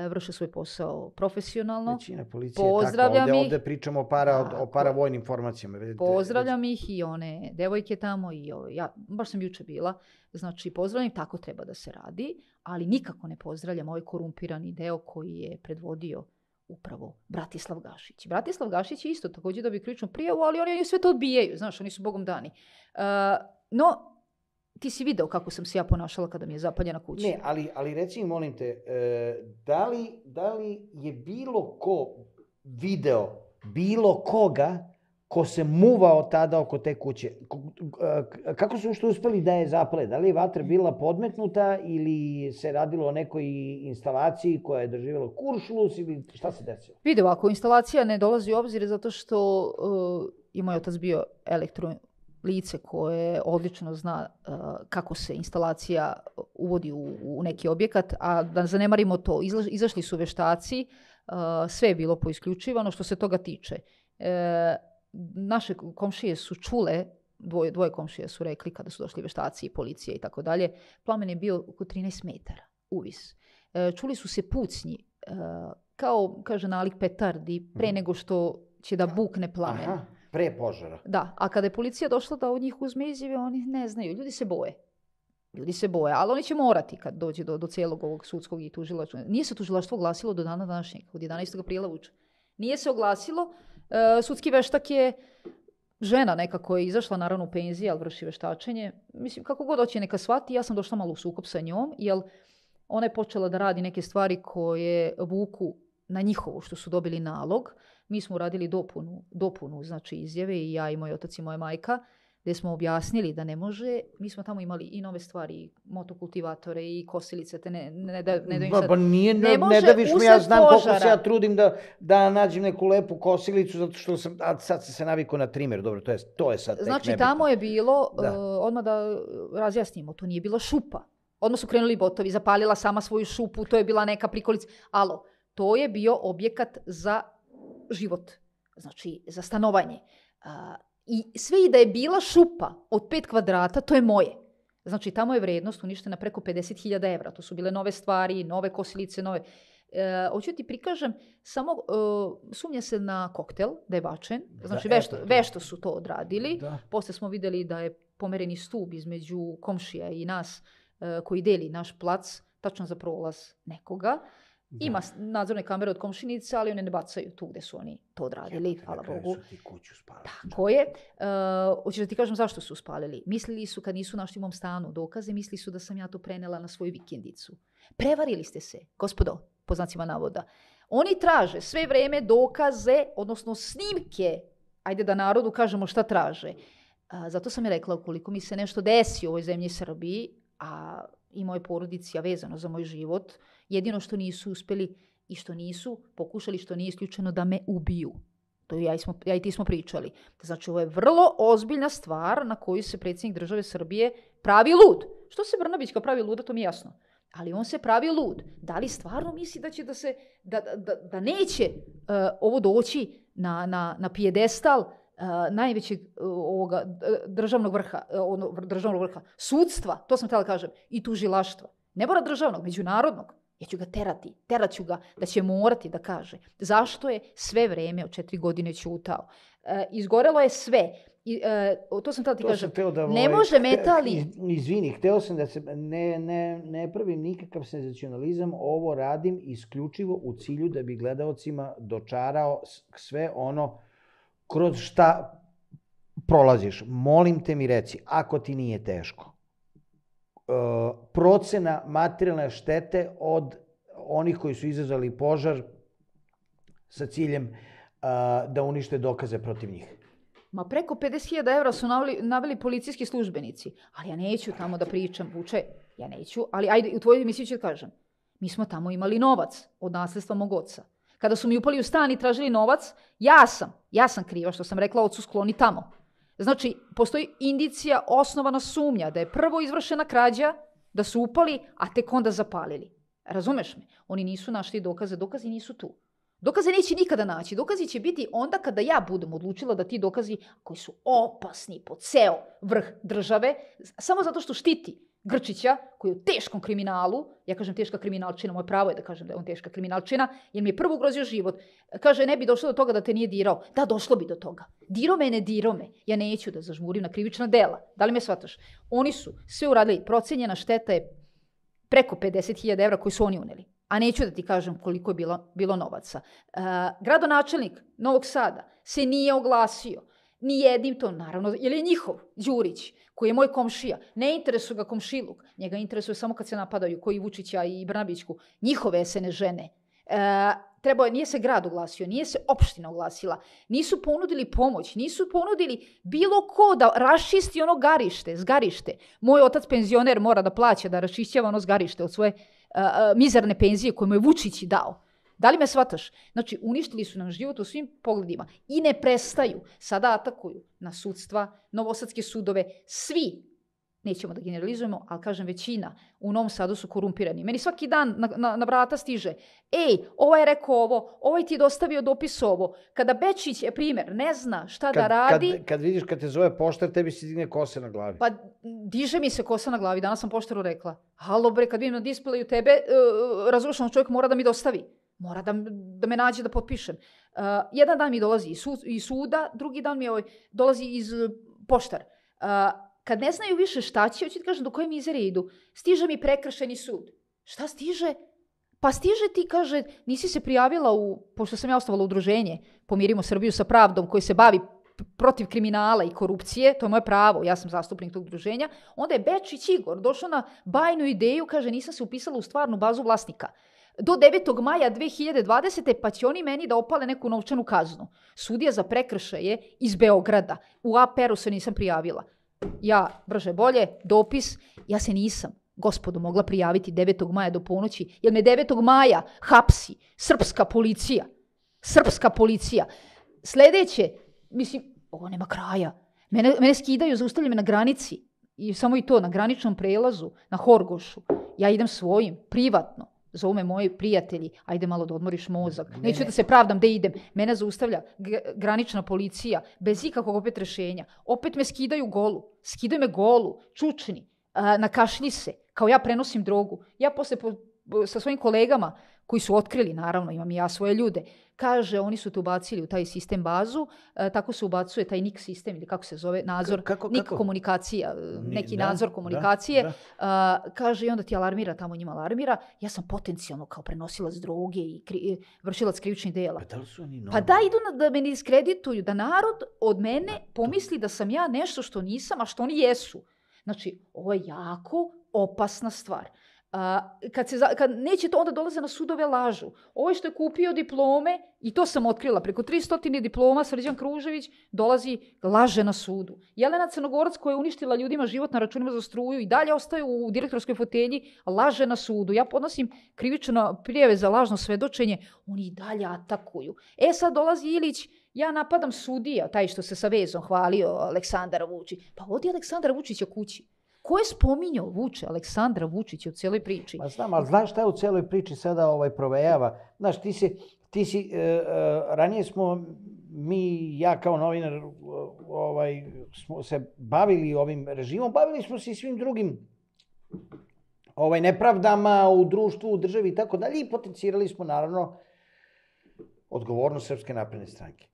e, vrše svoj posao profesionalno. Većina policije Pozdravljam tako, ovde, ovde pričamo o, para, tako, o vojnim formacijama. Pozdravljam ih i one devojke tamo i ove, ja baš sam juče bila, znači pozdravljam, tako treba da se radi, ali nikako ne pozdravljam ovaj korumpirani deo koji je predvodio upravo Bratislav Gašić. Bratislav Gašić je isto takođe dobio krivičnu prijavu, ali oni sve to odbijaju, znaš, oni su bogom dani. Uh, no, ti si video kako sam se ja ponašala kada mi je zapaljena kuća. Ne, ali, ali reci mi, molim te, uh, da li, da li je bilo ko video bilo koga ko se muvao tada oko te kuće. Kako su ušte uspeli da je zapale? Da li je vatra bila podmetnuta ili se radilo o nekoj instalaciji koja je doživjela kuršlus ili šta se desilo? Vidio, ako instalacija ne dolazi u obzir zato što uh, i moj otac bio elektro lice koje odlično zna uh, kako se instalacija uvodi u, u neki objekat, a da zanemarimo to, izla, izašli su veštaci, uh, sve je bilo poisključivano što se toga tiče naše komšije su čule, dvoje, dvoje komšije su rekli kada su došli veštaci i policija i tako dalje, plamen je bio oko 13 metara, uvis. E, čuli su se pucnji, e, kao, kaže nalik petardi, pre mhm. nego što će da bukne plamen. Aha, pre požara. Da, a kada je policija došla da od njih uzme izjave, oni ne znaju, ljudi se boje. Ljudi se boje, ali oni će morati kad dođe do, do celog ovog sudskog i tužilaštva. Nije se tužilaštvo oglasilo do dana današnjeg, od 11. aprila vuče. Nije se oglasilo, E, sudski veštak je žena neka koja je izašla, naravno u penziji, ali vrši veštačenje. Mislim, kako god hoće neka shvati, ja sam došla malo u sukob sa njom, jer ona je počela da radi neke stvari koje vuku na njihovo što su dobili nalog. Mi smo uradili dopunu, dopunu znači izjave i ja i moj otac i moja majka gde smo objasnili da ne može, mi smo tamo imali i nove stvari, i motokultivatore, i kosilice, te ne, ne, da, ne da im sad... Pa nije, ne, ne, ne da viš mi, ja znam požara. koliko se ja trudim da, da nađem neku lepu kosilicu, zato što sam, a sad se se navikao na trimer, dobro, to je, to je sad Znači, nebitno. tamo je bilo, da. Uh, odmah da razjasnimo, to nije bila šupa. Odmah su krenuli botovi, zapalila sama svoju šupu, to je bila neka prikolica. Alo, to je bio objekat za život, znači za stanovanje. Uh, I sve i da je bila šupa od pet kvadrata, to je moje. Znači, tamo je vrednost uništena preko 50.000 evra. To su bile nove stvari, nove kosilice, nove... E, hoću da ti prikažem, samo e, sumnja se na koktel da je bačen. Da, znači, da, vešto, vešto su to odradili. Da. Posle smo videli da je pomereni stub između komšija i nas e, koji deli naš plac, tačno za prolaz nekoga. Da. Ima nadzorne kamere od komšinica, ali one ne bacaju tu gde su oni to odradili, Jebate, hvala da Bogu. Su ti kuću spalili. Tako je. Uh, hoćeš da ti kažem zašto su spalili. Mislili su kad nisu našli u mom stanu dokaze, mislili su da sam ja to prenela na svoju vikendicu. Prevarili ste se, gospodo, po znacima navoda. Oni traže sve vreme dokaze, odnosno snimke, ajde da narodu kažemo šta traže. Uh, zato sam je rekla, ukoliko mi se nešto desi u ovoj zemlji Srbiji, a i moje porodici, a vezano za moj život, Jedino što nisu uspeli i što nisu pokušali, što nije isključeno da me ubiju. To ja i, smo, ja i ti smo pričali. Znači, ovo je vrlo ozbiljna stvar na koju se predsjednik države Srbije pravi lud. Što se Brnabić kao pravi luda, to mi je jasno. Ali on se pravi lud. Da li stvarno misli da će da se, da, da, da, da neće uh, ovo doći na, na, na pijedestal Uh, najvećeg uh, ovoga državnog vrha, uh, ono, državnog vrha, sudstva, to sam htjela da kažem, i tužilaštva. Ne mora državnog, međunarodnog. Ja ću ga terati, terat ću ga da će morati da kaže zašto je sve vreme od četiri godine ćutao. E, izgorelo je sve. I, e, to sam tada ti kažem. Da, ne ovaj, može metali... Iz, izvini, hteo sam da se ne, ne, ne pravim nikakav senzacionalizam. Ovo radim isključivo u cilju da bi gledalcima dočarao sve ono kroz šta prolaziš. Molim te mi reci, ako ti nije teško, E, procena materijalne štete od onih koji su izazvali požar sa ciljem e, da unište dokaze protiv njih. Ma preko 50.000 evra su naveli, policijski službenici. Ali ja neću tamo da pričam, buče, ja neću, ali ajde, u tvojoj emisiji ću da kažem. Mi smo tamo imali novac od nasledstva mog oca. Kada su mi upali u stan i tražili novac, ja sam, ja sam kriva što sam rekla ocu skloni tamo. Znači, postoji indicija osnovana sumnja da je prvo izvršena krađa, da su upali, a tek onda zapalili. Razumeš me? Oni nisu našli dokaze, dokazi nisu tu. Dokaze neće nikada naći. Dokazi će biti onda kada ja budem odlučila da ti dokazi koji su opasni po ceo vrh države, samo zato što štiti Grčića, koji je u teškom kriminalu, ja kažem teška kriminalčina, moje pravo je da kažem da je on teška kriminalčina, jer mi je prvo ugrozio život. Kaže, ne bi došlo do toga da te nije dirao. Da, došlo bi do toga. Diro me, ne diro me. Ja neću da zažmurim na krivična dela. Da li me shvataš? Oni su sve uradili. Procenjena šteta je preko 50.000 evra koji su oni uneli a neću da ti kažem koliko je bilo, bilo novaca. E, gradonačelnik Novog Sada se nije oglasio ni jednim to, naravno, jer je njihov, Đurić, koji je moj komšija. Ne interesuje ga komšiluk, njega interesuje samo kad se napadaju, koji Vučića i Brnabićku, njihove esene žene. E, trebao je, nije se grad oglasio, nije se opština oglasila, nisu ponudili pomoć, nisu ponudili bilo ko da rašisti ono garište, zgarište. Moj otac penzioner mora da plaća da rašišćava ono zgarište od svoje mizerne penzije koje mu je Vučić dao. Da li me shvataš? Znači, uništili su nam život u svim pogledima i ne prestaju. Sada atakuju na sudstva, novosadske sudove. Svi nećemo da generalizujemo, ali kažem većina u Novom Sadu su korumpirani. Meni svaki dan na, na, na vrata stiže, ej, ovaj je rekao ovo, ovaj ti je dostavio dopis ovo. Kada Bečić, je primer, ne zna šta da kad, da radi... Kad, kad vidiš, kad te zove poštar, tebi se digne kose na glavi. Pa diže mi se kosa na glavi, danas sam poštaru rekla. Halo bre, kad vidim na displeju tebe, uh, e, razrušeno čovjek mora da mi dostavi. Mora da, da me nađe da potpišem. Uh, jedan dan mi dolazi iz, su, iz suda, drugi dan mi ovaj, dolazi iz uh, poštar. Uh, kad ne znaju više šta će, hoće ti kažem do koje mizere idu. Stiže mi prekršeni sud. Šta stiže? Pa stiže ti, kaže, nisi se prijavila u, pošto sam ja ostavala udruženje, pomirimo Srbiju sa pravdom koji se bavi protiv kriminala i korupcije, to je moje pravo, ja sam zastupnik tog udruženja, onda je Bečić Igor došao na bajnu ideju, kaže, nisam se upisala u stvarnu bazu vlasnika. Do 9. maja 2020. pa će oni meni da opale neku novčanu kaznu. Sudija za prekršaje iz Beograda. U APR-u se nisam prijavila ja brže bolje, dopis, ja se nisam gospodo mogla prijaviti 9. maja do ponoći, jer me 9. maja hapsi srpska policija. Srpska policija. Sledeće, mislim, ovo nema kraja. Mene, mene skidaju, zaustavljaju me na granici. I samo i to, na graničnom prelazu, na Horgošu. Ja idem svojim, privatno. Zovu me moji prijatelji, ajde malo da odmoriš mozak. Ne, Neću da se pravdam da idem. Mene zaustavlja granična policija, bez ikakvog opet rešenja. Opet me skidaju golu skidaju me golu, čučni, nakašlji se, kao ja prenosim drogu. Ja posle po, sa svojim kolegama, koji su otkrili, naravno, imam i ja svoje ljude, kaže oni su te ubacili u taj sistem bazu, e, tako se ubacuje taj NIK sistem ili kako se zove, nadzor, kako, NIK kako? komunikacija, e, neki da, nadzor komunikacije, da, da. E, a, kaže i onda ti alarmira, tamo njima alarmira, ja sam potencijalno kao prenosilac droge i kri, vršilac krivičnih dela. Pa da li su oni Pa da, idu na, da me diskredituju, da narod od mene da, pomisli da sam ja nešto što nisam, a što oni jesu. Znači, ovo je jako opasna stvar. A, kad se, kad neće to, onda dolaze na sudove lažu. Ovo što je kupio diplome, i to sam otkrila, preko 300 diploma Srđan Kružević dolazi laže na sudu. Jelena Crnogorac koja je uništila ljudima život na računima za struju i dalje ostaje u direktorskoj fotelji, laže na sudu. Ja podnosim krivično prijeve za lažno svedočenje, oni i dalje atakuju. E sad dolazi Ilić, ja napadam sudija, taj što se sa vezom hvalio Aleksandara Vučić. Pa odi Aleksandara Vučića kući. Ko je spominjao Vuče, Aleksandra Vučića u cijeloj priči? Pa znam, ali znaš šta je u cijeloj priči sada ovaj provejava? Znaš, ti si, ti si uh, ranije smo mi, ja kao novinar, e, ovaj, smo se bavili ovim režimom, bavili smo se i svim drugim ovaj, nepravdama u društvu, u državi i tako dalje i potencirali smo naravno odgovornost Srpske napredne stranke.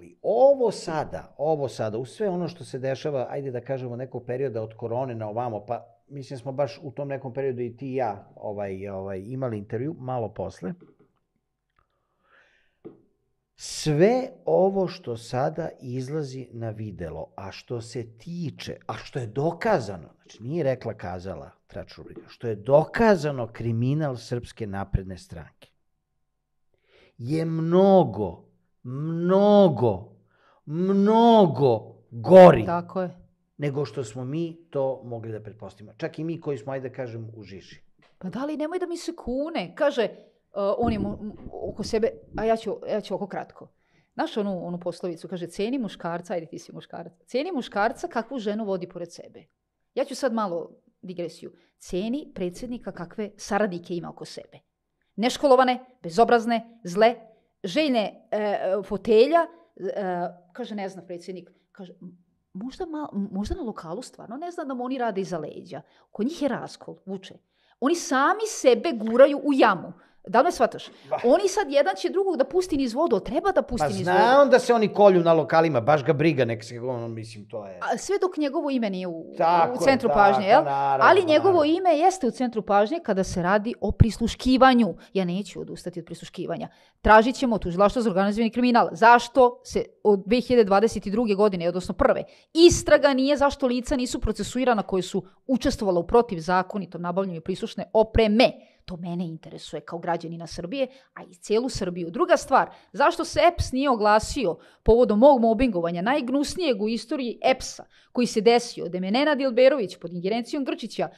Ali ovo sada, ovo sada, u sve ono što se dešava, ajde da kažemo nekog perioda od korone na ovamo, pa mislim da smo baš u tom nekom periodu i ti i ja ovaj, ovaj, imali intervju, malo posle. Sve ovo što sada izlazi na videlo, a što se tiče, a što je dokazano, znači nije rekla kazala Tračurina, što je dokazano kriminal Srpske napredne stranke, je mnogo mnogo, mnogo gori Tako je. nego što smo mi to mogli da pretpostavimo. Čak i mi koji smo, ajde da kažem, u žiži. Pa da li, nemoj da mi se kune. Kaže, uh, on je oko sebe, a ja ću, ja ću oko kratko. Znaš onu, onu poslovicu, kaže, ceni muškarca, ajde ti si muškarac, ceni muškarca kakvu ženu vodi pored sebe. Ja ću sad malo digresiju. Ceni predsjednika kakve saradnike ima oko sebe. Neškolovane, bezobrazne, zle, žene e, e, fotelja, e, kaže, ne zna predsjednik, kaže, možda, mal, možda na lokalu stvarno ne zna da mu oni rade iza leđa. Kod njih je raskol, vuče. Oni sami sebe guraju u jamu. Da li me shvataš? Ba. Oni sad jedan će drugog da pusti niz vodu, treba da pusti pa niz vodu. Pa zna on da se oni kolju na lokalima, baš ga briga, nek se ono, mislim, to je... A sve dok njegovo ime nije u, tako, u centru tako, da, pažnje, da, jel? Naravno, Ali da, njegovo naravno. ime jeste u centru pažnje kada se radi o prisluškivanju. Ja neću odustati od prisluškivanja. Tražit ćemo tužilaštvo za organizovani kriminal. Zašto se od 2022. godine, odnosno prve, istraga nije zašto lica nisu procesuirana koje su učestvovala u protivzakonitom nabavljanju prislušne opreme To mene interesuje kao građanina Srbije, a i celu Srbiju. Druga stvar, zašto se EPS nije oglasio povodom mog mobingovanja, najgnusnijeg u istoriji EPS-a koji se desio, da me Nenad Ilberović pod ingerencijom Grčića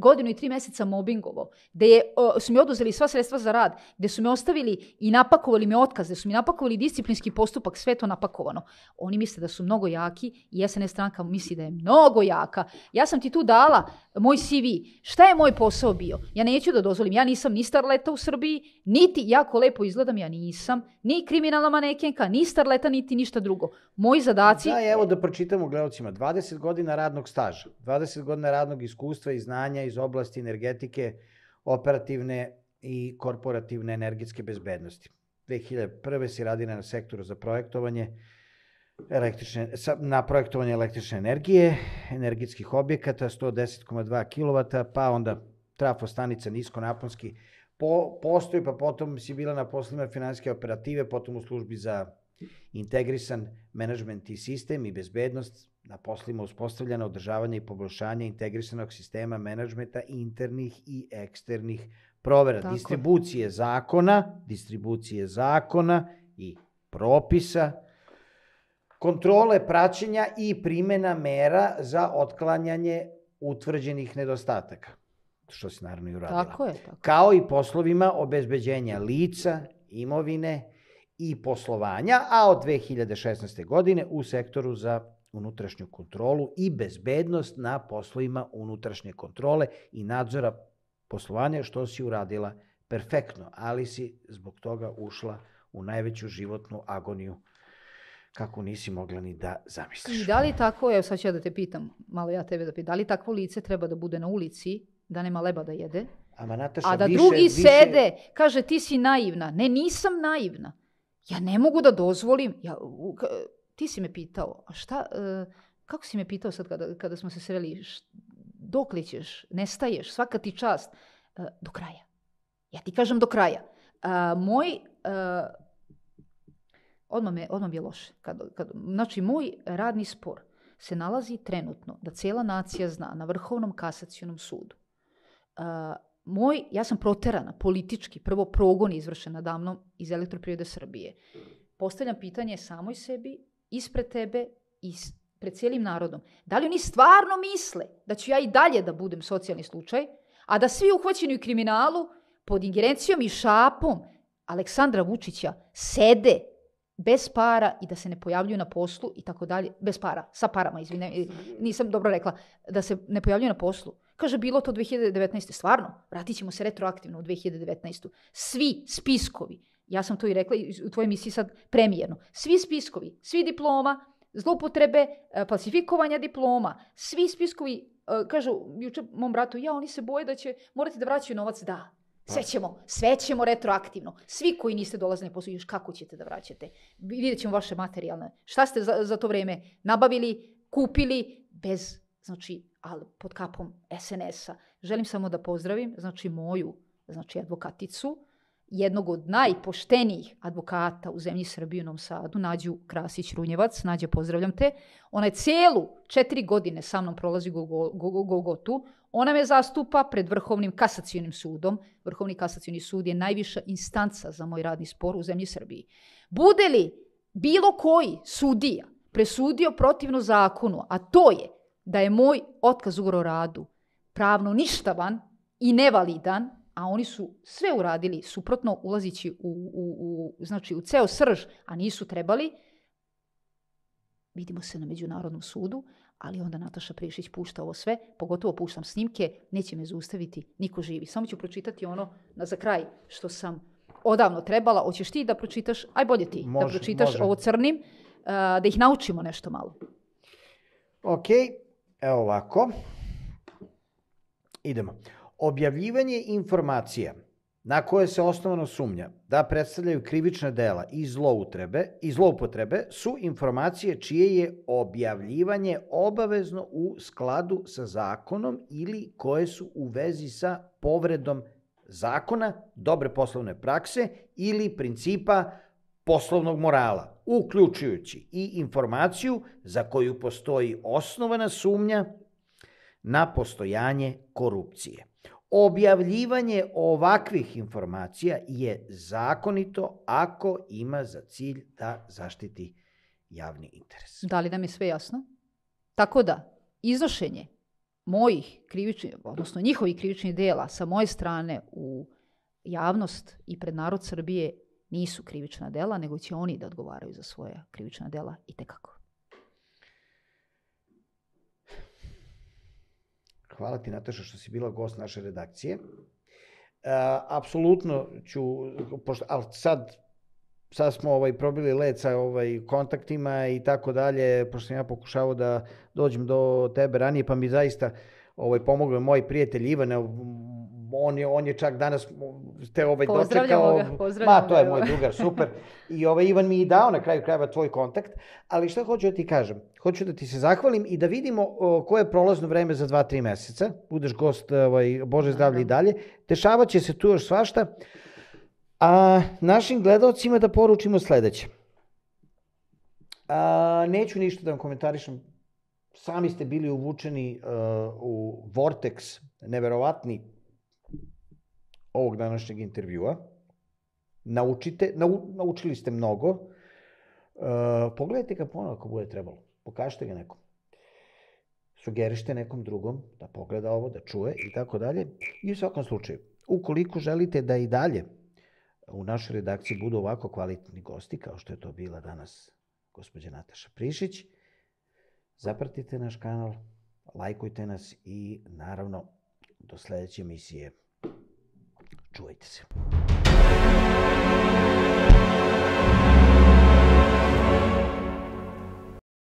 godinu i tri mjeseca mobingovo, gde je, o, su mi oduzeli sva sredstva za rad, gde su me ostavili i napakovali me otkaz, gde su mi napakovali disciplinski postupak, sve to napakovano. Oni misle da su mnogo jaki i SNS stranka misli da je mnogo jaka. Ja sam ti tu dala moj CV. Šta je moj posao bio? Ja neću da dozvolim. Ja nisam ni starleta u Srbiji, niti jako lepo izgledam, ja nisam. Ni kriminalna manekenka, ni starleta, niti ništa drugo. Moji zadaci... Da, evo da u gledalcima. 20 godina radnog staža, 20 godina radnog iskustva i znanja rešenja iz oblasti energetike, operativne i korporativne energetske bezbednosti. 2001. si radila na sektoru za projektovanje električne, na projektovanje električne energije, energetskih objekata 110,2 kW, pa onda trafo stanica niskonaponski po, postoji, pa potom si bila na poslima finanske operative, potom u službi za Integrisan menadžment i sistem i bezbednost na poslima uspostavljena održavanje i poboljšanje integrisanog sistema menadžmenta internih i eksternih provera, Tako. distribucije zakona, distribucije zakona i propisa, kontrole praćenja i primena mera za otklanjanje utvrđenih nedostataka što se naravno i uradila. Tako je. Tako. Kao i poslovima obezbeđenja lica, imovine, i poslovanja, a od 2016. godine u sektoru za unutrašnju kontrolu i bezbednost na poslovima unutrašnje kontrole i nadzora poslovanja, što si uradila perfektno, ali si zbog toga ušla u najveću životnu agoniju kako nisi mogla ni da zamisliš. I da li tako, evo sad ću ja da te pitam, malo ja tebe da pitam, da li takvo lice treba da bude na ulici, da nema leba da jede, Ama, Nataša, a da više, drugi više... sede, kaže ti si naivna. Ne, nisam naivna ja ne mogu da dozvolim, ja, u, ti si me pitao, a šta, uh, kako si me pitao sad kada, kada smo se sreli, dok li ćeš, nestaješ, svaka ti čast, uh, do kraja. Ja ti kažem do kraja. Uh, moj, uh, odmah, me, odmah mi je loše, kad, kad, znači moj radni spor se nalazi trenutno, da cela nacija zna, na Vrhovnom kasacijonom sudu. Uh, moj, ja sam proterana politički, prvo progon izvršen nadamnom iz elektroprivrede Srbije. Postavljam pitanje samoj sebi, ispred tebe i pred cijelim narodom. Da li oni stvarno misle da ću ja i dalje da budem socijalni slučaj, a da svi uhvaćeni u kriminalu pod ingerencijom i šapom Aleksandra Vučića sede bez para i da se ne pojavljuju na poslu i tako dalje, bez para, sa parama, izvine, nisam dobro rekla, da se ne pojavljuju na poslu. Kaže, bilo to 2019. Stvarno, vratit ćemo se retroaktivno u 2019. Svi spiskovi, ja sam to i rekla u tvojoj emisiji sad premijerno, svi spiskovi, svi diploma, zloupotrebe, e, falsifikovanja diploma, svi spiskovi, e, kažu juče mom bratu, ja, oni se boje da će morati da vraćaju novac, da, sve da. ćemo, sve ćemo retroaktivno. Svi koji niste dolazili na posao, još kako ćete da vraćate? Vidjet ćemo vaše materijalne. Šta ste za, za to vreme nabavili, kupili, bez, znači, ali pod kapom SNS-a. Želim samo da pozdravim, znači moju, znači advokaticu, jednog od najpoštenijih advokata u zemlji Srbije u Novom Sadu, Nađu Krasić-Runjevac. Nađa, pozdravljam te. Ona je celu četiri godine sa mnom prolazi Golgotu. Ona me zastupa pred Vrhovnim kasacijonim sudom. Vrhovni kasacijoni sud je najviša instanca za moj radni spor u zemlji Srbiji. Bude li bilo koji sudija presudio protivno zakonu, a to je da je moj otkaz ugovor radu pravno ništavan i nevalidan, a oni su sve uradili suprotno ulazići u, u, u, znači, u ceo srž, a nisu trebali, vidimo se na Međunarodnom sudu, ali onda Nataša Prišić pušta ovo sve, pogotovo puštam snimke, neće me zaustaviti, niko živi. Samo ću pročitati ono na za kraj što sam odavno trebala, hoćeš ti da pročitaš, aj bolje ti, da može, da pročitaš može. ovo crnim, uh, da ih naučimo nešto malo. Ok, Evo ovako. Idemo. Objavljivanje informacija na koje se osnovano sumnja da predstavljaju krivična dela i zloutrebe i zloupotrebe su informacije čije je objavljivanje obavezno u skladu sa zakonom ili koje su u vezi sa povredom zakona, dobre poslovne prakse ili principa poslovnog morala uključujući i informaciju za koju postoji osnovana sumnja na postojanje korupcije. Objavljivanje ovakvih informacija je zakonito ako ima za cilj da zaštiti javni interes. Da li nam je sve jasno? Tako da, iznošenje mojih krivičnih, odnosno njihovih krivičnih dela sa moje strane u javnost i pred narod Srbije nisu krivična dela, nego će oni da odgovaraju za svoja krivična dela i tekako. Hvala ti Nataša što si bila gost naše redakcije. E, apsolutno ću, pošto, ali sad sad smo ovaj, probili led sa ovaj, kontaktima i tako dalje, pošto sam ja pokušavao da dođem do tebe ranije, pa mi zaista ovaj, pomogao moj prijatelj Ivan, on je, on je čak danas te ovaj dočekao. Ga, Ma, to je moj drugar, super. I ovaj Ivan mi je dao na kraju krajeva tvoj kontakt. Ali šta hoću da ti kažem? Hoću da ti se zahvalim i da vidimo o, koje je prolazno vreme za 2-3 meseca. Budeš gost, ovaj, Bože zdravlje i dalje. Dešavat će se tu još svašta. A našim gledalcima da poručimo sledeće. A, neću ništa da vam komentarišem. Sami ste bili uvučeni uh, u vortex, neverovatni ovog današnjeg intervjua. Naučite, nau, naučili ste mnogo. E, pogledajte ga ponovno ako bude trebalo. Pokažite ga nekom. Sugerište nekom drugom da pogleda ovo, da čuje i tako dalje. I u svakom slučaju, ukoliko želite da i dalje u našoj redakciji budu ovako kvalitetni gosti, kao što je to bila danas gospođa Nataša Prišić, zapratite naš kanal, lajkujte nas i naravno do sledeće emisije. Čuvajte se.